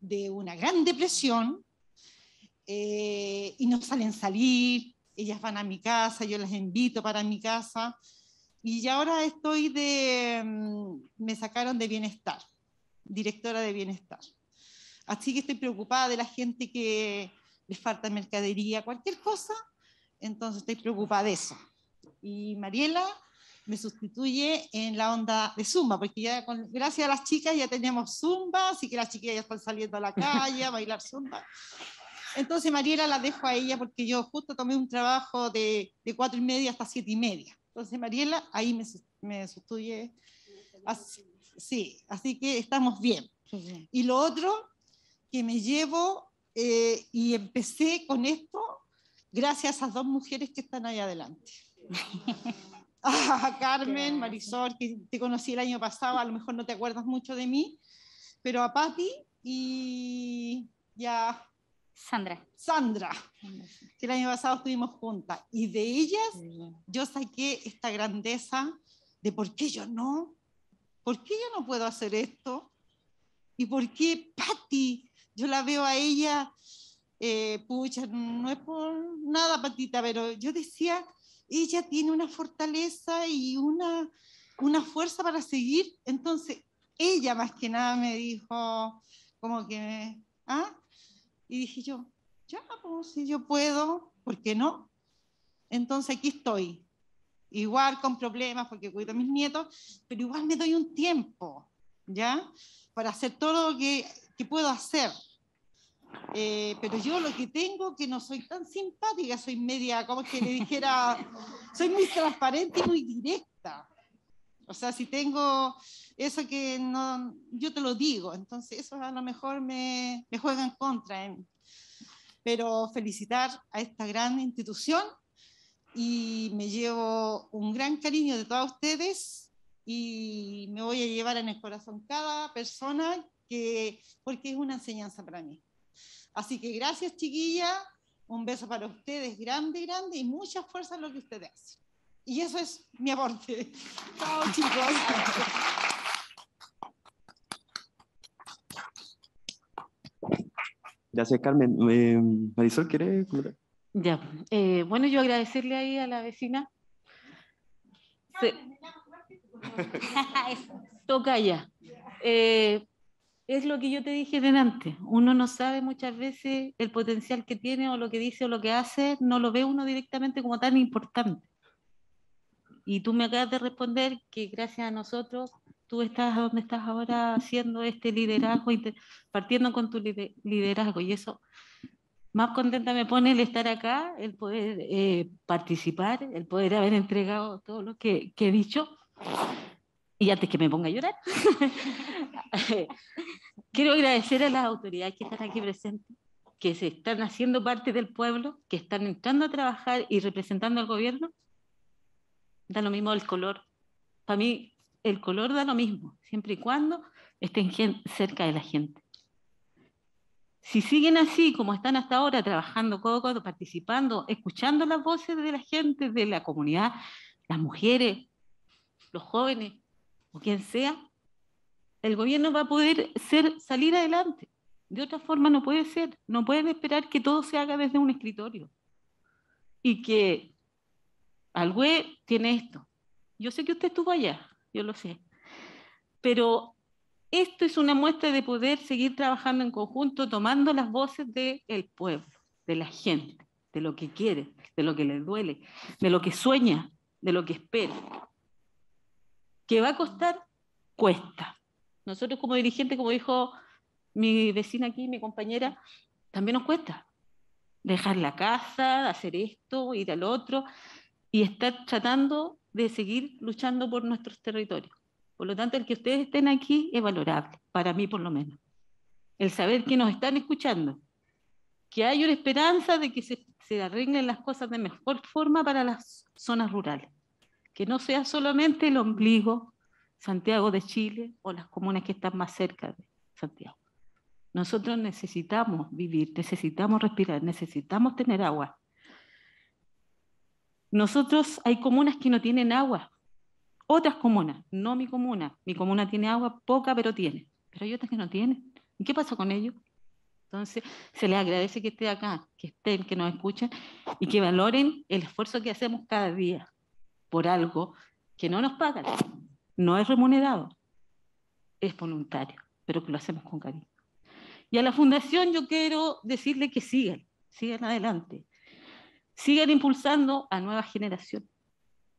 de una gran depresión eh, y nos salen salir, ellas van a mi casa, yo las invito para mi casa y ahora estoy de, mm, me sacaron de bienestar, directora de bienestar. Así que estoy preocupada de la gente que, les falta mercadería, cualquier cosa, entonces estoy preocupada de eso. Y Mariela me sustituye en la onda de Zumba, porque ya con, gracias a las chicas ya tenemos Zumba, así que las chiquillas ya están saliendo a la calle a [laughs] bailar Zumba. Entonces Mariela la dejo a ella porque yo justo tomé un trabajo de, de cuatro y media hasta siete y media. Entonces Mariela ahí me, me sustituye. sí, así que estamos bien. Y lo otro que me llevo eh, y empecé con esto gracias a dos mujeres que están ahí adelante. a [laughs] ah, Carmen, Marisol, que te conocí el año pasado, a lo mejor no te acuerdas mucho de mí, pero a Patti y ya Sandra. Sandra, que el año pasado estuvimos juntas. Y de ellas yo saqué esta grandeza de por qué yo no, por qué yo no puedo hacer esto y por qué Patti yo la veo a ella, eh, pucha, no es por nada, patita, pero yo decía, ella tiene una fortaleza y una, una fuerza para seguir. Entonces, ella más que nada me dijo, como que, ¿ah? Y dije yo, ya, pues si yo puedo, ¿por qué no? Entonces aquí estoy, igual con problemas porque cuido a mis nietos, pero igual me doy un tiempo, ¿ya? Para hacer todo lo que ¿qué puedo hacer? Eh, pero yo lo que tengo, que no soy tan simpática, soy media, como que le dijera, [laughs] soy muy transparente y muy directa. O sea, si tengo eso que no, yo te lo digo, entonces eso a lo mejor me, juega en contra. Pero felicitar a esta gran institución y me llevo un gran cariño de todos ustedes y me voy a llevar en el corazón cada persona porque, es una enseñanza para mí. Así que gracias, chiquilla. Un beso para ustedes, grande, grande, y mucha fuerza en lo que ustedes hacen. Y eso es mi aporte. [laughs] Chao, chicos.
Gracias, Carmen. Eh, Marisol, ¿quieres? Ya.
Eh, bueno, yo agradecerle ahí a la vecina. [laughs] Toca ya. Eh, es lo que yo te dije delante. Uno no sabe muchas veces el potencial que tiene o lo que dice o lo que hace, no lo ve uno directamente como tan importante. Y tú me acabas de responder que gracias a nosotros tú estás donde estás ahora haciendo este liderazgo, partiendo con tu liderazgo. Y eso más contenta me pone el estar acá, el poder eh, participar, el poder haber entregado todo lo que, que he dicho y antes que me ponga a llorar, [laughs] quiero agradecer a las autoridades que están aquí presentes, que se están haciendo parte del pueblo, que están entrando a trabajar y representando al gobierno. Da lo mismo el color. Para mí, el color da lo mismo, siempre y cuando estén cerca de la gente. Si siguen así, como están hasta ahora, trabajando codo codo, participando, escuchando las voces de la gente, de la comunidad, las mujeres, los jóvenes, o quien sea, el gobierno va a poder ser, salir adelante. De otra forma no puede ser. No pueden esperar que todo se haga desde un escritorio. Y que Algué tiene esto. Yo sé que usted estuvo allá, yo lo sé. Pero esto es una muestra de poder seguir trabajando en conjunto, tomando las voces del el pueblo, de la gente, de lo que quiere, de lo que le duele, de lo que sueña, de lo que espera que va a costar, cuesta. Nosotros como dirigente, como dijo mi vecina aquí, mi compañera, también nos cuesta dejar la casa, hacer esto, ir al otro y estar tratando de seguir luchando por nuestros territorios. Por lo tanto, el que ustedes estén aquí es valorable, para mí por lo menos. El saber que nos están escuchando, que hay una esperanza de que se arreglen las cosas de mejor forma para las zonas rurales que no sea solamente el ombligo, Santiago de Chile o las comunas que están más cerca de Santiago. Nosotros necesitamos vivir, necesitamos respirar, necesitamos tener agua. Nosotros hay comunas que no tienen agua, otras comunas, no mi comuna. Mi comuna tiene agua, poca, pero tiene. Pero hay otras que no tienen. ¿Y qué pasa con ellos? Entonces, se les agradece que estén acá, que estén, que nos escuchen y que valoren el esfuerzo que hacemos cada día por algo que no nos pagan, no es remunerado, es voluntario, pero que lo hacemos con cariño. Y a la fundación yo quiero decirle que sigan, sigan adelante, sigan impulsando a nueva generación,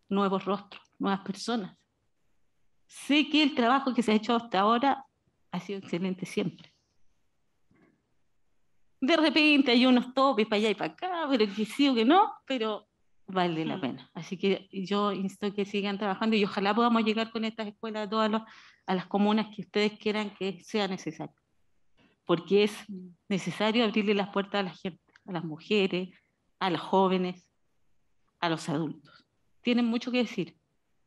nuevos rostros, nuevas personas. Sé que el trabajo que se ha hecho hasta ahora ha sido excelente siempre. De repente hay unos topes para allá y para acá, pero que sí o que no, pero vale la pena. Así que yo insto que sigan trabajando y ojalá podamos llegar con estas escuelas a todas a las comunas que ustedes quieran que sea necesario. Porque es mm. necesario abrirle las puertas a la gente, a las mujeres, a los jóvenes, a los adultos. Tienen mucho que decir.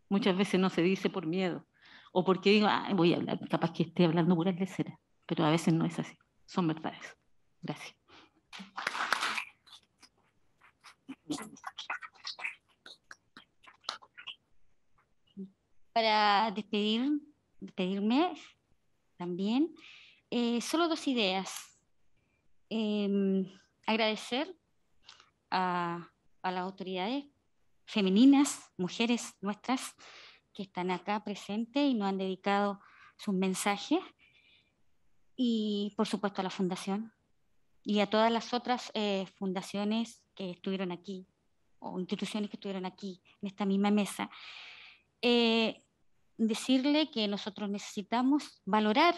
Muchas veces no se dice por miedo o porque digo, voy a hablar, capaz que esté hablando puras leceras, pero a veces no es así. Son verdades. Gracias.
para despedirme también, eh, solo dos ideas. Em, agradecer a, las autoridades femeninas, mujeres nuestras, que están acá presentes y nos han dedicado sus mensajes. Y por supuesto a la fundación y a todas las otras eh, fundaciones que estuvieron aquí o instituciones que estuvieron aquí en esta misma mesa. Eh, decirle que nosotros necesitamos valorar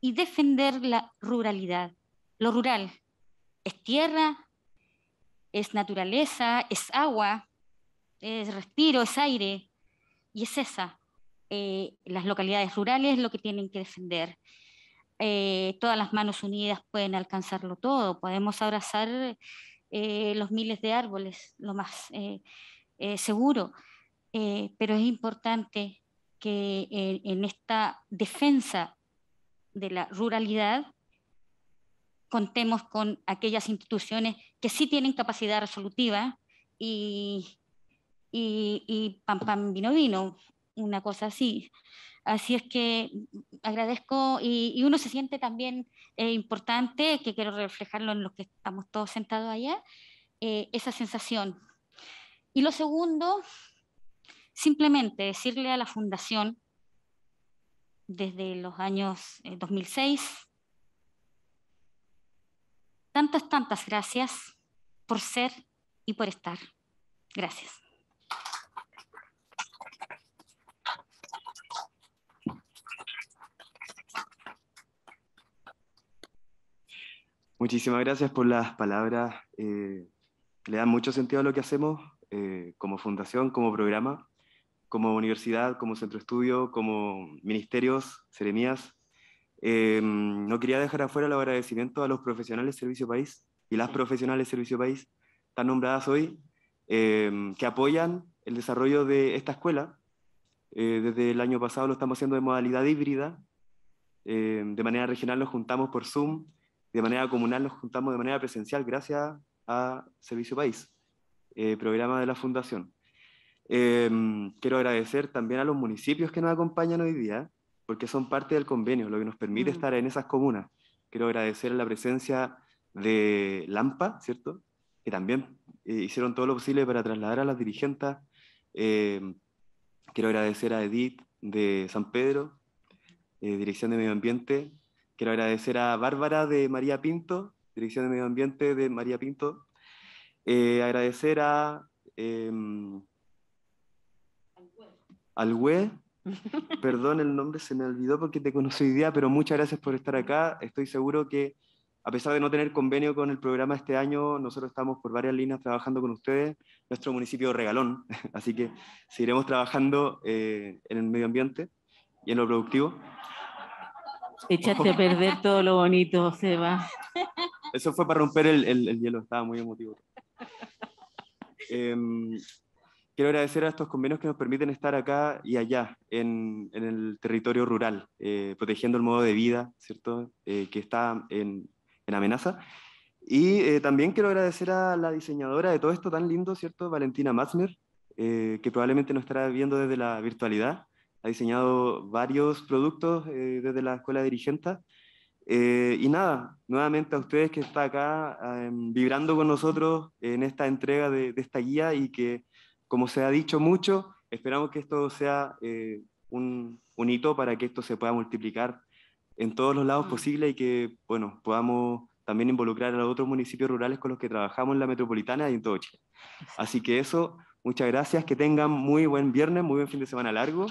y defender la ruralidad. Lo rural es tierra, es naturaleza, es agua, es respiro, es aire, y es esa. Eh, las localidades rurales lo que tienen que defender. Eh, todas las manos unidas pueden alcanzarlo todo, podemos abrazar eh, los miles de árboles, lo más seguro, pero es importante que en, esta defensa de la ruralidad contemos con aquellas instituciones que sí tienen capacidad resolutiva y, y, y vino vino, una cosa así. Así es que agradezco y, uno se siente también eh, importante, que quiero reflejarlo en los que estamos todos sentados allá, eh, esa sensación. Y lo segundo, simplemente decirle a la fundación desde los años 2006, eh, tantas, tantas gracias por ser y por estar. Gracias.
Muchísimas gracias por las palabras. Eh, le dan mucho sentido a lo que hacemos eh, como fundación, como programa como universidad, como centro de estudio, como ministerios, seremías. Em, no quería dejar afuera el agradecimiento a los profesionales Servicio País y las profesionales Servicio País, tan nombradas hoy, em, que apoyan el desarrollo de esta escuela. Eh, desde el año pasado lo estamos haciendo de modalidad híbrida. Em, de manera regional nos juntamos por Zoom, de manera comunal nos juntamos de manera presencial gracias a Servicio País, eh, programa de la Fundación. Em, quiero agradecer también a los municipios que nos acompañan hoy día, porque son parte del convenio, lo que nos permite mm. estar en esas comunas. Quiero agradecer la presencia de Lampa, ¿cierto? Que también eh, hicieron todo lo posible para trasladar a las dirigentes. Em, quiero agradecer a Edith de San Pedro, eh, Dirección de Medio Ambiente. Quiero agradecer a Bárbara de María Pinto, Dirección de Medio Ambiente de María Pinto. Eh, agradecer a em, al web, [laughs] Perdón el nombre, se me olvidó porque te conocí hoy pero muchas gracias por estar acá. Estoy seguro que, a pesar de no tener convenio con el programa este año, nosotros estamos por varias líneas trabajando con ustedes, nuestro municipio de Regalón. [laughs] Así que seguiremos trabajando eh, en el medio ambiente y en lo productivo.
Echaste a [laughs] perder todo lo bonito, Seba.
Eso fue para romper el, el, hielo, estaba muy emotivo. Eh, quiero agradecer a estos convenios que nos permiten estar acá y allá, en, en el territorio rural, eh, protegiendo el modo de vida, ¿cierto?, eh, que está en, en amenaza. Y eh, también quiero agradecer a la diseñadora de todo esto tan lindo, ¿cierto?, Valentina Matzner, que probablemente nos estará viendo desde la virtualidad. Ha diseñado varios productos desde la escuela dirigente, y nada, nuevamente a ustedes que están acá em, vibrando con nosotros en esta entrega de, de, esta guía y que como se ha dicho mucho, esperamos que esto sea eh, un, un, hito para que esto se pueda multiplicar en todos los lados mm. posibles y que, bueno, podamos también involucrar a los otros municipios rurales con los que trabajamos en la metropolitana y en todo Chile. Así que eso, muchas gracias, que tengan muy buen viernes, muy buen fin de semana largo